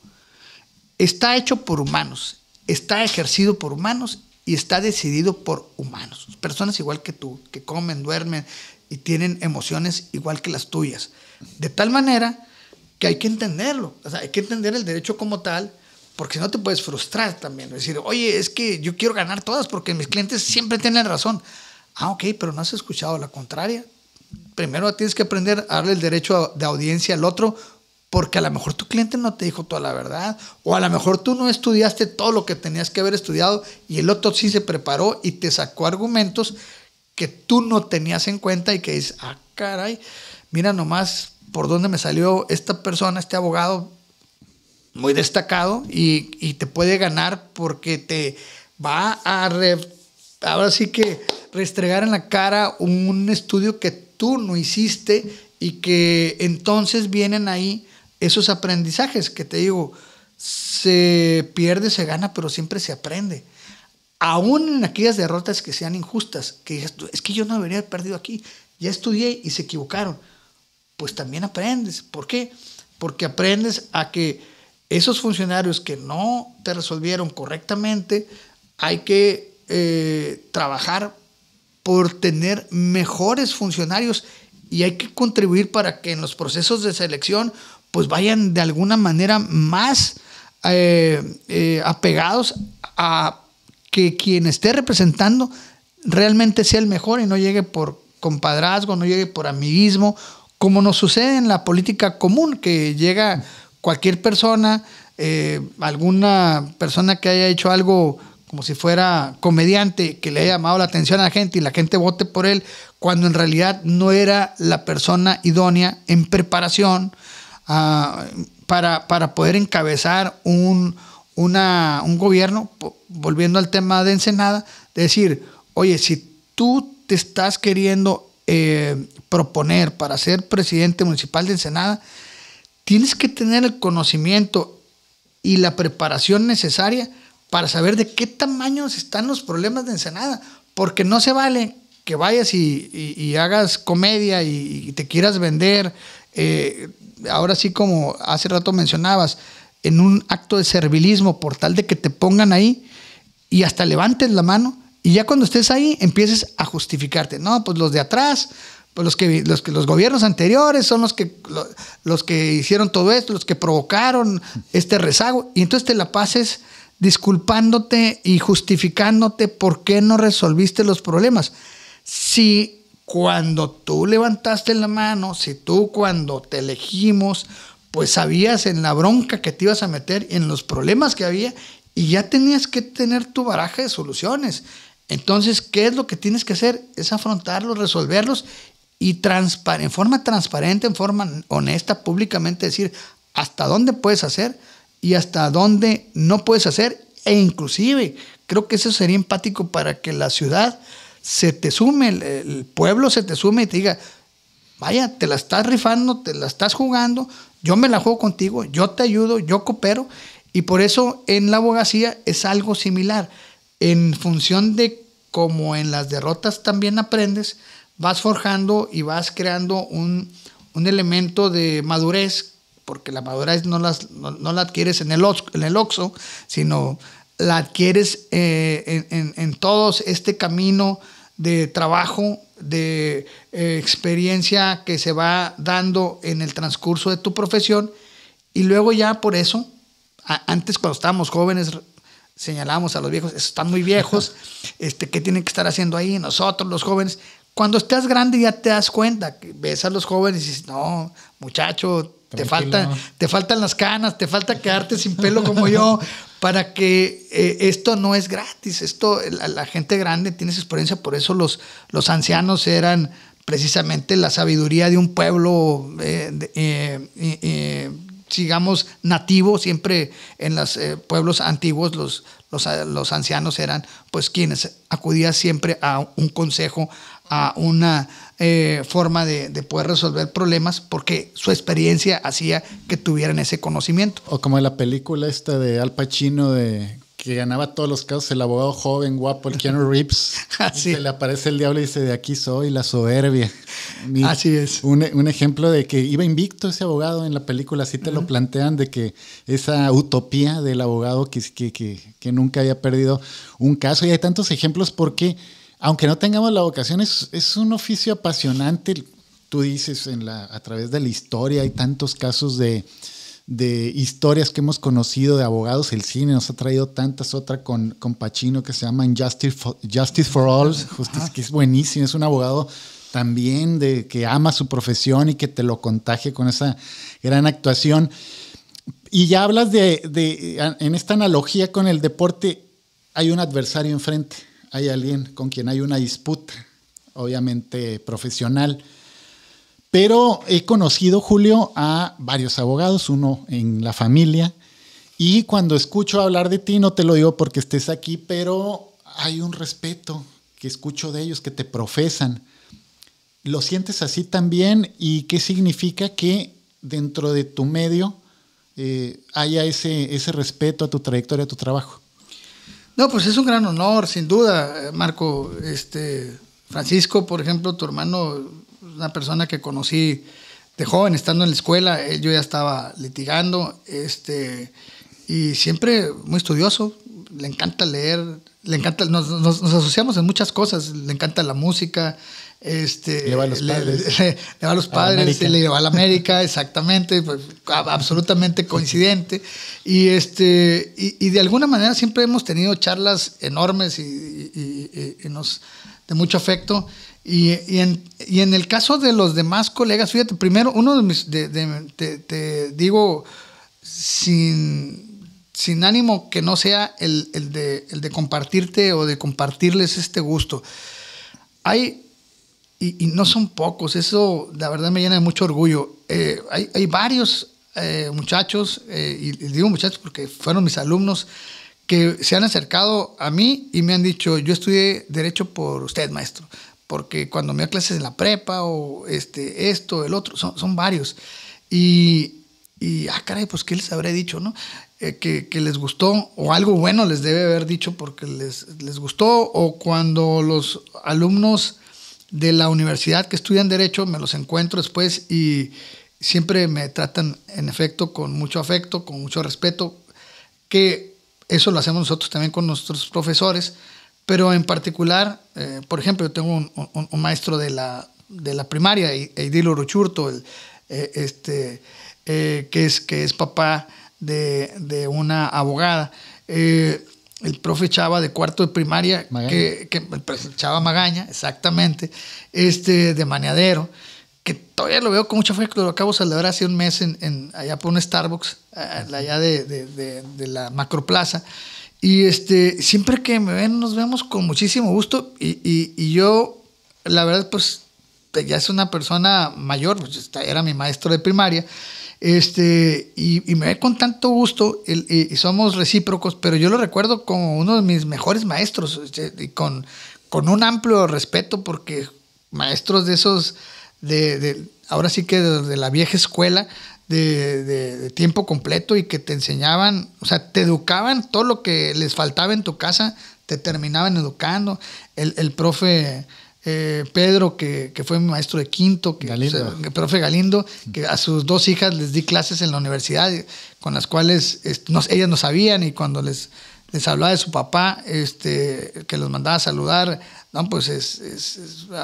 está hecho por humanos, está ejercido por humanos y está decidido por humanos, personas igual que tú, que comen, duermen, y tienen emociones igual que las tuyas. De tal manera que hay que entenderlo, hay que entender el derecho como tal, porque si no te puedes frustrar también, decir, oye, es que yo quiero ganar todas porque mis clientes siempre tienen razón. Ah, ok, pero no has escuchado la contraria. Primero tienes que aprender a darle el derecho de audiencia al otro, porque a lo mejor tu cliente no te dijo toda la verdad, o a lo mejor tú no estudiaste todo lo que tenías que haber estudiado y el otro sí se preparó y te sacó argumentos que tú no tenías en cuenta y que dices, ah, caray, mira nomás por dónde me salió esta persona, este abogado muy destacado y, te puede ganar porque te va a, ahora sí que restregar en la cara un estudio que tú no hiciste y que entonces vienen ahí esos aprendizajes que te digo, se pierde, se gana, pero siempre se aprende aún en aquellas derrotas que sean injustas, que es que yo no debería haber perdido aquí, ya estudié y se equivocaron, pues también aprendes. ¿Por qué? Porque aprendes a que esos funcionarios que no te resolvieron correctamente, hay que eh, trabajar por tener mejores funcionarios y hay que contribuir para que en los procesos de selección pues vayan de alguna manera más eh, eh, apegados a que quien esté representando realmente sea el mejor y no llegue por compadrazgo, no llegue por amiguismo, como nos sucede en la política común, que llega cualquier persona, eh, alguna persona que haya hecho algo como si fuera comediante, que le haya llamado la atención a la gente y la gente vote por él, cuando en realidad no era la persona idónea en preparación ah, para, para poder encabezar un, una, un gobierno, volviendo al tema de Ensenada, decir, oye, si tú te estás queriendo eh, proponer para ser presidente municipal de Ensenada, tienes que tener el conocimiento y la preparación necesaria para saber de qué tamaños están los problemas de Ensenada, porque no se vale que vayas y, hagas comedia y, te quieras vender. Eh, ahora sí, como hace rato mencionabas, en un acto de servilismo por tal de que te pongan ahí y hasta levantes la mano y ya cuando estés ahí empieces a justificarte. No, pues los de atrás, pues los que los, que, los gobiernos anteriores son los que, los que hicieron todo esto, los que provocaron este rezago y entonces te la pases disculpándote y justificándote por qué no resolviste los problemas. Si cuando tú levantaste la mano, si tú cuando te elegimos, pues sabías en la bronca que te ibas a meter, en los problemas que había, y ya tenías que tener tu baraja de soluciones. Entonces, ¿qué es lo que tienes que hacer? Es afrontarlos, resolverlos y en forma transparente, en forma honesta, públicamente decir hasta dónde puedes hacer y hasta dónde no puedes hacer. E inclusive, creo que eso sería empático para que la ciudad se te sume, el, pueblo se te sume y te diga, Vaya, te la estás rifando, te la estás jugando, yo me la juego contigo, yo te ayudo, yo coopero. Y por eso en la abogacía es algo similar. En función de cómo en las derrotas también aprendes, vas forjando y vas creando un, elemento de madurez, porque la madurez no, la adquieres en el, en el OXO, sino la adquieres eh, en, en, en todo este camino de trabajo de eh, experiencia que se va dando en el transcurso de tu profesión. Y luego ya por eso, antes cuando estábamos jóvenes, señalamos a los viejos, están muy viejos, [LAUGHS] este, ¿qué tienen que estar haciendo ahí? Nosotros, los jóvenes. Cuando estás grande ya te das cuenta, que ves a los jóvenes y dices, no, muchacho, te te faltan las canas, te falta quedarte sin pelo como yo, para que eh, esto no es gratis, esto la, gente grande tiene su experiencia, por eso los, los ancianos eran precisamente la sabiduría de un pueblo, eh, eh digamos, nativo, siempre en los eh, pueblos antiguos los, los, ancianos eran pues quienes acudían siempre a un consejo, a una eh, forma de, poder resolver problemas porque su experiencia hacía que tuvieran ese conocimiento. O como la película esta de Al Pacino de que ganaba todos los casos, el abogado joven, guapo, el Keanu [LAUGHS] Reeves. Así. Ah, se le aparece el diablo y dice, de aquí soy, la soberbia. así es. Un, ejemplo de que iba invicto ese abogado en la película, así te lo plantean, de que esa utopía del abogado que, que nunca había perdido un caso. Y hay tantos ejemplos porque aunque no tengamos la vocación, es, un oficio apasionante. Tú dices, en la, a través de la historia hay tantos casos de, historias que hemos conocido de abogados. El cine nos ha traído tantas, otra con, con que se llama Justice for, Justice for All, que es buenísimo, es un abogado también de que ama su profesión y que te lo contagie con esa gran actuación. Y ya hablas de, de en esta analogía con el deporte, hay un adversario enfrente hay alguien con quien hay una disputa, obviamente profesional. Pero he conocido, Julio, a varios abogados, uno en la familia, y cuando escucho hablar de ti, no te lo digo porque estés aquí, pero hay un respeto que escucho de ellos, que te profesan. ¿Lo sientes así también? ¿Y qué significa que dentro de tu medio eh, haya ese, ese respeto a tu trayectoria, a tu trabajo? No, pues es un gran honor, sin duda, eh, Marco. Este, Francisco, por ejemplo, tu hermano, una persona que conocí de joven, estando en la escuela, eh, yo ya estaba litigando, este, y siempre muy estudioso, le encanta leer, le encanta, nos asociamos en muchas cosas, le encanta la música, este, le va a los padres. [LAUGHS] Le, va a los padres, le a la América, [LAUGHS] exactamente, pues, absolutamente coincidente. Y, este, y, de alguna manera siempre hemos tenido charlas enormes y, de mucho afecto. y, en, el caso de los demás colegas, fíjate, primero, uno de mis, te, digo, sin, ánimo que no sea el, de, compartirte o de compartirles este gusto. Hay y, no son pocos, eso la verdad me llena de mucho orgullo. Eh, hay, hay, varios eh, muchachos, eh, y digo muchachos porque fueron mis alumnos, que se han acercado a mí y me han dicho, yo estudié derecho por usted, maestro, porque cuando me da clases en la prepa o este, esto, el otro, son, son varios. Y, ah, caray, pues qué les habré dicho, ¿no? que, que, les gustó o algo bueno les debe haber dicho porque les, les gustó o cuando los alumnos de la universidad que estudian derecho, me los encuentro después y siempre me tratan en efecto con mucho afecto, con mucho respeto, que eso lo hacemos nosotros también con nuestros profesores, pero en particular, eh, por ejemplo, yo tengo un, maestro de la, de la primaria, Eidil Ruchurto, el, eh, este, eh, que, es, que es papá de, de una abogada el profe Chava de cuarto de primaria, que, profe Chava Magaña, exactamente, este, de Maneadero, que todavía lo veo con mucha que lo acabo de celebrar hace un mes en, allá por un Starbucks, allá de, de, la Macroplaza. Y este, siempre que me ven, nos vemos con muchísimo gusto. Y, yo, la verdad, pues ya es una persona mayor, pues, era mi maestro de primaria. Este, y, y me ve con tanto gusto y, eh, somos recíprocos, pero yo lo recuerdo como uno de mis mejores maestros, y este, con, con un amplio respeto, porque maestros de esos, de, ahora sí que de, la vieja escuela, de, tiempo completo y que te enseñaban, o sea, te educaban todo lo que les faltaba en tu casa, te terminaban educando. El, el profe eh, Pedro, que, fue mi maestro de quinto, que, profe Galindo, que a sus dos hijas les di clases en la universidad, con las cuales no, ellas no sabían, y cuando les, les hablaba de su papá, este, que los mandaba a saludar, no, pues es,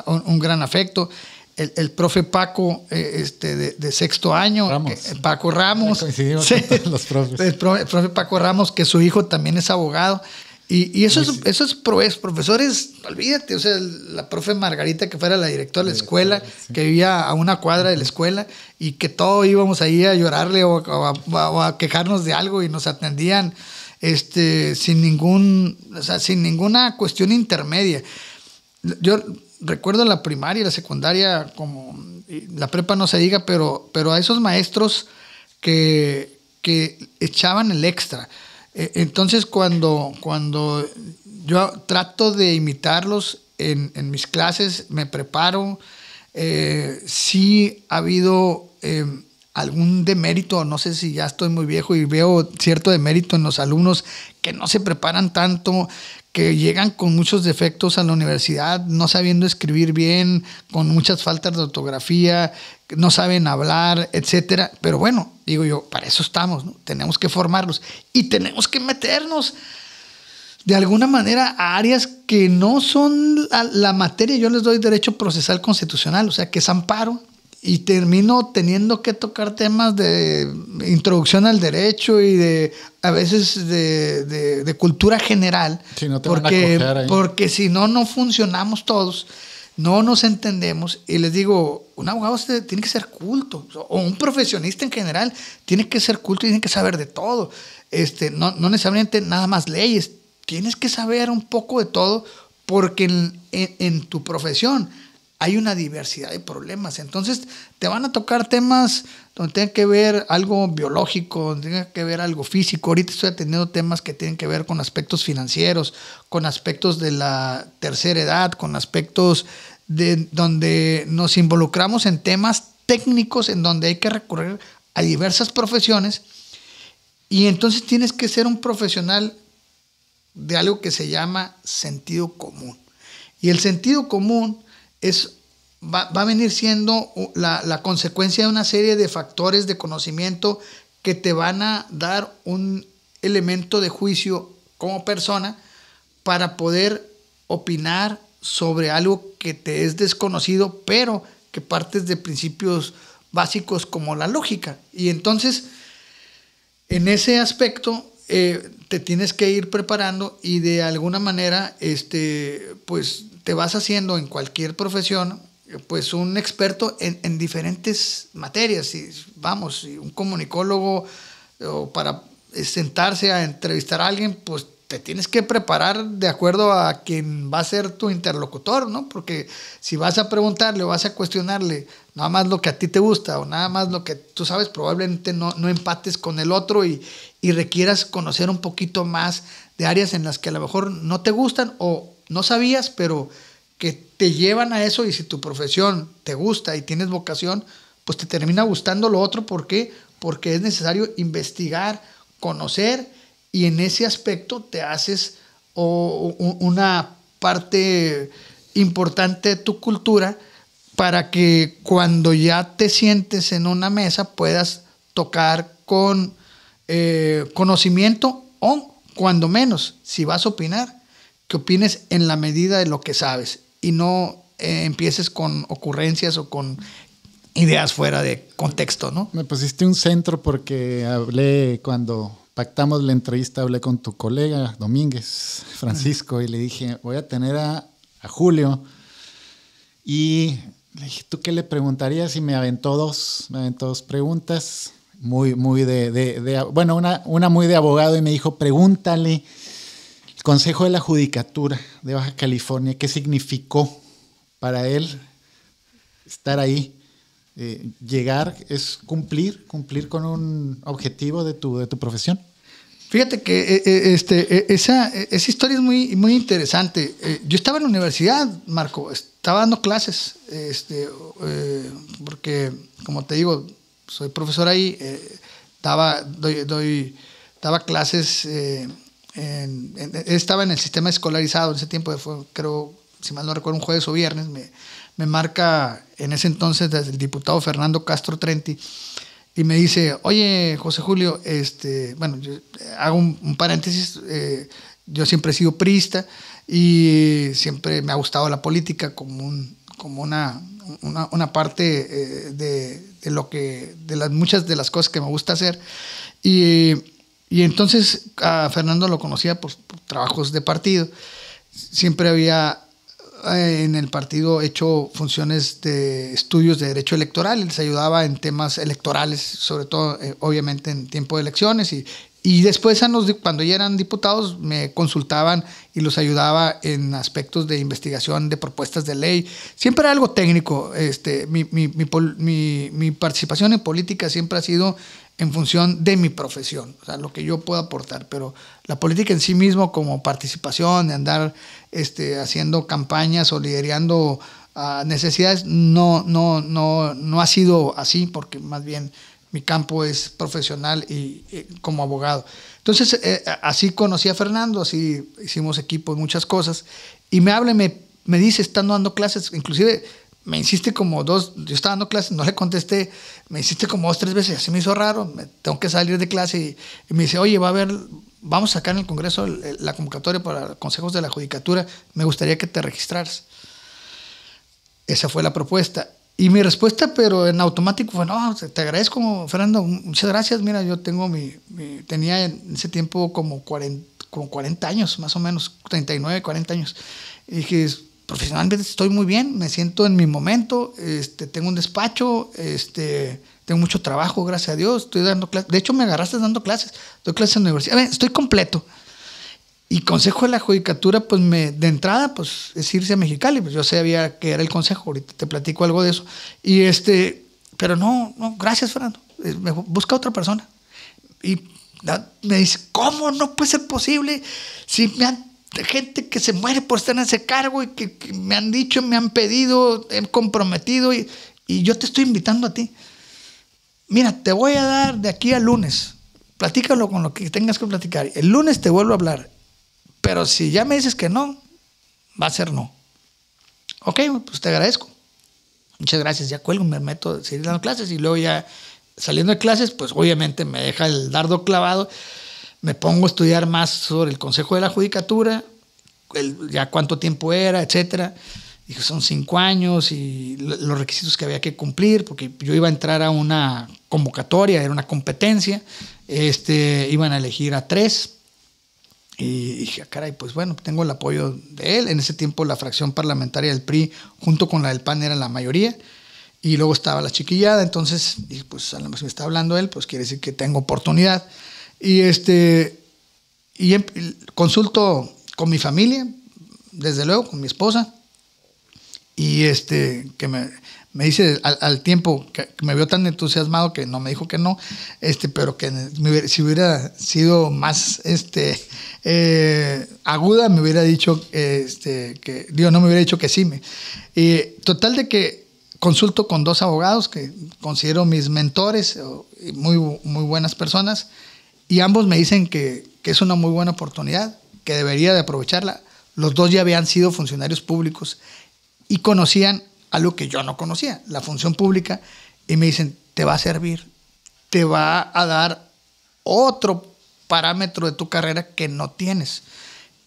un, gran afecto. El, profe Paco eh, este, de, sexto año, eh, Paco Ramos. el profe Paco Ramos, que su hijo también es abogado. Y, y esos, profesores, olvídate, o sea, la profe Margarita, que fuera la directora de la escuela, que vivía a una cuadra de la escuela y que todos íbamos ahí a llorarle o, a, quejarnos de algo y nos atendían este, sin, ningún, sin ninguna cuestión intermedia. Yo recuerdo la primaria y la secundaria, como la prepa no se diga, pero, pero a esos maestros que echaban el extra. Eh, entonces, cuando, cuando yo trato de imitarlos en, mis clases, me preparo, si eh, sí ha habido em, algún demérito, no sé si ya estoy muy viejo y veo cierto demérito en los alumnos que no se preparan tanto, que llegan con muchos defectos a la universidad, no sabiendo escribir bien, con muchas faltas de ortografía, no saben hablar, etcétera. Pero bueno, digo yo, para eso estamos, Tenemos que formarlos y tenemos que meternos de alguna manera a áreas que no son la, materia. Yo les doy derecho procesal constitucional, o sea, que es amparo. Y termino teniendo que tocar temas de introducción al derecho y de a veces de, de, cultura general. porque, porque si no, no funcionamos todos no nos entendemos y les digo, un abogado tiene que ser culto, o un profesionista en general tiene que ser culto y tiene que saber de todo. Este, no, no necesariamente nada más leyes, tienes que saber un poco de todo porque en, en tu profesión hay una diversidad de problemas. Entonces, te van a tocar temas donde tenga que ver algo biológico, donde tenga que ver algo físico. Ahorita estoy atendiendo temas que tienen que ver con aspectos financieros, con aspectos de la tercera edad, con aspectos de donde nos involucramos en temas técnicos en donde hay que recurrir a diversas profesiones y entonces tienes que ser un profesional de algo que se llama sentido común. Y el sentido común va, a venir siendo la, consecuencia de una serie de factores de conocimiento que te van a dar un elemento de juicio como persona para poder opinar sobre algo que te es desconocido, pero que partes de principios básicos como la lógica. Y entonces, en ese aspecto, eh, te tienes que ir preparando y de alguna manera, este, pues te vas haciendo en cualquier profesión, eh, pues un experto en, diferentes materias. Y, vamos, un comunicólogo eh, o para eh, sentarse a entrevistar a alguien, pues te tienes que preparar de acuerdo a quien va a ser tu interlocutor, ¿no? Porque si vas a preguntarle o vas a cuestionarle nada más lo que a ti te gusta o nada más lo que tú sabes, probablemente no, empates con el otro y, y requieras conocer un poquito más de áreas en las que a lo mejor no te gustan o, no sabías, pero que te llevan a eso y si tu profesión te gusta y tienes vocación, pues te termina gustando lo otro. ¿Por qué? Porque es necesario investigar, conocer y en ese aspecto te haces una parte importante de tu cultura para que cuando ya te sientes en una mesa puedas tocar con eh, conocimiento o cuando menos, si vas a opinar, que opines en la medida de lo que sabes y no eh, empieces con ocurrencias o con ideas fuera de contexto, ¿no? Me pusiste un centro porque hablé cuando pactamos la entrevista, hablé con tu colega Domínguez, Francisco, y le dije, voy a tener a, Julio. Y le dije, ¿tú qué le preguntarías? Y me aventó dos, me aventó dos preguntas, muy, muy de, de bueno, una, una muy de abogado y me dijo, pregúntale Consejo de la Judicatura de Baja California, ¿qué significó para él estar ahí? Eh, llegar es cumplir, cumplir con un objetivo de tu, de tu profesión. Fíjate que eh, eh, este, esa, historia es muy, muy interesante. yo estaba en la universidad, Marco, estaba dando clases, este, porque, como te digo, soy profesor ahí, daba, doy, doy, daba clases estaba en el sistema escolarizado en ese tiempo, creo, si mal no recuerdo, un jueves o viernes, me, me marca en ese entonces desde el diputado Fernando Castro Trenti y me dice, oye, José Julio, este, bueno, hago un, paréntesis, eh, yo siempre he sido priista y siempre me ha gustado la política como, un, como una, una, parte eh, de, de, lo que, de las muchas de las cosas que me gusta hacer. Y y entonces a Fernando lo conocía por, trabajos de partido. Siempre había eh, en el partido hecho funciones de estudios de derecho electoral. Él se ayudaba en temas electorales, sobre todo, eh, obviamente, en tiempo de elecciones y, y después, cuando ya eran diputados, me consultaban y los ayudaba en aspectos de investigación, de propuestas de ley. Siempre era algo técnico. Este, mi, mi, mi, mi participación en política siempre ha sido en función de mi profesión, o sea, lo que yo pueda aportar, pero la política en sí mismo como participación, de andar este, haciendo campañas o liderando ah, necesidades, no, no, no, no ha sido así, porque más bien mi campo es profesional y, eh, como abogado. Entonces, eh, así conocí a Fernando, así hicimos equipo muchas cosas, y me habla me, me dice, estando dando clases, inclusive me insiste como dos, yo estaba dando clases, no le contesté, me hiciste como dos, tres veces, así me hizo raro, me, tengo que salir de clase y, me dice, oye, va a haber, vamos a sacar en el Congreso la convocatoria para consejos de la Judicatura, me gustaría que te registraras. Esa fue la propuesta. Y mi respuesta, pero en automático, fue, no, te agradezco, Fernando, muchas gracias, mira, yo tengo mi, tenía en ese tiempo como 40, como 40 años, más o menos, 39, 40 años. Y dije, profesionalmente estoy muy bien, me siento en mi momento, este, tengo un despacho, este, tengo mucho trabajo, gracias a Dios, estoy dando clases. De hecho, me agarraste dando clases, doy clases en la universidad, estoy completo. Y consejo de la judicatura, pues me, de entrada, pues es irse a Mexicali, pues yo sabía que era el consejo, ahorita te platico algo de eso. Y este, pero no, no, gracias Fernando, eh, busca otra persona. Y me dice, ¿cómo no puede ser posible? Si me han de gente que se muere por estar en ese cargo y que, me han dicho, me han pedido, he comprometido y, y yo te estoy invitando a ti. Mira, te voy a dar de aquí al lunes. Platícalo con lo que tengas que platicar. El lunes te vuelvo a hablar. Pero si ya me dices que no, va a ser no. Ok, pues te agradezco. Muchas gracias. Ya cuelgo, me meto a seguir dando clases y luego ya saliendo de clases, pues obviamente me deja el dardo clavado me pongo a estudiar más sobre el Consejo de la Judicatura, ya cuánto tiempo era, etcétera. Dije, son cinco años y los requisitos que había que cumplir, porque yo iba a entrar a una convocatoria, era una competencia, este, iban a elegir a tres. Y dije, ah, caray, pues bueno, tengo el apoyo de él. En ese tiempo la fracción parlamentaria del PRI, junto con la del PAN, era la mayoría. Y luego estaba la chiquillada, entonces pues a lo mejor me está hablando él, pues quiere decir que tengo oportunidad. Y, este, y em, consulto con mi familia, desde luego, con mi esposa. Y este, que me, dice al, tiempo que me vio tan entusiasmado que no me dijo que no, este, pero que si hubiera sido más este, eh, aguda, me hubiera dicho este, que, Dios no me hubiera dicho que sí. Me, total de que consulto con dos abogados que considero mis mentores, muy, muy buenas personas, y ambos me dicen que, es una muy buena oportunidad, que debería de aprovecharla. Los dos ya habían sido funcionarios públicos y conocían algo que yo no conocía, la función pública, y me dicen, te va a servir, te va a dar otro parámetro de tu carrera que no tienes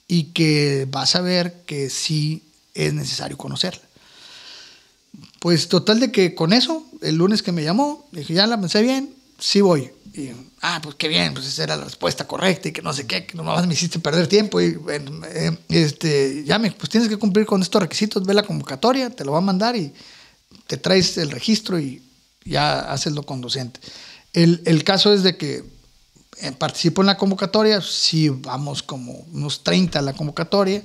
y que vas a ver que sí es necesario conocerla. Pues total de que con eso, el lunes que me llamó, dije, ya la pensé bien, sí voy. Y, ah, pues qué bien, pues esa era la respuesta correcta y que no sé qué, que nomás me hiciste perder tiempo y eh, este, ya me, pues tienes que cumplir con estos requisitos, ve la convocatoria, te lo va a mandar y te traes el registro y ya haces lo conducente. El, caso es de que eh, participo en la convocatoria, si vamos como unos 30 a la convocatoria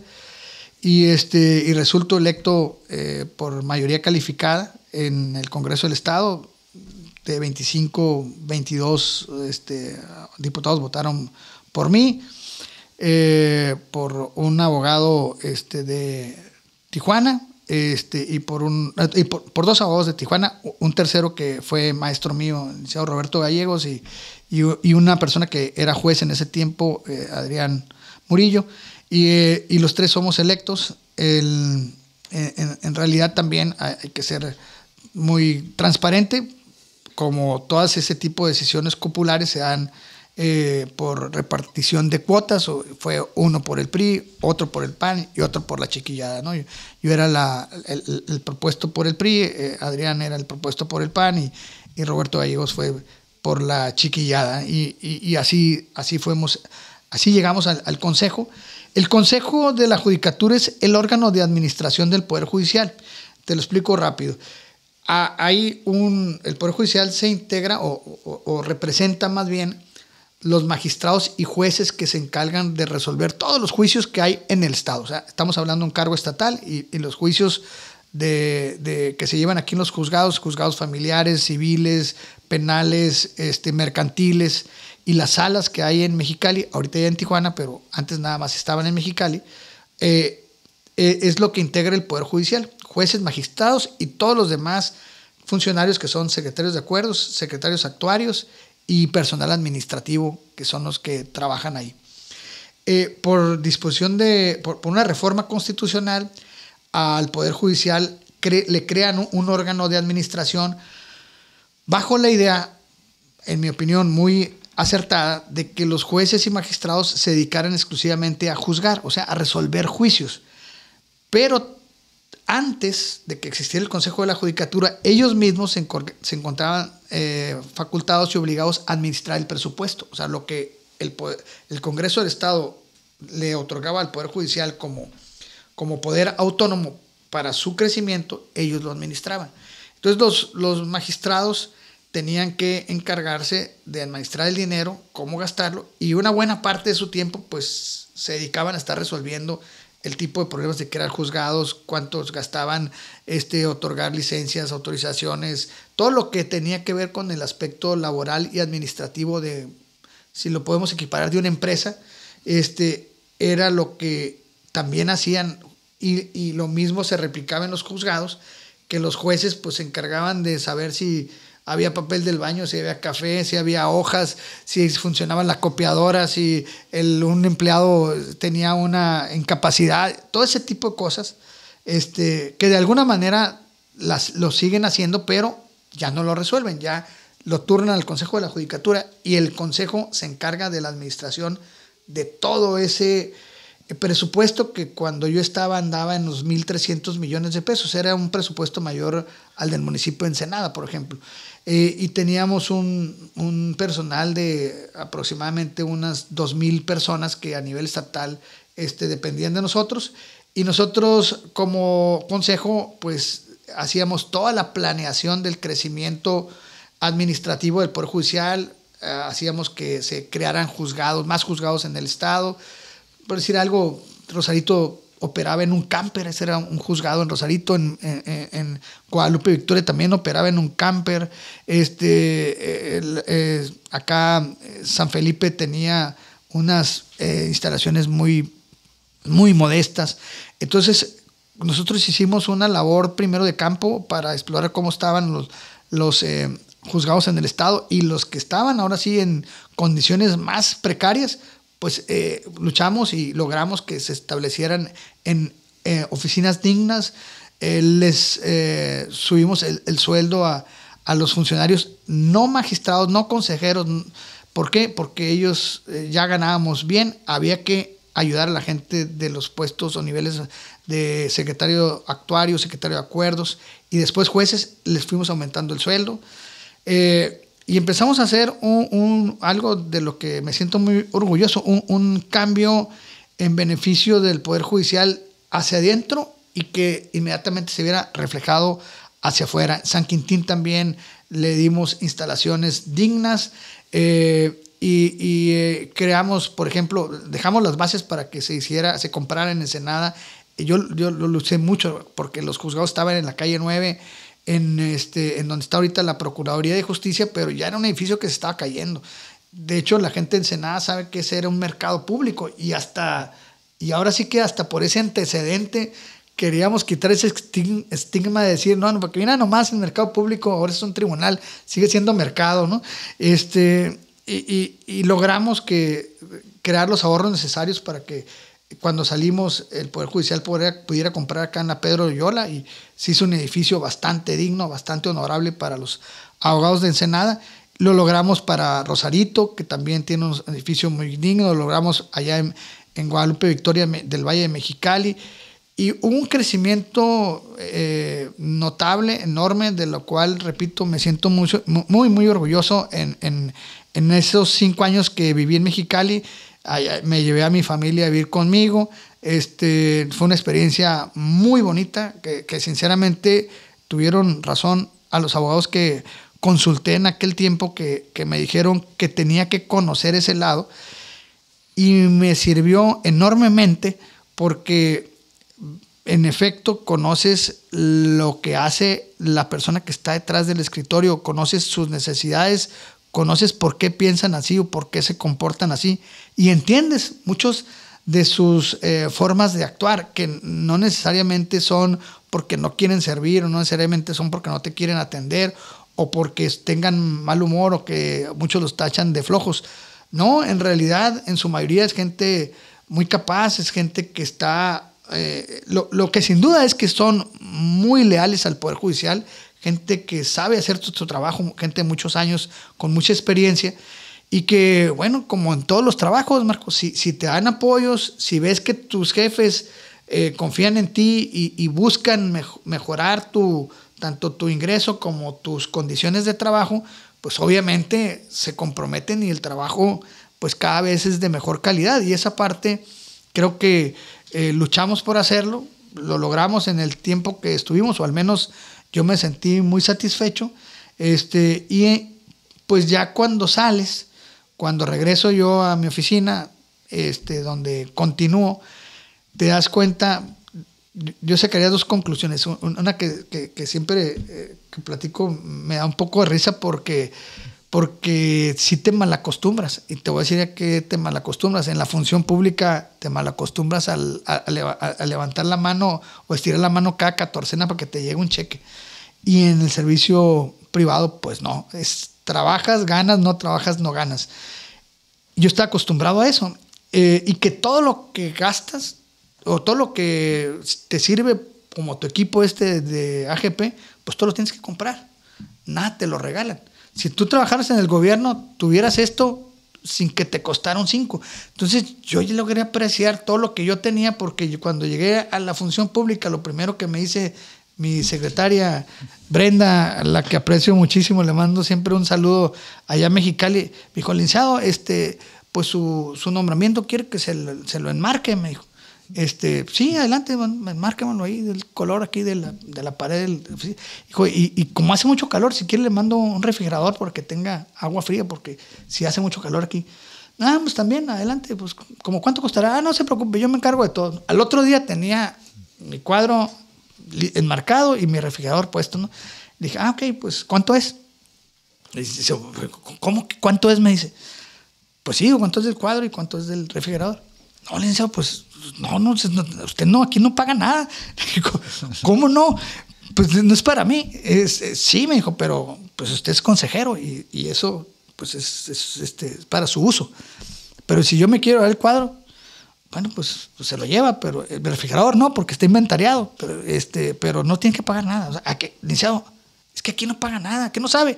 y, este, y resulto electo eh, por mayoría calificada en el Congreso del Estado, de 25, 22 diputados votaron por mí, eh, por un abogado este, de Tijuana este, y, por, un, por, dos abogados de Tijuana, un tercero que fue maestro mío, el licenciado Roberto Gallegos, y, una persona que era juez en ese tiempo, eh, Adrián Murillo, eh, y, los tres somos electos. en realidad también hay que ser muy transparente como todas ese tipo de decisiones populares se dan eh, por repartición de cuotas, fue uno por el PRI, otro por el PAN y otro por la chiquillada. ¿no? Yo, era el, propuesto por el PRI, eh, Adrián era el propuesto por el PAN y, y Roberto Gallegos fue por la chiquillada. Y, así, así fuimos, así llegamos al, al, Consejo. El Consejo de la Judicatura es el órgano de administración del Poder Judicial. Te lo explico rápido hay un, el Poder Judicial se integra o, representa más bien los magistrados y jueces que se encargan de resolver todos los juicios que hay en el Estado. O sea, estamos hablando de un cargo estatal y, los juicios de, que se llevan aquí en los juzgados, juzgados familiares, civiles, penales, este, mercantiles, y las salas que hay en Mexicali, ahorita ya en Tijuana, pero antes nada más estaban en Mexicali, eh, eh, es lo que integra el Poder Judicial, jueces, magistrados y todos los demás funcionarios que son secretarios de acuerdos, secretarios actuarios y personal administrativo, que son los que trabajan ahí. Eh, por disposición de, por, una reforma constitucional, al Poder Judicial le crean un, un, órgano de administración bajo la idea, en mi opinión, muy acertada, de que los jueces y magistrados se dedicaran exclusivamente a juzgar, o sea, a resolver juicios pero antes de que existiera el Consejo de la Judicatura, ellos mismos se, encontraban eh, facultados y obligados a administrar el presupuesto. O sea, lo que el, Congreso del Estado le otorgaba al Poder Judicial como, poder autónomo para su crecimiento, ellos lo administraban. Entonces los, magistrados tenían que encargarse de administrar el dinero, cómo gastarlo, y una buena parte de su tiempo pues se dedicaban a estar resolviendo el tipo de problemas de crear juzgados, cuántos gastaban, este, otorgar licencias, autorizaciones, todo lo que tenía que ver con el aspecto laboral y administrativo de, si lo podemos equiparar, de una empresa, este, era lo que también hacían y, y lo mismo se replicaba en los juzgados, que los jueces pues se encargaban de saber si había papel del baño, si había café, si había hojas, si funcionaban las copiadoras, si un empleado tenía una incapacidad, todo ese tipo de cosas, este, que de alguna manera las, lo siguen haciendo, pero ya no lo resuelven, ya lo turnan al Consejo de la Judicatura y el Consejo se encarga de la administración de todo ese eh, presupuesto que cuando yo estaba andaba en los 1.300 millones de pesos, era un presupuesto mayor al del municipio de Ensenada, por ejemplo. Eh, y teníamos un, personal de aproximadamente unas 2.000 personas que a nivel estatal este, dependían de nosotros. Y nosotros como consejo, pues hacíamos toda la planeación del crecimiento administrativo del Poder Judicial, eh, hacíamos que se crearan juzgados, más juzgados en el Estado. Por decir algo, Rosarito operaba en un camper, ese era un juzgado en Rosarito, en, Guadalupe Victoria también operaba en un camper, este, eh, eh, acá eh, San Felipe tenía unas instalaciones muy, muy modestas, entonces nosotros hicimos una labor primero de campo para explorar cómo estaban los, los juzgados en el Estado y los que estaban ahora sí en condiciones más precarias, pues eh, luchamos y logramos que se establecieran en eh, oficinas dignas, eh, les subimos el, sueldo a, a, los funcionarios no magistrados, no consejeros. ¿Por qué? Porque ellos ya ganábamos bien, había que ayudar a la gente de los puestos o niveles de secretario actuario, secretario de acuerdos, y después jueces, les fuimos aumentando el sueldo. Eh, y empezamos a hacer un, algo de lo que me siento muy orgulloso, un, cambio en beneficio del Poder Judicial hacia adentro y que inmediatamente se viera reflejado hacia afuera. San Quintín también le dimos instalaciones dignas eh, y, eh, creamos, por ejemplo, dejamos las bases para que se hiciera, se comprara en Ensenada. Yo, yo lo luché mucho porque los juzgados estaban en la calle 9 en, este, en donde está ahorita la Procuraduría de Justicia, pero ya era un edificio que se estaba cayendo. De hecho, la gente en Senada sabe que ese era un mercado público y hasta, y ahora sí que hasta por ese antecedente queríamos quitar ese estigma de decir, no, no, porque mira nomás el mercado público, ahora es un tribunal, sigue siendo mercado, ¿no? Este, y, y logramos que crear los ahorros necesarios para que cuando salimos, el Poder Judicial pudiera, comprar acá en la Pedro Loyola y se hizo un edificio bastante digno, bastante honorable para los abogados de Ensenada. Lo logramos para Rosarito, que también tiene un edificio muy digno, lo logramos allá en, Guadalupe Victoria del Valle de Mexicali. Y hubo un crecimiento eh, notable, enorme, de lo cual, repito, me siento muy, muy orgulloso en esos cinco años que viví en Mexicali me llevé a mi familia a vivir conmigo. Este, fue una experiencia muy bonita, que, sinceramente tuvieron razón a los abogados que consulté en aquel tiempo que, que, me dijeron que tenía que conocer ese lado y me sirvió enormemente porque en efecto conoces lo que hace la persona que está detrás del escritorio, conoces sus necesidades, conoces por qué piensan así o por qué se comportan así y entiendes muchos de sus eh, formas de actuar, que no necesariamente son porque no quieren servir o no necesariamente son porque no te quieren atender o porque tengan mal humor o que muchos los tachan de flojos. No, en realidad en su mayoría es gente muy capaz, es gente que está... Eh, lo, lo que sin duda es que son muy leales al Poder Judicial gente que sabe hacer su, trabajo, gente de muchos años, con mucha experiencia. Y que, bueno, como en todos los trabajos, Marcos, si, si te dan apoyos, si ves que tus jefes eh, confían en ti y, buscan mejorar tu, tanto tu ingreso como tus condiciones de trabajo, pues obviamente se comprometen y el trabajo pues cada vez es de mejor calidad. Y esa parte creo que eh, luchamos por hacerlo, lo logramos en el tiempo que estuvimos, o al menos yo me sentí muy satisfecho. Este, y pues ya cuando sales, cuando regreso yo a mi oficina, este, donde continúo, te das cuenta, yo sacaría dos conclusiones. Una que, siempre eh, que platico me da un poco de risa porque porque si te malacostumbras, y te voy a decir a qué te malacostumbras, en la función pública te malacostumbras a, levantar la mano o estirar la mano cada catorcena para que te llegue un cheque. Y en el servicio privado, pues no, es trabajas, ganas, no trabajas, no ganas. Yo estaba acostumbrado a eso, eh, y que todo lo que gastas o todo lo que te sirve como tu equipo este de AGP, pues todo lo tienes que comprar, nada te lo regalan. Si tú trabajaras en el gobierno, tuvieras esto sin que te costara cinco. Entonces yo logré apreciar todo lo que yo tenía porque cuando llegué a la función pública, lo primero que me dice mi secretaria Brenda, a la que aprecio muchísimo, le mando siempre un saludo allá a Mexicali, me dijo, licenciado, este, pues su, su nombramiento quiere que se lo, se lo enmarque, me dijo este, sí, adelante, márquemelo ahí, del color aquí de la, pared. y, como hace mucho calor, si quiere le mando un refrigerador que tenga agua fría, porque si hace mucho calor aquí. nada ah, pues también, adelante, pues como cuánto costará. Ah, no se preocupe, yo me encargo de todo. Al otro día tenía mi cuadro enmarcado y mi refrigerador puesto, ¿no? dije, ah, ok, pues ¿cuánto es? dice, ¿cómo? ¿Cuánto es? Me dice, pues sí, ¿cuánto es del cuadro y cuánto es del refrigerador? No, le dice, ah, pues no, no, usted no, aquí no paga nada. [LAUGHS] ¿cómo no? Pues no es para mí. Eh, sí, me dijo, pero pues usted es consejero y, eso pues este, es, para su uso. Pero si yo me quiero dar el cuadro, bueno, pues, pues, se lo lleva, pero el refrigerador no, porque está inventariado, pero, este, pero no tiene que pagar nada. O sea, qué? es que aquí no paga nada, que no sabe.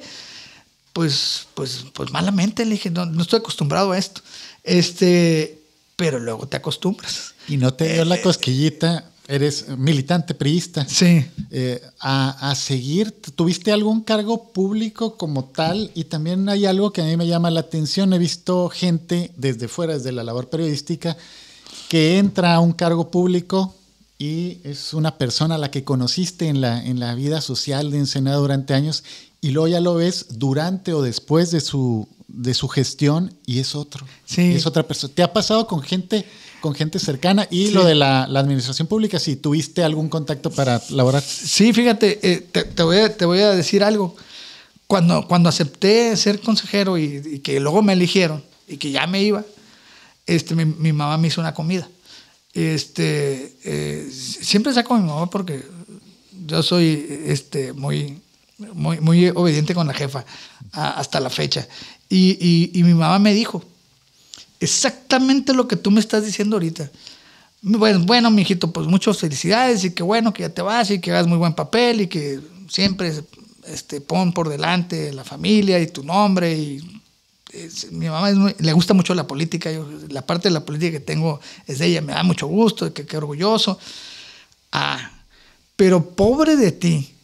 Pues, pues, pues malamente le dije, no, no estoy acostumbrado a esto. Este, pero luego te acostumbras y no te dio la eh, cosquillita, eres militante priista. Sí. Eh, a, a, seguir, ¿tuviste algún cargo público como tal? Y también hay algo que a mí me llama la atención. He visto gente desde fuera, desde la labor periodística, que entra a un cargo público y es una persona a la que conociste en la, en la vida social de Ensenada durante años y luego ya lo ves durante o después de su, de su gestión y es otro. Sí. Es otra persona. ¿Te ha pasado con gente con gente cercana. Y lo de la, administración pública, si tuviste algún contacto para laborar. Sí, fíjate, eh, te, voy a, decir algo. Cuando, cuando acepté ser consejero y, que luego me eligieron y que ya me iba, este, mi, mamá me hizo una comida. Este, eh, siempre saco a mi mamá porque yo soy este, muy, muy, muy obediente con la jefa hasta la fecha. Y, y, y mi mamá me dijo, Exactamente lo que tú me estás diciendo ahorita. Bueno, bueno, hijito pues muchas felicidades y que bueno que ya te vas y que hagas muy buen papel y que siempre este, pon por delante la familia y tu nombre. Y, mi mamá le gusta mucho la política. Yo, la parte de la política que tengo es de ella, me da mucho gusto, que, que orgulloso. Ah, pero pobre de ti,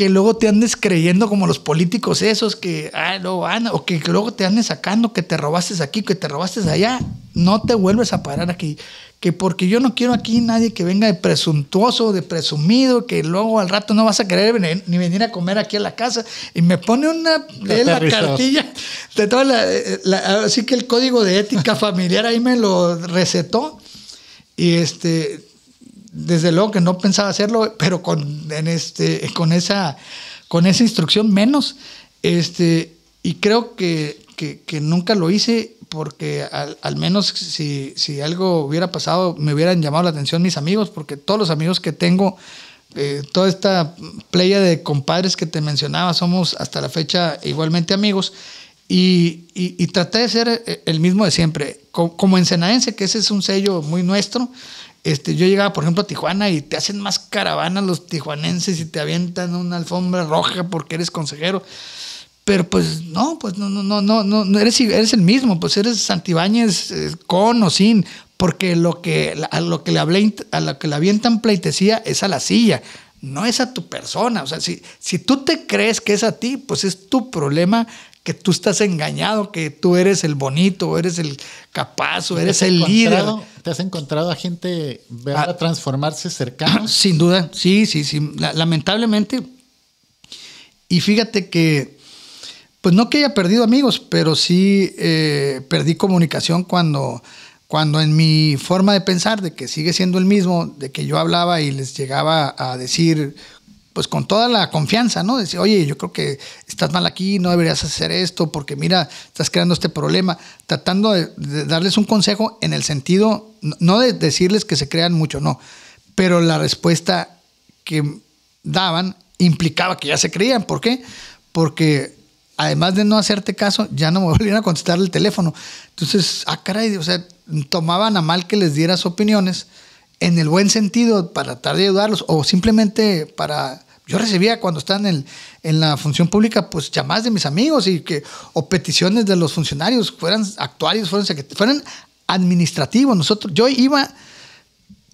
que luego te andes creyendo como los políticos esos que, ah, no, o que, luego te andes sacando que te robaste aquí, que te robaste allá, no te vuelves a parar aquí. Que porque yo no quiero aquí nadie que venga de presuntuoso, de presumido, que luego al rato no vas a querer venir, ni venir a comer aquí a la casa. Y me pone una cartilla de toda Así eh, eh, que el código de ética familiar ahí me lo recetó. Y este, desde luego que no pensaba hacerlo, pero con, este, con, esa, con esa instrucción menos. Este, y creo que, nunca lo hice porque al, menos si, algo hubiera pasado me hubieran llamado la atención mis amigos, porque todos los amigos que tengo, eh, toda esta playa de compadres que te mencionaba, somos hasta la fecha igualmente amigos. Y, y, traté de ser el mismo de siempre, como, en que ese es un sello muy nuestro, este, yo llegaba, por ejemplo, a Tijuana y te hacen más caravanas los tijuanenses y te avientan una alfombra roja porque eres consejero. Pero pues no, pues no, no, no, no, no, eres, eres el mismo, pues eres Santibáñez eh, con o sin, porque lo que, a lo que le hablé, a lo que le avientan pleitesía es a la silla, no es a tu persona. O sea, si, si tú te crees que es a ti, pues es tu problema que tú estás engañado, que tú eres el bonito, eres el capaz, o eres el líder. ¿Te has encontrado a gente a ah. transformarse cercano? [CLEARS THROAT] Sin duda, sí, sí, sí. Lamentablemente. Y fíjate que, pues no que haya perdido amigos, pero sí eh, perdí comunicación cuando, cuando en mi forma de pensar, de que sigue siendo el mismo, de que yo hablaba y les llegaba a decir pues con toda la confianza, ¿no? Decir, oye, yo creo que estás mal aquí, no deberías hacer esto, porque mira, estás creando este problema, tratando de, darles un consejo en el sentido, no de decirles que se crean mucho, no, pero la respuesta que daban implicaba que ya se creían, ¿por qué? Porque además de no hacerte caso, ya no me [LAUGHS] volvieron a contestar el teléfono. Entonces, ah, caray, o sea, tomaban a mal que les dieras opiniones en el buen sentido para tratar de ayudarlos o simplemente para... Yo recibía cuando estaban en, en la función pública, pues llamadas de mis amigos y que, o peticiones de los funcionarios, fueran actuarios, fueran, fueran administrativos. Nosotros, yo iba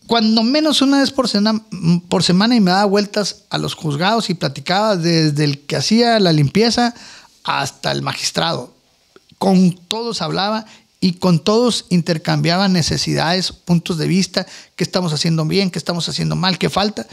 cuando menos una vez por semana y me daba vueltas a los juzgados y platicaba desde el que hacía la limpieza hasta el magistrado. Con todos hablaba y con todos intercambiaban necesidades, puntos de vista, qué estamos haciendo bien, qué estamos haciendo mal, qué falta.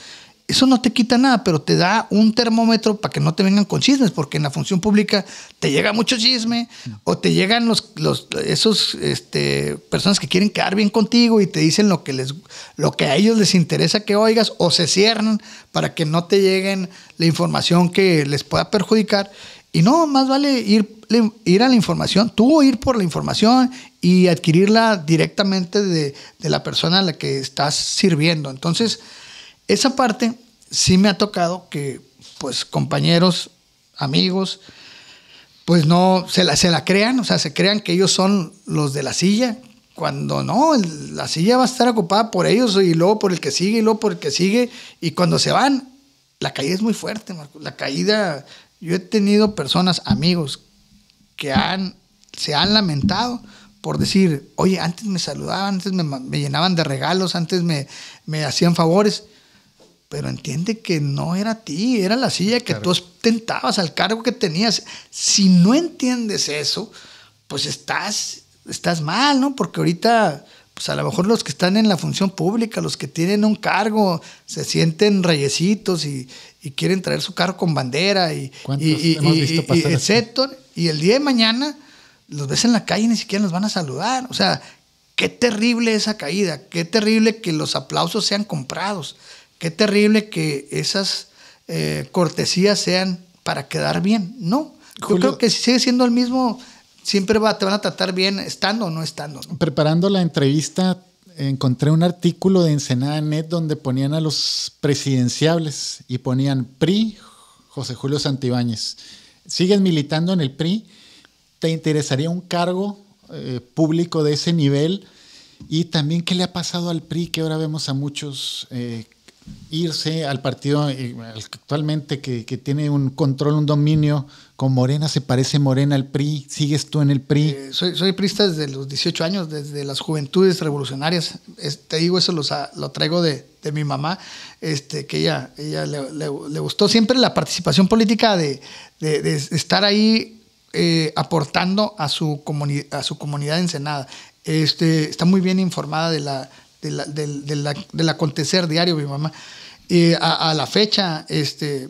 Eso no te quita nada, pero te da un termómetro para que no te vengan con chismes, porque en la función pública te llega mucho chisme o te llegan los, los esos este, personas que quieren quedar bien contigo y te dicen lo que les lo que a ellos les interesa que oigas o se cierran para que no te lleguen la información que les pueda perjudicar. Y no, más vale ir, ir a la información, tú ir por la información y adquirirla directamente de, la persona a la que estás sirviendo. Entonces, esa parte sí me ha tocado que, pues, compañeros, amigos, pues no, se la, se la crean, o sea, se crean que ellos son los de la silla, cuando no, la silla va a estar ocupada por ellos y luego por el que sigue y luego por el que sigue, y cuando se van, la caída es muy fuerte, la caída yo he tenido personas, amigos, que han, se han lamentado por decir, oye, antes me saludaban, antes me, llenaban de regalos, antes me, me, hacían favores, pero entiende que no era ti, era la silla que tú ostentabas, al cargo que tenías. Si no entiendes eso, pues estás, estás mal, ¿no? Porque ahorita pues a lo mejor los que están en la función pública, los que tienen un cargo, se sienten reyesitos y, y quieren traer su carro con bandera y, y, y, el día de mañana los ves en la calle y ni siquiera los van a saludar. O sea, qué terrible esa caída, qué terrible que los aplausos sean comprados, qué terrible que esas eh, cortesías sean para quedar bien. No, yo creo que si sigue siendo el mismo, siempre va, te van a tratar bien estando o no estando. Preparando la entrevista, encontré un artículo de Ensenada Net donde ponían a los presidenciables y ponían PRI, José Julio Santibáñez. ¿Sigues militando en el PRI? ¿Te interesaría un cargo eh, público de ese nivel? Y también, ¿qué le ha pasado al PRI? Que ahora vemos a muchos eh, irse al partido eh, actualmente que, tiene un control, un dominio con Morena, se parece Morena al PRI, sigues tú en el PRI. Eh, soy, soy desde los 18 años, desde las juventudes revolucionarias. te digo, eso ah, lo traigo de, mi mamá, este, que ella, ella le, gustó siempre la participación política de, estar ahí eh, aportando a su, a su comunidad en Este, está muy bien informada de la del, acontecer diario mi mamá. Y a, la fecha, este,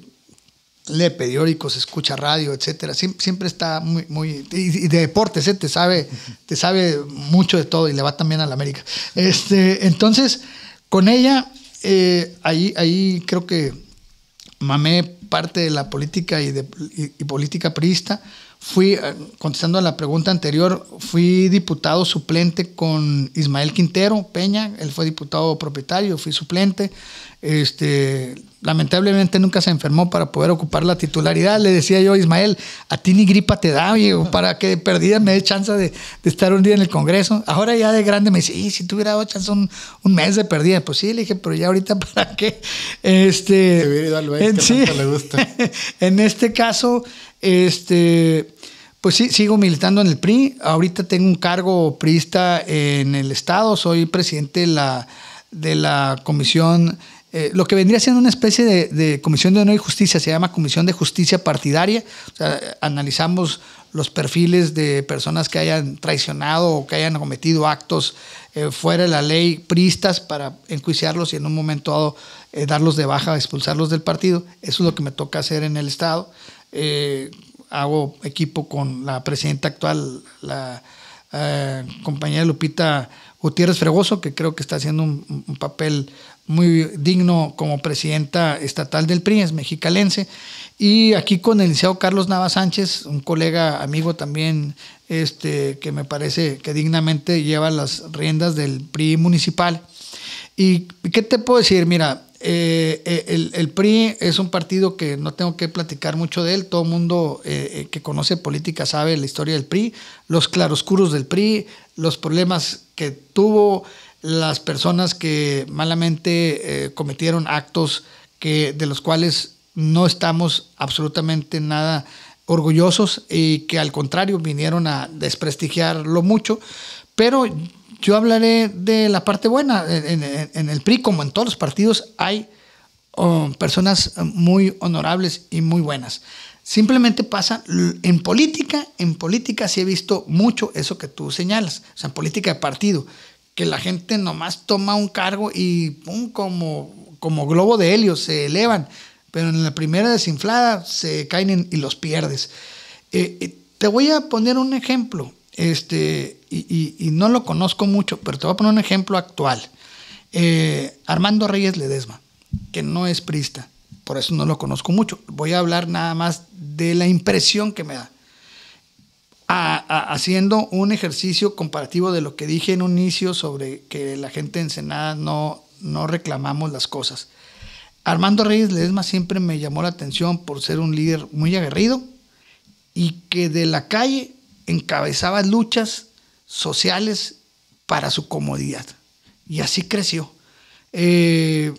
lee periódicos, escucha radio, etc Siempre, está muy, muy y, de deportes, eh, te sabe, te sabe mucho de todo y le va también a la América. Este, entonces, con ella, eh, ahí, ahí creo que mamé parte de la política y, de, y política priista fui, eh, contestando a la pregunta anterior, fui diputado suplente con Ismael Quintero Peña, él fue diputado propietario, fui suplente. Este, lamentablemente nunca se enfermó para poder ocupar la titularidad. Le decía yo, Ismael, a ti ni gripa te da, para que de perdida me dé chance de, estar un día en el Congreso. Ahora ya de grande me dice, si tuviera dado chance un, mes de perdida. Pues sí, le dije, pero ya ahorita [LAUGHS] para qué. Este, en, en este caso, este, pues sí, sigo militando en el PRI. Ahorita tengo un cargo priista en el Estado. Soy presidente de la, de la comisión, eh, lo que vendría siendo una especie de, comisión de honor y justicia. Se llama comisión de justicia partidaria. O sea, analizamos los perfiles de personas que hayan traicionado o que hayan cometido actos eh, fuera de la ley, priistas, para enjuiciarlos y en un momento dado eh, darlos de baja, expulsarlos del partido. Eso es lo que me toca hacer en el Estado hago equipo con la presidenta actual, la eh, compañera Lupita Gutiérrez Fregoso, que creo que está haciendo un, papel muy digno como presidenta estatal del PRI, es mexicalense. Y aquí con el liceo Carlos Nava Sánchez, un colega, amigo también, este, que me parece que dignamente lleva las riendas del PRI municipal. ¿Y qué te puedo decir? Mira, eh, eh, el, PRI es un partido que no tengo que platicar mucho de él. Todo el mundo eh, que conoce política sabe la historia del PRI, los claroscuros del PRI, los problemas que tuvo, las personas que malamente cometieron actos que, de los cuales no estamos absolutamente nada orgullosos y que al contrario vinieron a desprestigiarlo mucho. Pero yo hablaré de la parte buena. En, el PRI, como en todos los partidos, hay oh, personas muy honorables y muy buenas. Simplemente pasa en política, en política sí he visto mucho eso que tú señalas, o sea, en política de partido, que la gente nomás toma un cargo y como, como globo de helio se elevan, pero en la primera desinflada se caen y los pierdes. Eh, eh, te voy a poner un ejemplo. Este, y, no lo conozco mucho, pero te voy a poner un ejemplo actual. Eh, Armando Reyes Ledesma, que no es prista, por eso no lo conozco mucho. Voy a hablar nada más de la impresión que me da. haciendo un ejercicio comparativo de lo que dije en un inicio sobre que la gente en no, no reclamamos las cosas. Armando Reyes Ledesma siempre me llamó la atención por ser un líder muy aguerrido y que de la calle encabezaba luchas sociales para su comodidad. Y así creció. Eh,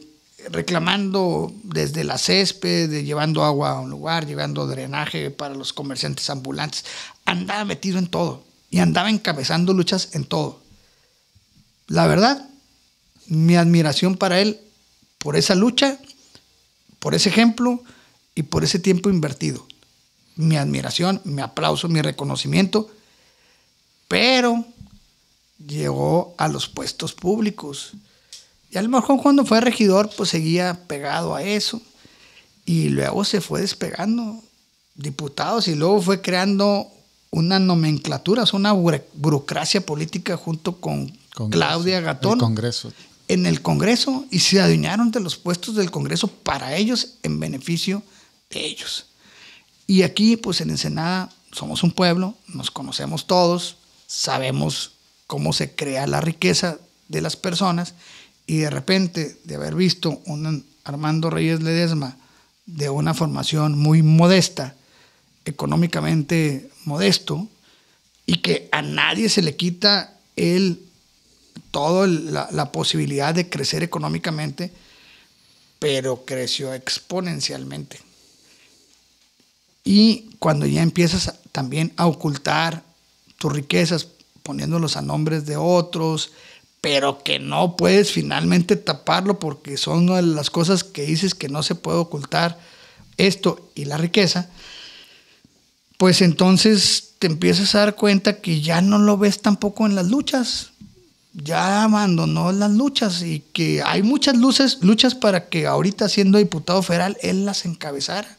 reclamando desde la césped, de llevando agua a un lugar, llevando drenaje para los comerciantes ambulantes. Andaba metido en todo y andaba encabezando luchas en todo. La verdad, mi admiración para él por esa lucha, por ese ejemplo y por ese tiempo invertido. Mi admiración, mi aplauso, mi reconocimiento pero llegó a los puestos públicos. Y a lo mejor cuando fue regidor, pues seguía pegado a eso. Y luego se fue despegando diputados y luego fue creando una nomenclatura, una burocracia política junto con Claudia Gatón. El Congreso. En el Congreso y se adueñaron de los puestos del Congreso para ellos en beneficio de ellos. Y aquí, pues en Ensenada, somos un pueblo, nos conocemos todos, sabemos cómo se crea la riqueza de las personas y de repente de haber visto un Armando Reyes Ledesma de una formación muy modesta, económicamente modesto, y que a nadie se le quita el, toda la posibilidad de crecer económicamente, pero creció exponencialmente. Y cuando ya empiezas también a ocultar tus riquezas poniéndolos a nombres de otros, pero que no puedes finalmente taparlo porque son las cosas que dices que no se puede ocultar esto y la riqueza, pues entonces te empiezas a dar cuenta que ya no lo ves tampoco en las luchas, ya abandonó las luchas y que hay muchas luces, luchas para que ahorita siendo diputado federal él las encabezara,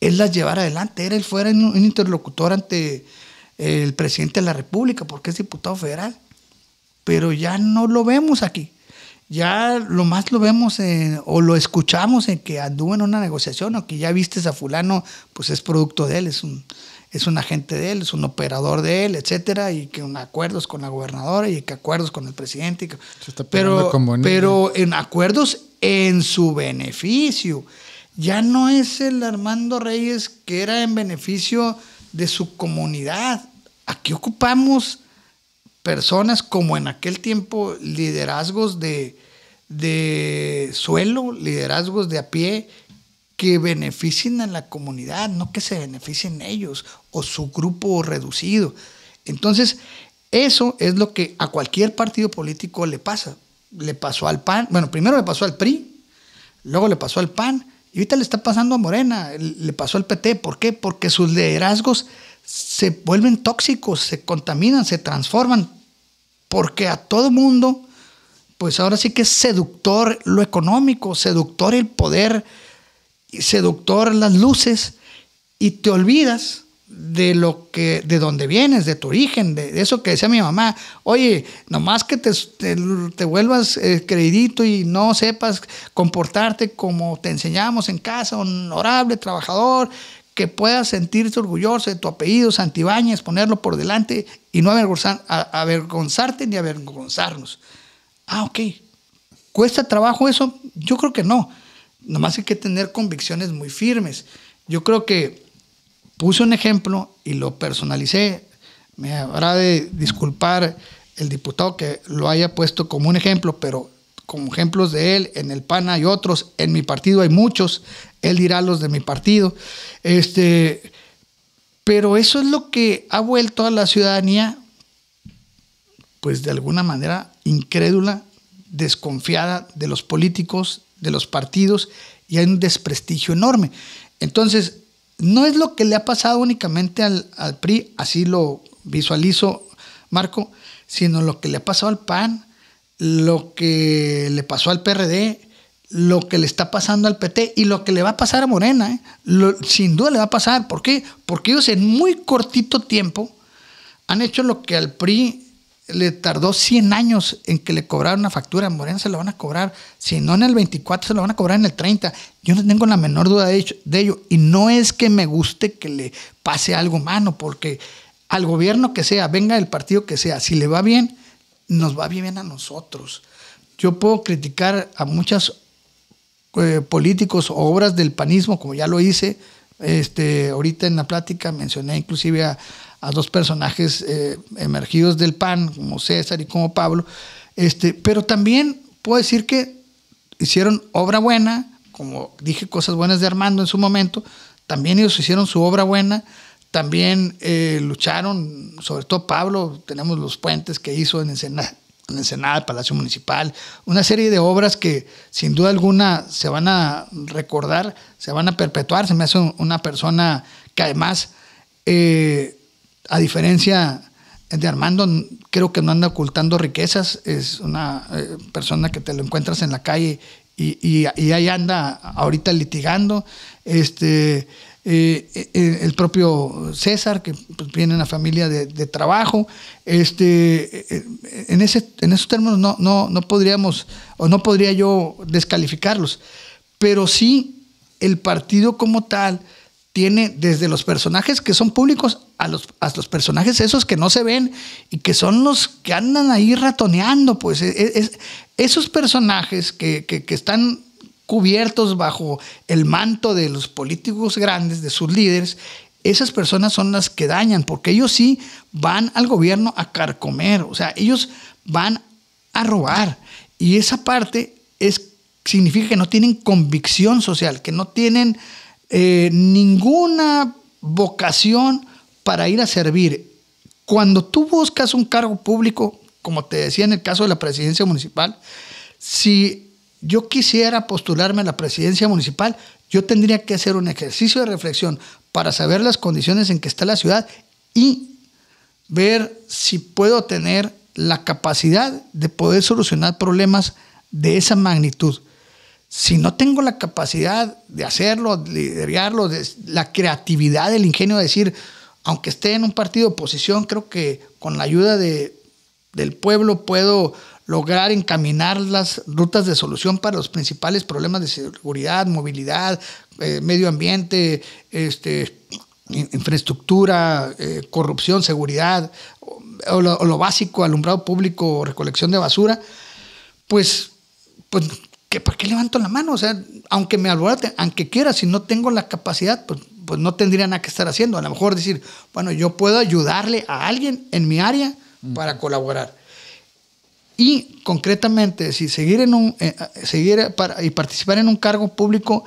él las llevara adelante, él fuera un interlocutor ante el presidente de la República, porque es diputado federal. Pero ya no lo vemos aquí. Ya lo más lo vemos o lo escuchamos en que anduvo en una negociación o que ya viste a fulano, pues es producto de él, es un, es un agente de él, es un operador de él, etcétera, y que un acuerdos con la gobernadora y que acuerdos con el presidente. pero, pero en acuerdos en su beneficio. Ya no es el Armando Reyes que era en beneficio de su comunidad, Aquí ocupamos personas como en aquel tiempo, liderazgos de, suelo, liderazgos de a pie, que beneficien a la comunidad, no que se beneficien ellos o su grupo reducido. Entonces, eso es lo que a cualquier partido político le pasa. Le pasó al PAN, bueno, primero le pasó al PRI, luego le pasó al PAN, y ahorita le está pasando a Morena, le pasó al PT. ¿Por qué? Porque sus liderazgos se vuelven tóxicos, se contaminan, se transforman, porque a todo mundo, pues ahora sí que es seductor lo económico, seductor el poder, seductor las luces, y te olvidas de lo que, de dónde vienes, de tu origen, de, eso que decía mi mamá, oye, nomás que te, vuelvas eh, y no sepas comportarte como te enseñamos en casa, honorable, trabajador, que puedas sentirte orgulloso de tu apellido, Santibáñez, ponerlo por delante y no avergonzarte ni avergonzarnos. Ah, ok. ¿Cuesta trabajo eso? Yo creo que no. Nomás hay que tener convicciones muy firmes. Yo creo que puse un ejemplo y lo personalicé. Me habrá de disculpar el diputado que lo haya puesto como un ejemplo, pero como ejemplos de él, en el PANA y otros, en mi partido hay muchos, él dirá los de mi partido. Este, pero eso es lo que ha vuelto a la ciudadanía, pues de alguna manera incrédula, desconfiada de los políticos, de los partidos, y hay un desprestigio enorme. Entonces, no es lo que le ha pasado únicamente al, al PRI, así lo visualizo, Marco, sino lo que le ha pasado al PAN, lo que le pasó al PRD, lo que le está pasando al PT y lo que le va a pasar a Morena. ¿eh? sin duda le va a pasar. ¿Por qué? Porque ellos en muy cortito tiempo han hecho lo que al PRI le tardó 100 años en que le cobraron una factura. A Morena se la van a cobrar. Si no en el 24, se la van a cobrar en el 30. Yo no tengo la menor duda de, ello. Y no es que me guste que le pase algo malo, porque al gobierno que sea, venga el partido que sea, si le va bien, nos va bien a nosotros. Yo puedo criticar a muchas eh, políticos o obras del panismo, como ya lo hice. Este, ahorita en la plática mencioné inclusive a, dos personajes eh, emergidos del PAN, como César y como Pablo. Este, pero también puedo decir que hicieron obra buena, como dije cosas buenas de Armando en su momento, también ellos hicieron su obra buena, también eh, lucharon, sobre todo Pablo, tenemos los puentes que hizo en Ensenada, en Senado, el Palacio Municipal, una serie de obras que sin duda alguna se van a recordar, se van a perpetuar. Se me hace una persona que además, eh, a diferencia de Armando, creo que no anda ocultando riquezas, es una eh, persona que te lo encuentras en la calle y, y ahí anda ahorita litigando. Este, eh, eh, el propio César, que pues, viene de una familia de, trabajo. Este, eh, en, ese, en esos términos no, no, no podríamos, o no podría yo descalificarlos, pero sí el partido como tal tiene desde los personajes que son públicos a los, los personajes esos que no se ven y que son los que andan ahí ratoneando, pues e, e, esos personajes que están cubiertos bajo el manto de los políticos grandes, de sus líderes, esas personas son las que dañan, porque ellos sí van al gobierno a carcomer, o sea, ellos van a robar. Y esa parte es, significa que no tienen convicción social, que no tienen eh, ninguna vocación para ir a servir. Cuando tú buscas un cargo público, como te decía en el caso de la presidencia municipal, si yo quisiera postularme a la presidencia municipal, yo tendría que hacer un ejercicio de reflexión para saber las condiciones en que está la ciudad y ver si puedo tener la capacidad de poder solucionar problemas de esa magnitud. Si no tengo la capacidad de hacerlo, de liderarlo, la creatividad, el ingenio de decir, aunque esté en un partido de oposición, creo que con la ayuda de, del pueblo puedo lograr encaminar las rutas de solución para los principales problemas de seguridad, movilidad, eh, medio ambiente, este, infraestructura, eh, corrupción, seguridad, o lo, básico, alumbrado público, recolección de basura, pues, pues ¿qué, qué levanto la mano? O sea, aunque me alborote, aunque quiera, si no tengo la capacidad, pues, pues no tendría nada que estar haciendo. A lo mejor decir, bueno, yo puedo ayudarle a alguien en mi área para colaborar. Y concretamente, si seguir, en un, eh, eh, y participar en un cargo público,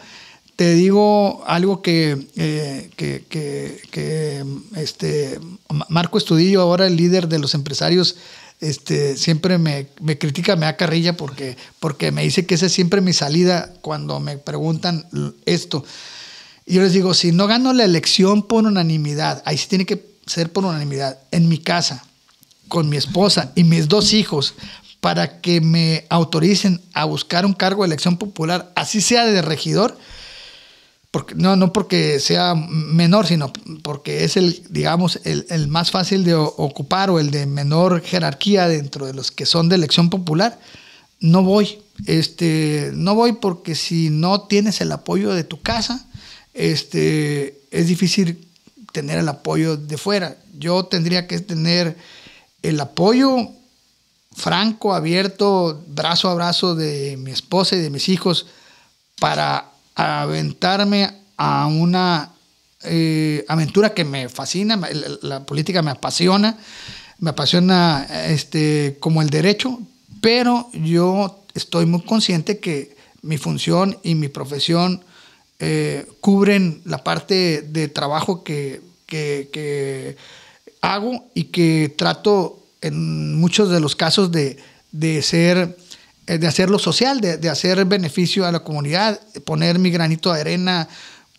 te digo algo que, eh, este, Marco Estudillo, ahora el líder de los empresarios, este, siempre me, critica, me da porque, porque me dice que esa es siempre mi salida cuando me preguntan esto. Y yo les digo, si no gano la elección por unanimidad, ahí sí tiene que ser por unanimidad, en mi casa, con mi esposa y mis dos hijos, para que me autoricen a buscar un cargo de elección popular, así sea de regidor, porque, no, no porque sea menor, sino porque es el, digamos, el, más fácil de ocupar o el de menor jerarquía dentro de los que son de elección popular, no voy. Este, no voy porque si no tienes el apoyo de tu casa, este, es difícil tener el apoyo de fuera. Yo tendría que tener el apoyo franco, abierto, brazo a brazo de mi esposa y de mis hijos para aventarme a una eh, aventura que me fascina, la, política me apasiona, me apasiona este, como el derecho, pero yo estoy muy consciente que mi función y mi profesión eh, cubren la parte de trabajo que, que hago y que trato en muchos de los casos de, de ser eh, de hacerlo social, de, hacer beneficio a la comunidad, poner mi granito de arena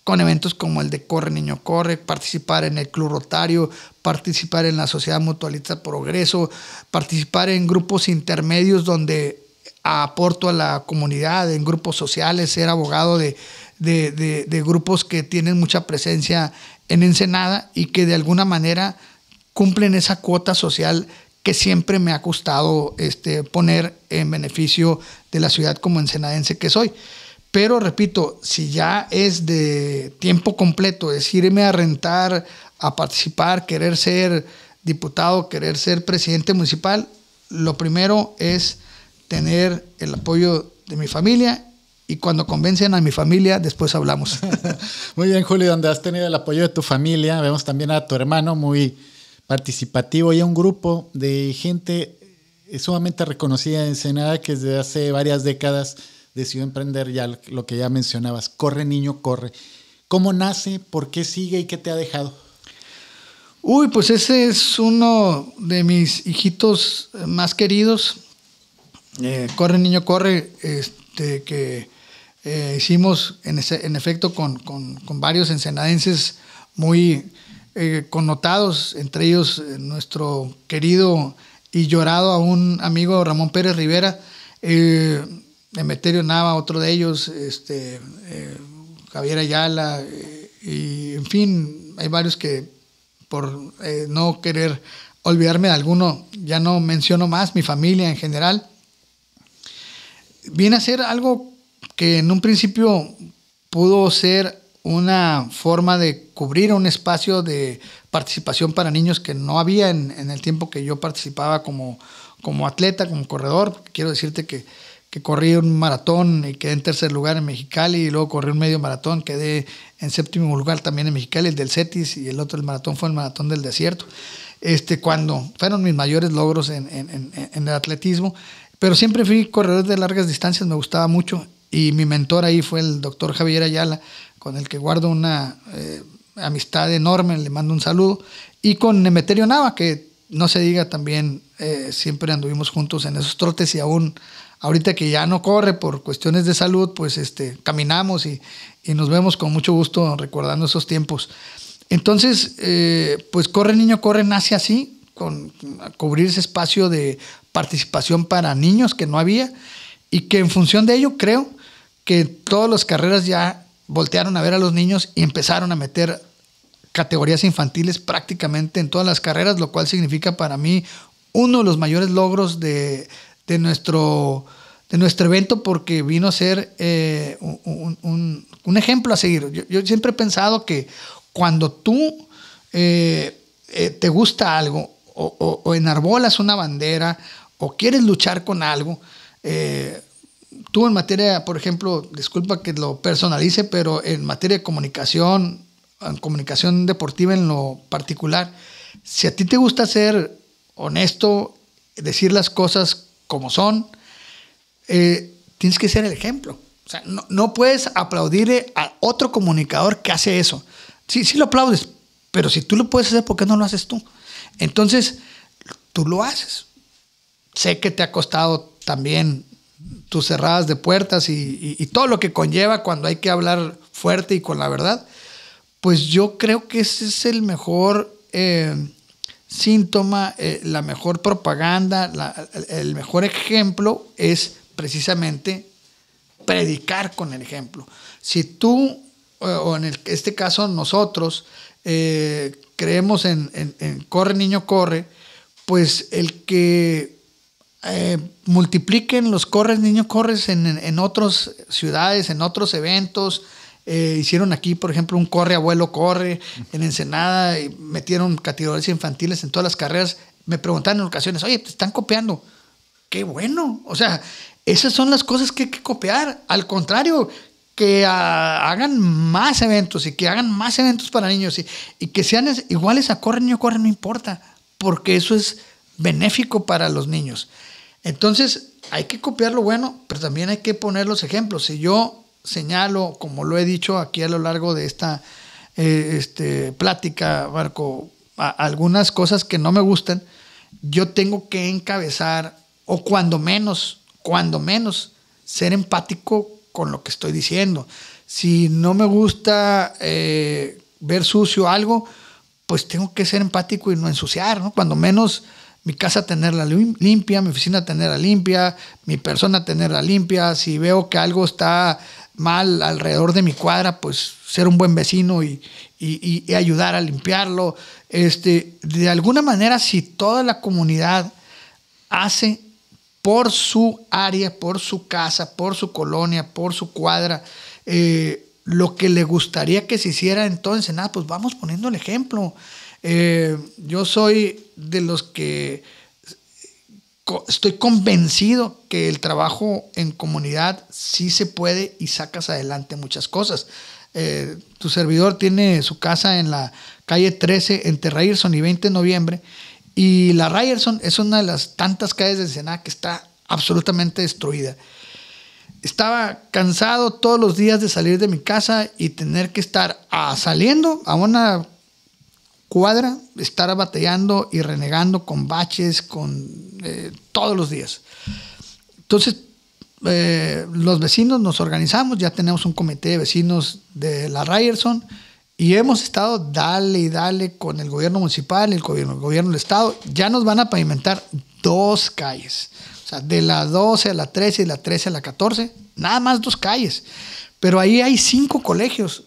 con eventos como el de Corre Niño Corre, participar en el Club Rotario, participar en la Sociedad Mutualista Progreso, participar en grupos intermedios donde aporto a la comunidad, en grupos sociales, ser abogado de, de grupos que tienen mucha presencia en Ensenada y que de alguna manera cumplen esa cuota social que siempre me ha costado este, poner en beneficio de la ciudad como ensenadense que soy. Pero repito, si ya es de tiempo completo, es irme a rentar, a participar, querer ser diputado, querer ser presidente municipal, lo primero es tener el apoyo de mi familia y cuando convencen a mi familia, después hablamos. [LAUGHS] muy bien, Julio, donde has tenido el apoyo de tu familia, vemos también a tu hermano muy participativo y a un grupo de gente sumamente reconocida en Ensenada que desde hace varias décadas decidió emprender ya lo que ya mencionabas, corre niño, corre. ¿Cómo nace? ¿Por qué sigue y qué te ha dejado? Uy, pues ese es uno de mis hijitos más queridos. Eh, corre niño, corre, este, que eh, hicimos en, efecto con, con varios ensenadenses muy eh, connotados, entre ellos eh, nuestro querido y llorado a un amigo Ramón Pérez Rivera, eh, Emeterio Nava, otro de ellos, este, eh, Javier Ayala, y en fin, hay varios que por no querer olvidarme de alguno, ya no menciono más, mi familia en general, viene a ser algo que en un principio pudo ser una forma de cubrir un espacio de participación para niños que no había en, el tiempo que yo participaba como, como atleta, como corredor. Quiero decirte que, que corrí un maratón y quedé en tercer lugar en Mexicali y luego corrí un medio maratón, quedé en séptimo lugar también en Mexicali, el del CETIS y el otro, el maratón fue el maratón del desierto. Este, cuando fueron mis mayores logros en, el atletismo, pero siempre fui corredor de largas distancias, me gustaba mucho y mi mentor ahí fue el doctor Javier Ayala, con el que guardo una eh, amistad enorme, le mando un saludo. Y con Nemeterio Nava, que no se diga también, eh, siempre anduvimos juntos en esos trotes y aún ahorita que ya no corre por cuestiones de salud, pues este, caminamos y, nos vemos con mucho gusto recordando esos tiempos. Entonces, eh, pues Corre Niño Corre nace así, con cubrir ese espacio de participación para niños que no había y que en función de ello creo que todas las carreras ya voltearon a ver a los niños y empezaron a meter categorías infantiles prácticamente en todas las carreras, lo cual significa para mí uno de los mayores logros de, nuestro, de nuestro evento porque vino a ser eh, un, ejemplo a seguir. Yo, siempre he pensado que cuando tú eh, eh, te gusta algo o, enarbolas una bandera o quieres luchar con algo, eh, tú en materia, por ejemplo, disculpa que lo personalice, pero en materia de comunicación, en comunicación deportiva en lo particular, si a ti te gusta ser honesto, decir las cosas como son, eh, tienes que ser el ejemplo. O sea, no, no, puedes aplaudir a otro comunicador que hace eso. Sí, sí lo aplaudes, pero si tú lo puedes hacer, ¿por qué no lo haces tú? Entonces, tú lo haces. Sé que te ha costado también tus cerradas de puertas y, todo lo que conlleva cuando hay que hablar fuerte y con la verdad, pues yo creo que ese es el mejor eh, síntoma, eh, la mejor propaganda, el mejor ejemplo es precisamente predicar con el ejemplo. Si tú, o en este caso nosotros, eh, creemos en corre niño, corre, pues el que eh, multipliquen los corres, niño corres en, otras ciudades, en otros eventos. Eh, hicieron aquí, por ejemplo, un corre, abuelo corre, en Ensenada, y metieron categorías infantiles en todas las carreras. Me preguntaron en ocasiones, oye, te están copiando. Qué bueno. O sea, esas son las cosas que hay que copiar. Al contrario, que ah, hagan más eventos y que hagan más eventos para niños y, que sean iguales a corre, niño, corre, no importa, porque eso es benéfico para los niños. Entonces, hay que copiar lo bueno, pero también hay que poner los ejemplos. Si yo señalo, como lo he dicho aquí a lo largo de esta eh, este, plática, Marco, algunas cosas que no me gustan, yo tengo que encabezar, o cuando menos, cuando menos, ser empático con lo que estoy diciendo. Si no me gusta eh, ver sucio algo, pues tengo que ser empático y no ensuciar, ¿no? Cuando menos mi casa tenerla limpia, mi oficina tenerla limpia, mi persona tenerla limpia. Si veo que algo está mal alrededor de mi cuadra, pues ser un buen vecino y, ayudar a limpiarlo. Este, de alguna manera, si toda la comunidad hace por su área, por su casa, por su colonia, por su cuadra, eh, lo que le gustaría que se hiciera entonces, nada, pues vamos poniendo el ejemplo. Eh, yo soy de los que estoy convencido que el trabajo en comunidad sí se puede y sacas adelante muchas cosas. Eh, tu servidor tiene su casa en la calle 13 entre Ryerson y 20 de noviembre. Y la Ryerson es una de las tantas calles de Senada que está absolutamente destruida. Estaba cansado todos los días de salir de mi casa y tener que estar ah, saliendo a una cuadra, estar batallando y renegando con baches, con eh, todos los días. Entonces, eh, los vecinos nos organizamos, ya tenemos un comité de vecinos de la Ryerson y hemos estado dale y dale con el gobierno municipal, el gobierno, gobierno del estado. Ya nos van a pavimentar dos calles, o sea, de la 12 a la 13 y la 13 a la 14, nada más dos calles. Pero ahí hay cinco colegios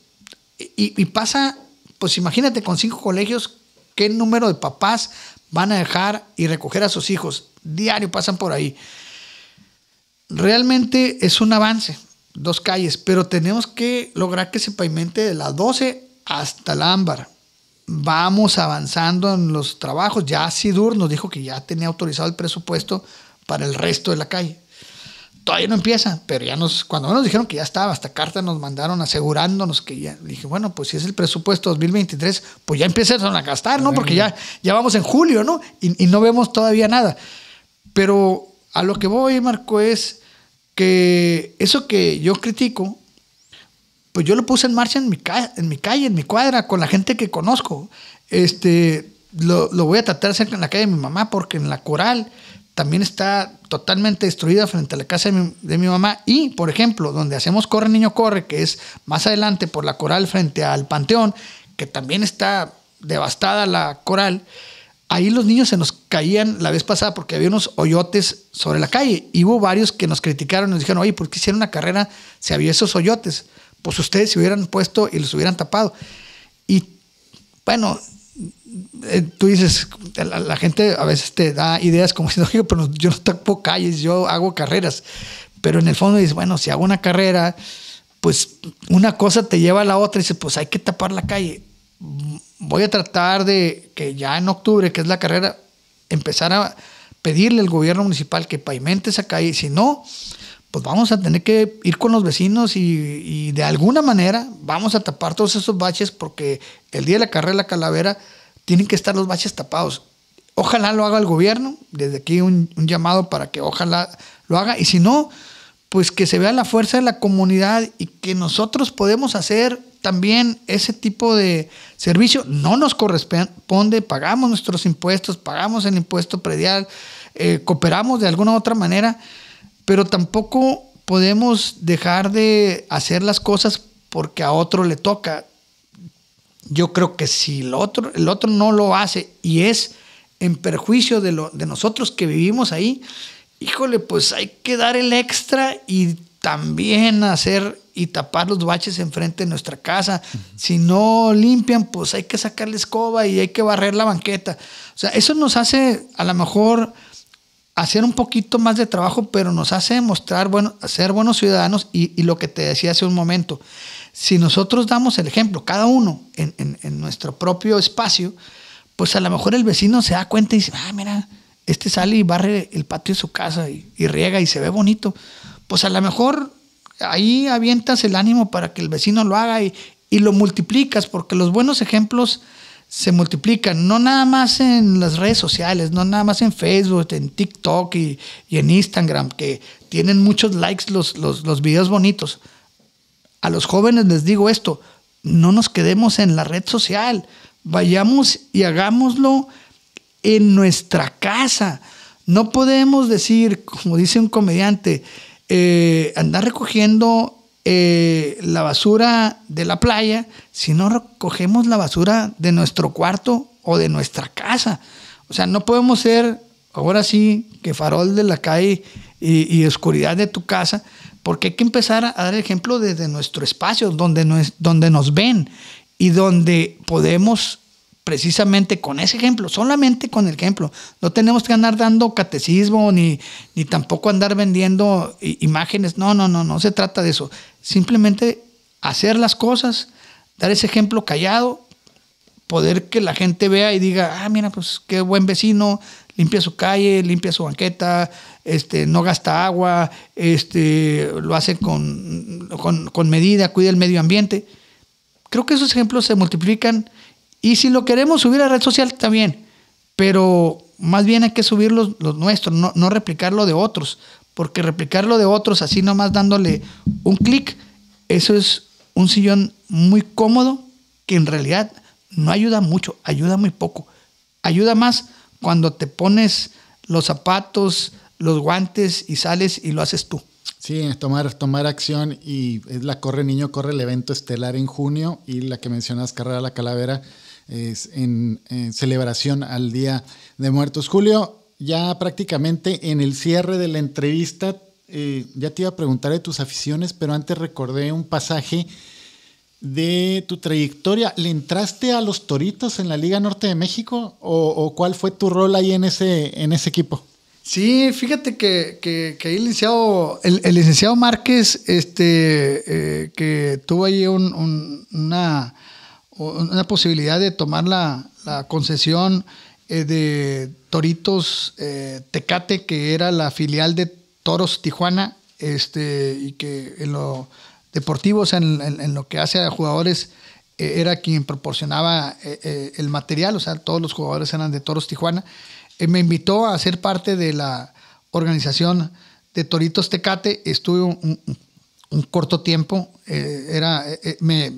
y pasa pues imagínate con cinco colegios, ¿qué número de papás van a dejar y recoger a sus hijos? Diario pasan por ahí. Realmente es un avance, dos calles, pero tenemos que lograr que se pavimente de las 12 hasta el ámbar. Vamos avanzando en los trabajos. Ya Sidur nos dijo que ya tenía autorizado el presupuesto para el resto de la calle todavía no empieza, pero ya nos, cuando nos dijeron que ya estaba, hasta carta nos mandaron asegurándonos que ya, dije, bueno, pues si es el presupuesto 2023, pues ya empiezan a gastar, ¿no? Porque ya, ya vamos en julio, ¿no? Y, no vemos todavía nada. Pero a lo que voy, Marco, es que eso que yo critico, pues yo lo puse en marcha en mi, en mi calle, en mi cuadra, con la gente que conozco. Este, lo, lo voy a tratar hacer en la calle de mi mamá, porque en la coral también está totalmente destruida frente a la casa de mi, mamá. Y, por ejemplo, donde hacemos Corre Niño Corre, que es más adelante por la coral frente al panteón, que también está devastada la coral, ahí los niños se nos caían la vez pasada porque había unos hoyotes sobre la calle. Y hubo varios que nos criticaron, nos dijeron, oye, ¿por qué hicieron una carrera si había esos hoyotes? Pues ustedes se hubieran puesto y los hubieran tapado. Y bueno, eh, tú dices, la, gente a veces te da ideas como si [LAUGHS] pero yo no tapo calles, yo hago carreras. Pero en el fondo dices, bueno, si hago una carrera, pues una cosa te lleva a la otra y dices, pues hay que tapar la calle. Voy a tratar de que ya en octubre, que es la carrera, empezar a pedirle al gobierno municipal que pavimente esa calle. Si no, pues vamos a tener que ir con los vecinos y, de alguna manera vamos a tapar todos esos baches porque el día de la carrera de la calavera tienen que estar los baches tapados. Ojalá lo haga el gobierno, desde aquí un, llamado para que ojalá lo haga y si no, pues que se vea la fuerza de la comunidad y que nosotros podemos hacer también ese tipo de servicio. No nos corresponde, pagamos nuestros impuestos, pagamos el impuesto predial, eh, cooperamos de alguna u otra manera pero tampoco podemos dejar de hacer las cosas porque a otro le toca. Yo creo que si el otro, el otro no lo hace y es en perjuicio de, nosotros que vivimos ahí, híjole, pues hay que dar el extra y también hacer y tapar los baches enfrente de nuestra casa. Si no limpian, pues hay que sacar la escoba y hay que barrer la banqueta. O sea, eso nos hace a lo mejor hacer un poquito más de trabajo, pero nos hace mostrar bueno, ser buenos ciudadanos y, lo que te decía hace un momento. Si nosotros damos el ejemplo, cada uno en, nuestro propio espacio, pues a lo mejor el vecino se da cuenta y dice, ah, mira, este sale y barre el patio de su casa y, riega y se ve bonito. Pues a lo mejor ahí avientas el ánimo para que el vecino lo haga y, y lo multiplicas, porque los buenos ejemplos se multiplican, no nada más en las redes sociales, no nada más en Facebook, en TikTok y, en Instagram, que tienen muchos likes los, los, los videos bonitos. A los jóvenes les digo esto, no nos quedemos en la red social, vayamos y hagámoslo en nuestra casa. No podemos decir, como dice un comediante, eh, andar recogiendo eh, la basura de la playa si no recogemos la basura de nuestro cuarto o de nuestra casa. O sea, no podemos ser ahora sí que farol de la calle y, oscuridad de tu casa, porque hay que empezar a dar ejemplo desde nuestro espacio, donde donde nos ven y donde podemos precisamente con ese ejemplo, solamente con el ejemplo. No tenemos que andar dando catecismo ni, ni tampoco andar vendiendo imágenes. No, no, no, no se trata de eso. Simplemente hacer las cosas, dar ese ejemplo callado, poder que la gente vea y diga, ah, mira, pues qué buen vecino, limpia su calle, limpia su banqueta, este, no gasta agua, este, lo hace con, con, con medida, cuida el medio ambiente. Creo que esos ejemplos se multiplican y si lo queremos subir a red social, también Pero más bien hay que subir los, nuestros, no, no replicar lo de otros. Porque replicar lo de otros, así nomás dándole un clic, eso es un sillón muy cómodo que en realidad no ayuda mucho, ayuda muy poco. Ayuda más cuando te pones los zapatos, los guantes y sales y lo haces tú. Sí, es tomar, tomar acción y es la Corre Niño, Corre el evento estelar en junio y la que mencionas, Carrera la Calavera, es en, celebración al Día de Muertos. Julio, ya prácticamente en el cierre de la entrevista, eh, ya te iba a preguntar de tus aficiones, pero antes recordé un pasaje de tu trayectoria. ¿Le entraste a los Toritos en la Liga Norte de México o, cuál fue tu rol ahí en ese, en ese equipo? Sí, fíjate que, ahí el licenciado, el, licenciado Márquez, este, eh, que tuvo ahí un, una una posibilidad de tomar la, concesión eh, de Toritos eh, Tecate, que era la filial de Toros Tijuana, este, y que en lo deportivo, o sea, en, lo que hace a jugadores, eh, era quien proporcionaba el material, o sea, todos los jugadores eran de Toros Tijuana. me invitó a ser parte de la organización de Toritos Tecate, estuve un, un corto tiempo, era, me,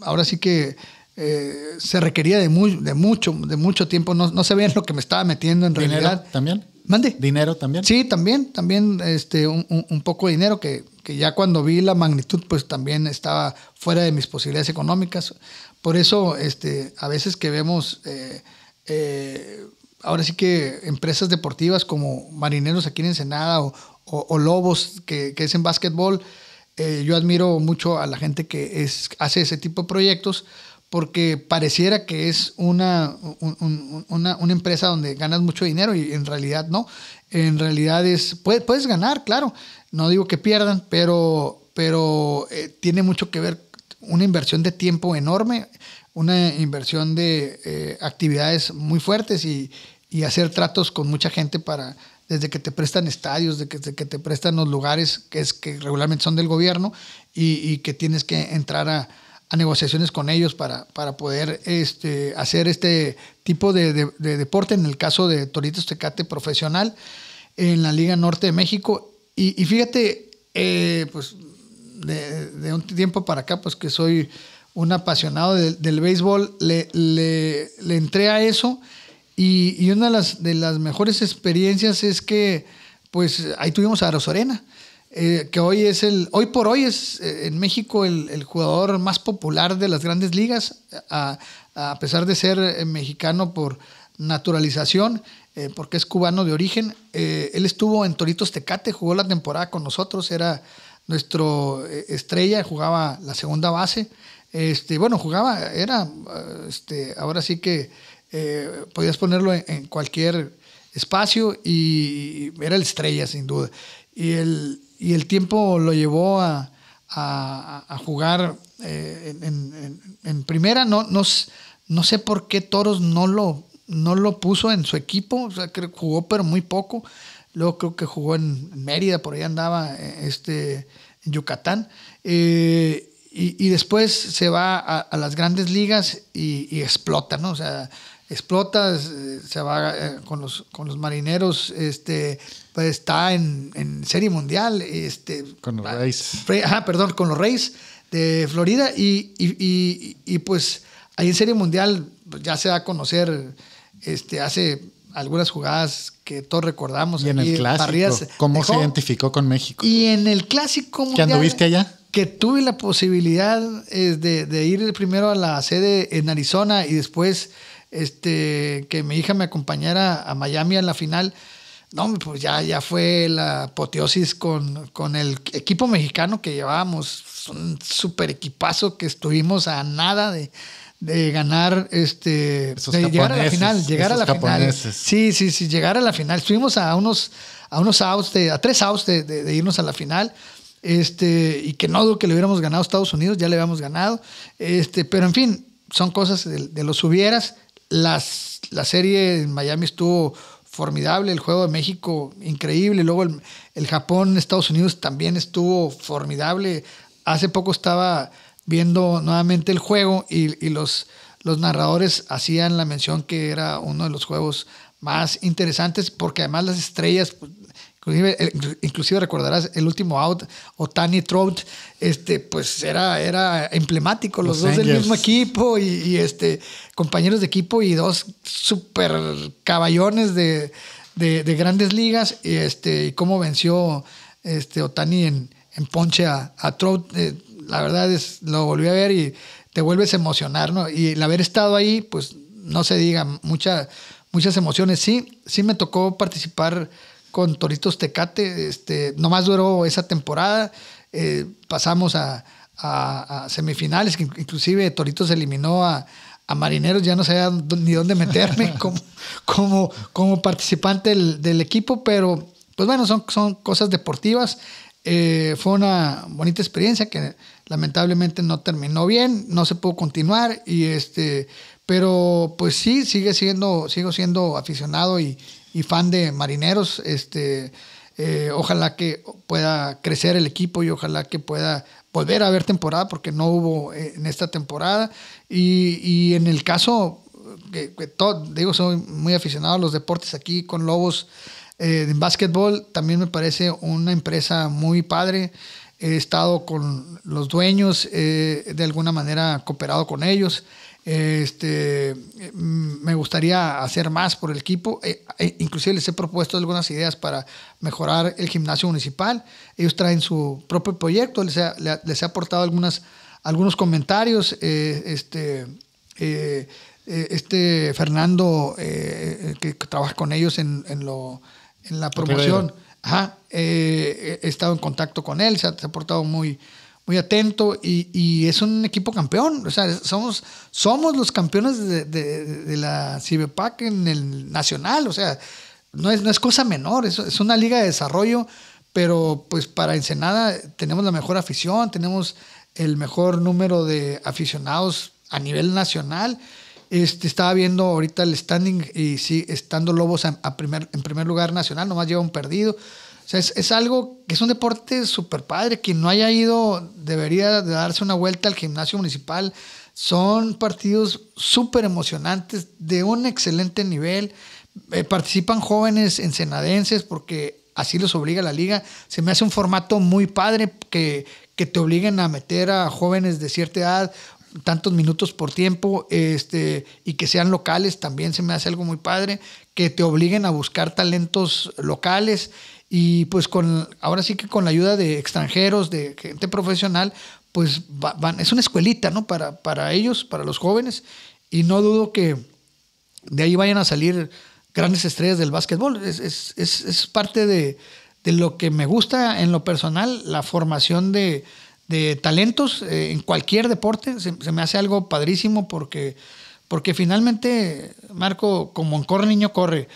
ahora sí que eh, se requería de, mucho, de mucho tiempo. No, no ve en lo que me estaba metiendo en realidad. también? ¿Mande? ¿Dinero también? Sí, también, también este, un, poco de dinero que, ya cuando vi la magnitud, pues también estaba fuera de mis posibilidades económicas. Por eso, este, a veces que vemos, eh, eh, ahora sí que empresas deportivas como Marineros aquí en Ensenada o, Lobos, que, que, es en básquetbol, yo admiro mucho a la gente que es, hace ese tipo de proyectos, porque pareciera que es una, una, empresa donde ganas mucho dinero y en realidad no. En realidad es, puedes, puedes ganar, claro. No digo que pierdan, pero, pero eh, tiene mucho que ver una inversión de tiempo enorme, una inversión de eh, actividades muy fuertes y, hacer tratos con mucha gente para, desde que te prestan estadios, desde que, te prestan los lugares que, es, que regularmente son del gobierno y que tienes que entrar a, a negociaciones con ellos para, para poder este, hacer este tipo de, deporte, en el caso de Toritos Tecate profesional, en la Liga Norte de México. Y, fíjate, eh, pues de, un tiempo para acá, pues que soy un apasionado del béisbol, le, le, entré a eso y, una de las, de las mejores experiencias es que pues ahí tuvimos a Rosarena, eh, que hoy es el, hoy por hoy es eh, en México el, el, jugador más popular de las grandes ligas, a, pesar de ser eh, mexicano por naturalización, porque es cubano de origen. él estuvo en Toritos Tecate, jugó la temporada con nosotros, era nuestro estrella, jugaba la segunda base. Este, bueno, jugaba, era, este, ahora sí que podías ponerlo en, cualquier espacio y era el estrella, sin duda. Y el, y el tiempo lo llevó a, jugar eh, en, primera. No, no, sé por qué Toros no lo, puso en su equipo, o sea, que jugó pero muy poco. Luego creo que jugó en Mérida, por ahí andaba eh, este, en Yucatán. Eh, y, después se va a, las grandes ligas y, y, explota, ¿no? O sea, explota, eh, se va eh, con los, con los marineros, este, pues está en, en, Serie Mundial. Este, con los ah, Reyes. Ajá, perdón, con los Reyes de Florida. Y, y, y, pues ahí en Serie Mundial pues, ya se da a conocer, este, hace algunas jugadas que todos recordamos. Y en el clásico, ¿cómo se identificó con México? Y en el clásico mundial. ¿Que anduviste allá? Que tuve la posibilidad eh, de, de ir primero a la sede en Arizona y después este, que mi hija me acompañara a Miami en la final. No, pues ya, ya fue la apoteosis con, con el equipo mexicano que llevábamos, un super equipazo que estuvimos a nada de, ganar, este, de llegar a la final, llegar a la final. Sí, sí, sí, llegar a la final. Estuvimos a unos, a unos outs, a tres outs de, irnos a la final. Este, y que no dudo que le hubiéramos ganado a Estados Unidos, ya le habíamos ganado. Este, pero en fin, son cosas de, los hubieras. Las, la serie en Miami estuvo formidable, el juego de México increíble, luego el, el Japón, Estados Unidos también estuvo formidable. Hace poco estaba viendo nuevamente el juego y, los, los narradores hacían la mención que era uno de los juegos más interesantes porque además las estrellas pues, Inclusive, recordarás el último out, Otani Trout, este, pues era, era emblemático, los, dos del mismo equipo y, este, compañeros de equipo y dos super caballones de, grandes ligas y este, cómo venció este, Otani en, en ponche a, Trout. Eh, la verdad es, lo volví a ver y te vuelves a emocionar, ¿no? Y el haber estado ahí, pues no se diga, muchas emociones. Sí, sí me tocó participar con Toritos Tecate. Este, nomás duró esa temporada. Eh, pasamos a, semifinales, que inclusive Toritos eliminó a, Marineros, ya no sabía ni dónde meterme [LAUGHS] como, como, como participante del, equipo, pero pues bueno, son, son cosas deportivas. Eh, fue una bonita experiencia que lamentablemente no terminó bien, no se pudo continuar y este, pero pues sí, sigue siendo, sigo siendo aficionado y, y fan de Marineros. Este, eh, ojalá que pueda crecer el equipo y ojalá que pueda volver a haber temporada porque no hubo eh, en esta temporada. Y, en el caso, digo, soy muy aficionado a los deportes aquí con Lobos en eh, básquetbol, también me parece una empresa muy padre. He estado con los dueños, de alguna manera cooperado con ellos. Este, mm, me gustaría hacer más por el equipo. Eh, eh, inclusive les he propuesto algunas ideas para mejorar el gimnasio municipal. Ellos traen su propio proyecto, les, he aportado algunas, algunos comentarios. Eh, este, este Fernando, que, trabaja con ellos en, en, la promoción, he estado en contacto con él, se ha, aportado muy muy atento y, es un equipo campeón. O sea, somos, somos los campeones de, la Cibepac en el nacional. O sea, no es, no es cosa menor, es, es, una liga de desarrollo, pero pues para Ensenada tenemos la mejor afición, tenemos el mejor número de aficionados a nivel nacional. Este, estaba viendo ahorita el standing y sí, estando Lobos a, primer, en primer lugar nacional, nomás lleva un perdido es, algo que es un deporte súper padre. Quien no haya ido debería de darse una vuelta al gimnasio municipal. Son partidos súper emocionantes, de un excelente nivel. Eh, participan jóvenes ensenadenses porque así los obliga la liga. Se me hace un formato muy padre que, que te obliguen a meter a jóvenes de cierta edad tantos minutos por tiempo este, y que sean locales también se me hace algo muy padre, que te obliguen a buscar talentos locales y pues con, ahora sí que con la ayuda de extranjeros, de gente profesional, pues van, es una escuelita, ¿no? Para, para ellos, para los jóvenes. Y no dudo que de ahí vayan a salir grandes estrellas del básquetbol. Es, parte de, lo que me gusta en lo personal, la formación de, talentos eh, en cualquier deporte. Se, me hace algo padrísimo porque, porque finalmente, Marco, como en corre niño corre,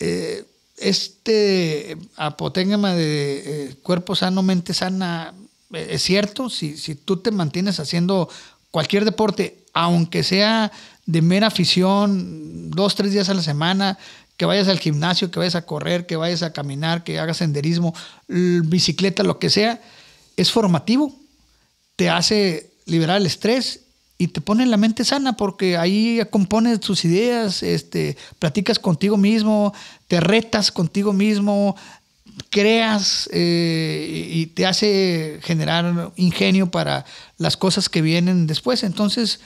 eh, este apotégama de eh, cuerpo sano, mente sana, eh, es cierto, si, si tú te mantienes haciendo cualquier deporte, aunque sea de mera afición, dos, tres días a la semana, que vayas al gimnasio, que vayas a correr, que vayas a caminar, que hagas senderismo, bicicleta, lo que sea, es formativo, te hace liberar el estrés y te pone la mente sana porque ahí compones tus ideas, este, platicas contigo mismo, te retas contigo mismo, creas eh, y te hace generar ingenio para las cosas que vienen después. Entonces,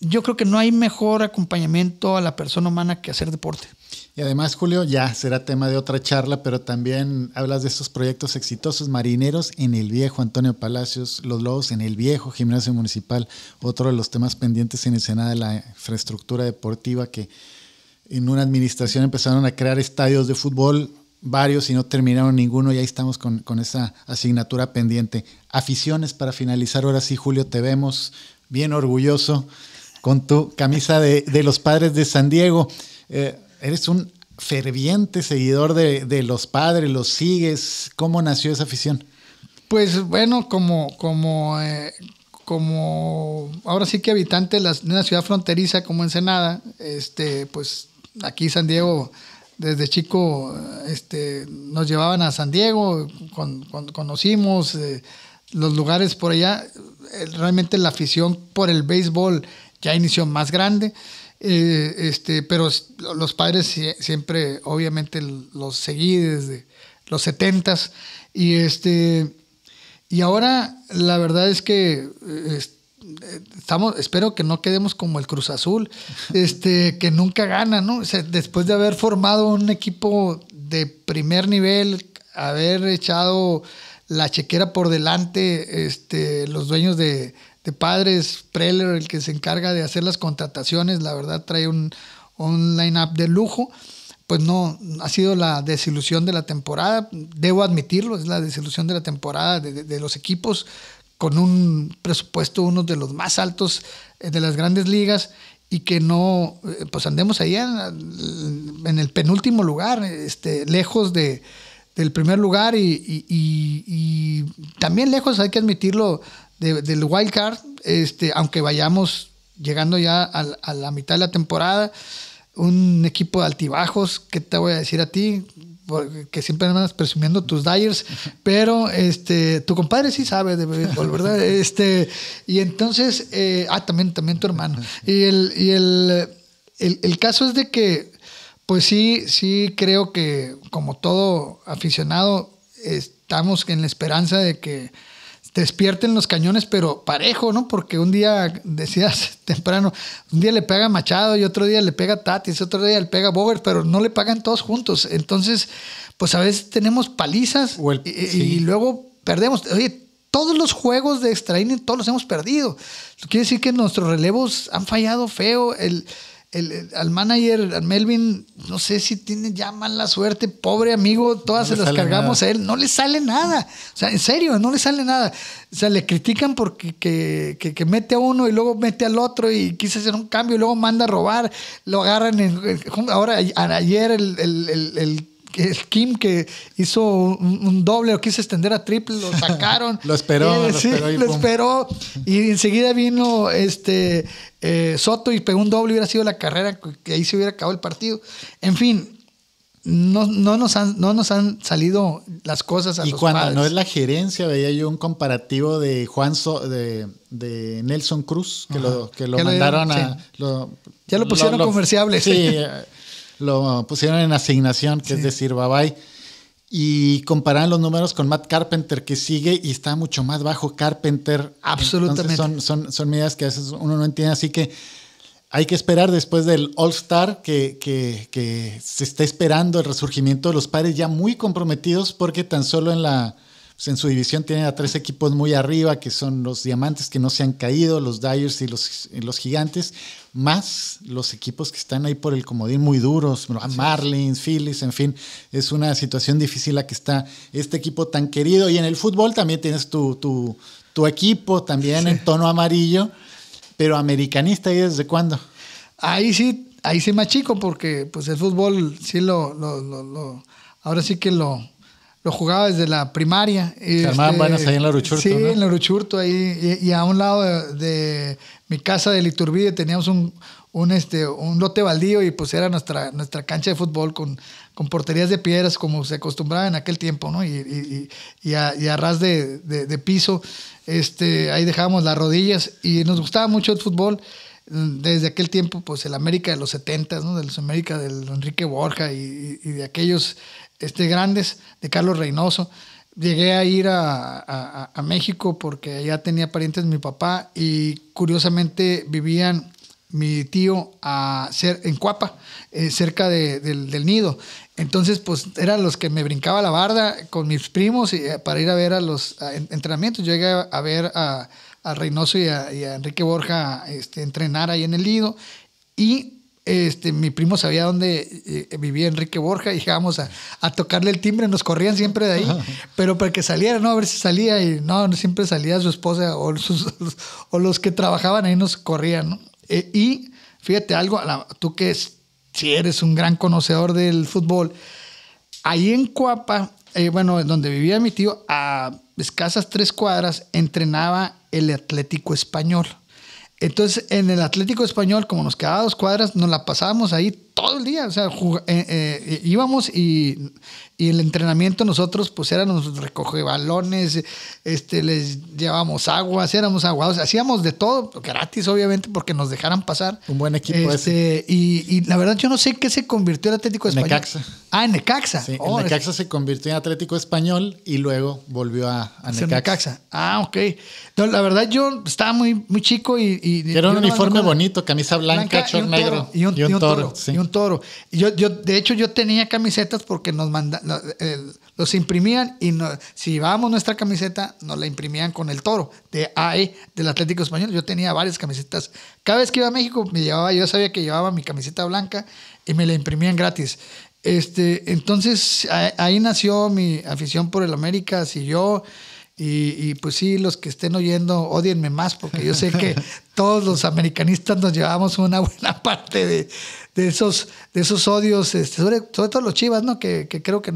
yo creo que no hay mejor acompañamiento a la persona humana que hacer deporte. Y además, Julio, ya será tema de otra charla, pero también hablas de estos proyectos exitosos, Marineros en el Viejo, Antonio Palacios, Los Lobos en el Viejo, Gimnasio Municipal, otro de los temas pendientes en Senado de la infraestructura deportiva que en una administración empezaron a crear estadios de fútbol, varios y no terminaron ninguno y ahí estamos con, esa asignatura pendiente. Aficiones para finalizar, ahora sí, Julio, te vemos bien orgulloso con tu camisa de, de los padres de San Diego. Eh, eres un ferviente seguidor de, los padres, los sigues. ¿Cómo nació esa afición? Pues bueno, como, como, eh, como ahora sí que habitante de, la, una ciudad fronteriza como Ensenada, este, pues aquí San Diego, desde chico, este, nos llevaban a San Diego, con, conocimos eh, los lugares por allá. Eh, realmente la afición por el béisbol ya inició más grande. Eh, este, pero los padres siempre, obviamente, los seguí desde los setentas. Y este. Y ahora la verdad es que eh, eh, estamos, espero que no quedemos como el Cruz Azul, [LAUGHS] este, que nunca gana, ¿no? después de haber formado un equipo de primer nivel, haber echado la chequera por delante, este, los dueños de, de padres, Preller, el que se encarga de hacer las contrataciones, la verdad trae un, un line-up de lujo. Pues no, ha sido la desilusión de la temporada, debo admitirlo, es la desilusión de la temporada de, los equipos con un presupuesto uno de los más altos eh, de las grandes ligas y que no, eh, pues andemos ahí en, el penúltimo lugar, este, lejos de, del primer lugar y, también lejos, hay que admitirlo, del wild card, este, aunque vayamos llegando ya a, la mitad de la temporada, un equipo de altibajos, ¿qué te voy a decir a ti? Porque siempre andas presumiendo tus Dyers, [LAUGHS] pero este, tu compadre sí sabe de béisbol, ¿verdad? [LAUGHS] Este, y entonces, eh, ah, también, también tu hermano. Y, el, el, el, caso es de que, pues sí, sí creo que como todo aficionado, estamos en la esperanza de que despierten los cañones, pero parejo, ¿no? Porque un día, decías [LAUGHS] temprano, un día le pega Machado y otro día le pega Tatis, otro día le pega Bogart, pero no le pagan todos juntos. Entonces, pues a veces tenemos palizas y, luego perdemos. Oye, todos los juegos de extra todos los hemos perdido. Quiere decir que nuestros relevos han fallado feo. El, el, al manager, al Melvin, no sé si tiene ya mala suerte, pobre amigo, todas se las cargamos a él, no le sale nada. O sea, en serio, no le sale nada. O sea, le critican porque que, mete a uno y luego mete al otro y quise hacer un cambio y luego manda a robar, lo agarran en, ahora ayer el, el Kim que hizo un, doble o quiso extender a triple, lo [LAUGHS] sacaron. lo esperó, lo, esperó y enseguida vino este eh, Soto y pegó un doble, hubiera sido la carrera, que ahí se hubiera acabado el partido. En fin, no, no, nos han, no nos han salido las cosas a Y cuando no es la gerencia, veía yo un comparativo de Juan de, Nelson Cruz, que lo, que lo mandaron a. Lo, ya lo pusieron comerciable. Sí. [LAUGHS] lo pusieron en asignación, que es decir, bye bye. Y comparan los números con Matt Carpenter, que sigue y está mucho más bajo Carpenter. Absolutamente. son, medidas que a veces uno no entiende. Así que hay que esperar después del All-Star que, que, se está esperando el resurgimiento de los padres ya muy comprometidos, porque tan solo en la pues, en su división tienen a tres equipos muy arriba, que son los Diamantes que no se han caído, los Dyers y los, los Gigantes, más los equipos que están ahí por el comodín muy duros, Marlins, Phillies, en fin, es una situación difícil la que está este equipo tan querido. Y en el fútbol también tienes tu, tu, tu equipo, también en tono amarillo, pero americanista, ¿y desde cuándo? Ahí sí, ahí sí más chico, porque pues el fútbol sí lo, lo, lo ahora sí que lo lo jugaba desde la primaria. Se armaban este, ahí en la Sí, en la ahí. Y, a un lado de, mi casa de Liturbide teníamos un, este, un lote baldío y pues era nuestra, nuestra cancha de fútbol con, con porterías de piedras como se acostumbraba en aquel tiempo, ¿no? Y, y, y a, ras de, piso, este, ahí dejábamos las rodillas y nos gustaba mucho el fútbol. Desde aquel tiempo, pues el América de los 70, ¿no? De los América del Enrique Borja y de aquellos este, grandes de Carlos Reynoso. Llegué a ir a, México porque ya tenía parientes de mi papá y curiosamente vivían mi tío a ser en Cuapa, eh, cerca del, nido. Entonces, pues eran los que me brincaba la barda con mis primos y, eh, para ir a ver a los entrenamientos. llegué a, ver a, Reynoso y, a, Enrique Borja este, entrenar ahí en el nido. Y este, mi primo sabía dónde eh, vivía Enrique Borja y íbamos a, tocarle el timbre, nos corrían siempre de ahí, pero para que saliera, ¿no? A ver si salía y no, siempre salía su esposa o, los, que trabajaban ahí nos corrían, eh, y fíjate algo, tú que si eres un gran conocedor del fútbol, ahí en Cuapa, eh, bueno, donde vivía mi tío, a escasas tres cuadras entrenaba el Atlético Español. Entonces, en el Atlético Español, como nos quedaba dos cuadras, nos la pasábamos ahí todo el día. O sea, eh, eh, eh, íbamos y, el entrenamiento nosotros, pues éramos recoge balones, este, les llevábamos aguas, éramos aguados, hacíamos de todo, gratis obviamente, porque nos dejaran pasar. Un buen equipo ese. Este, y, y, la verdad yo no sé qué se convirtió el Atlético Español. Necaxa. Ah, en Necaxa. Oh, en Necaxa se convirtió en Atlético Español y luego volvió a, Necaxa. Ah, ok. entonces la verdad yo estaba muy, muy chico y... era un uniforme bonito, camisa blanca, negro y un, un toro. Yo, yo, de hecho, yo tenía camisetas porque nos mandaban, eh, los imprimían y si llevábamos nuestra camiseta, nos la imprimían con el toro de AE, del Atlético Español. Yo tenía varias camisetas. Cada vez que iba a México, me llevaba, yo sabía que llevaba mi camiseta blanca y me la imprimían gratis. Este, entonces, ahí, nació mi afición por el América, si yo... Y, y, pues sí, los que estén oyendo, odienme más, porque yo sé que [LAUGHS] todos los americanistas nos llevamos una buena [LAUGHS] parte de, de esos, de esos odios, este, sobre, todo los Chivas, ¿no? Que, creo que,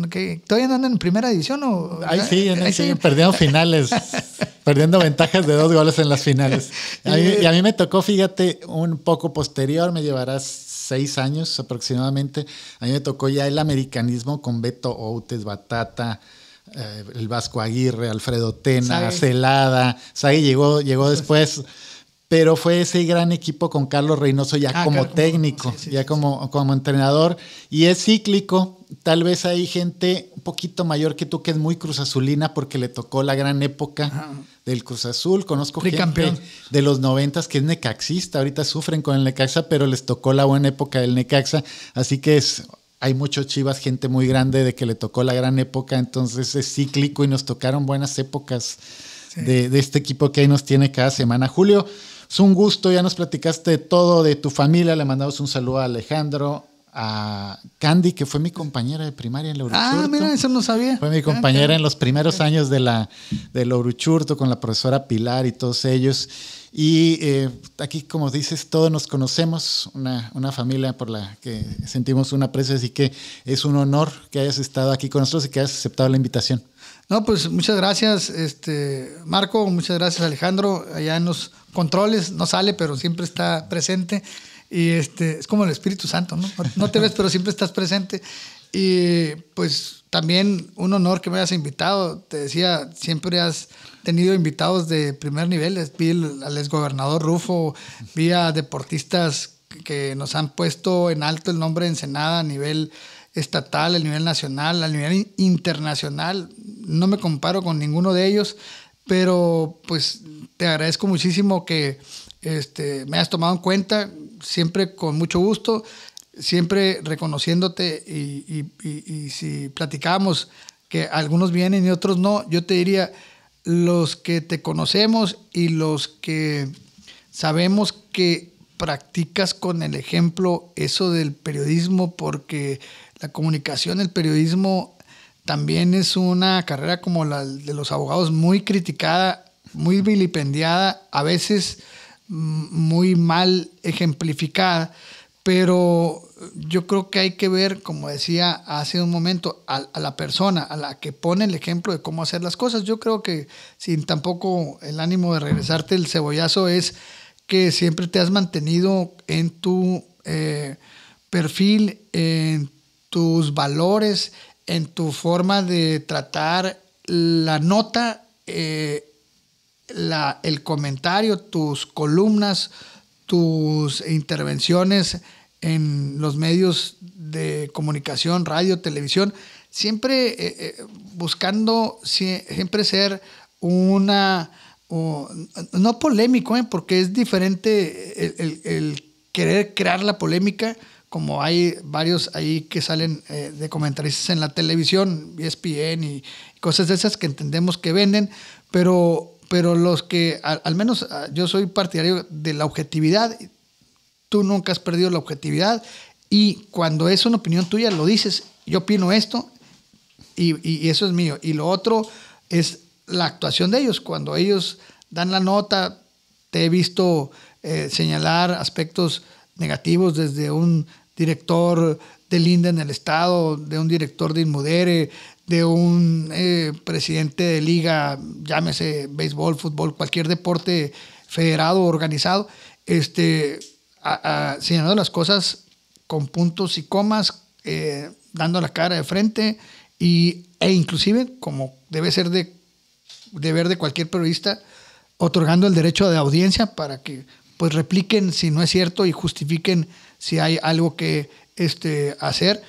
todavía andan en primera edición o. Ahí sí, sí, perdiendo [LAUGHS] finales, perdiendo ventajas de dos goles en las finales. y a mí me tocó, fíjate, un poco posterior, me llevarás seis años aproximadamente. A mí me tocó ya el americanismo con Beto Outes, Batata. Eh, el Vasco Aguirre, Alfredo Tena, Celada, Sagui llegó, llegó después pero fue ese gran equipo con Carlos Reynoso ya ah, como técnico, ya como, como entrenador, y es cíclico. Tal vez hay gente un poquito mayor que tú que es muy Cruz Azulina porque le tocó la gran época del Cruz Azul. Conozco gente de los noventas que es necaxista, ahorita sufren con el Necaxa, pero les tocó la buena época del Necaxa, así que es hay muchos chivas, gente muy grande de que le tocó la gran época, entonces es cíclico y nos tocaron buenas épocas de, de, este equipo que ahí nos tiene cada semana. Julio, es un gusto, ya nos platicaste todo, de tu familia. Le mandamos un saludo a Alejandro, a Candy, que fue mi compañera de primaria en Uruchurto. Ah, mira, eso no sabía. Fue mi ah, compañera en los primeros años de la de con la profesora Pilar y todos ellos. Y eh, aquí, como dices, todos nos conocemos, una, una, familia por la que sentimos una presa. así que es un honor que hayas estado aquí con nosotros y que hayas aceptado la invitación. No, pues muchas gracias, este, Marco, muchas gracias, Alejandro. Allá en los controles no sale, pero siempre está presente. Y este, es como el Espíritu Santo, ¿no? No te ves, pero siempre estás presente. Y pues también un honor que me hayas invitado. Te decía, siempre has tenido invitados de primer nivel. Vi al exgobernador Rufo, vi a deportistas que nos han puesto en alto el nombre de Ensenada a nivel estatal, a nivel nacional, a nivel internacional. No me comparo con ninguno de ellos, pero pues te agradezco muchísimo que este, me has tomado en cuenta, siempre con mucho gusto, siempre reconociéndote y si platicamos que algunos vienen y otros no, yo te diría, los que te conocemos y los que sabemos que practicas con el ejemplo eso del periodismo porque la comunicación, el periodismo también es una carrera como la de los abogados muy criticada, muy vilipendiada, a veces mm, muy mal ejemplificada, pero yo creo que hay que ver, como decía hace un momento, a, la persona, a la que pone el ejemplo de cómo hacer las cosas. Yo creo que sin tampoco el ánimo de regresarte el cebollazo es que siempre te has mantenido en tu eh, perfil, en tus valores, en tu forma de tratar la nota, eh, el comentario, tus columnas, tus intervenciones en los medios de comunicación, radio, televisión, siempre eh, eh, buscando siempre ser una, no polémico, porque es diferente el querer crear la polémica como hay varios ahí que salen eh, de comentaristas en la televisión, ESPN y cosas de esas que entendemos que venden, pero, pero los que, al, menos ah, yo soy partidario de la objetividad, tú nunca has perdido la objetividad y cuando es una opinión tuya lo dices, yo opino esto y, eso es mío. Y lo otro es la actuación de ellos, cuando ellos dan la nota, te he visto eh, señalar aspectos negativos desde un director del INDE en el Estado, de un director de Inmudere, de un eh, presidente de liga, llámese béisbol, fútbol, cualquier deporte federado o organizado, este, señalando las cosas con puntos y comas, eh, dando la cara de frente y, e inclusive, como debe ser de deber de cualquier periodista, otorgando el derecho de audiencia para que pues repliquen si no es cierto y justifiquen si hay algo que este, hacer.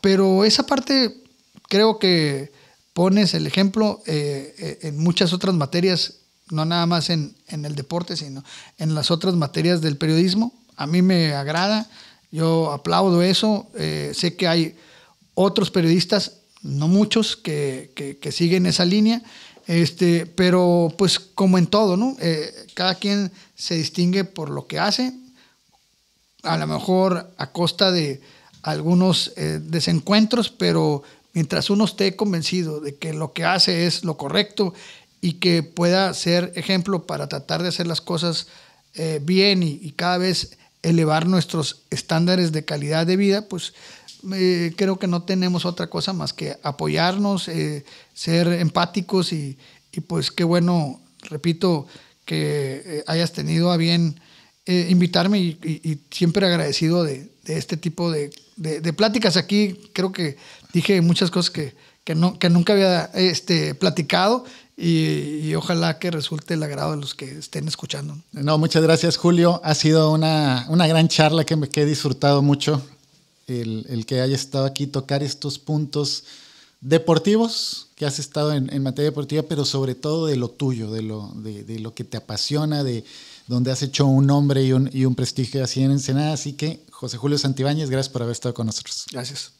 Pero esa parte creo que pones el ejemplo eh, eh, en muchas otras materias, no nada más en, el deporte, sino en las otras materias del periodismo. A mí me agrada, yo aplaudo eso. Eh, sé que hay otros periodistas, no muchos, que, siguen esa línea. Este, pero pues como en todo, ¿no? cada quien se distingue por lo que hace, a lo mejor a costa de algunos eh, desencuentros, pero mientras uno esté convencido de que lo que hace es lo correcto y que pueda ser ejemplo para tratar de hacer las cosas eh, bien y, cada vez elevar nuestros estándares de calidad de vida, pues creo que no tenemos otra cosa más que apoyarnos, eh, ser empáticos y, y, pues qué bueno, repito, que hayas tenido a bien eh, invitarme y, siempre agradecido de, este tipo de, pláticas. Aquí creo que dije muchas cosas que, nunca había este, platicado y, ojalá que resulte el agrado de los que estén escuchando. No, muchas gracias Julio. Ha sido una, gran charla que, me, he disfrutado mucho. El, que haya estado aquí tocar estos puntos deportivos que has estado en, materia deportiva, pero sobre todo de lo tuyo, de lo, de lo que te apasiona, de, donde has hecho un nombre y un, prestigio así en Ensenada. Así que, José Julio Santibáñez, gracias por haber estado con nosotros. Gracias.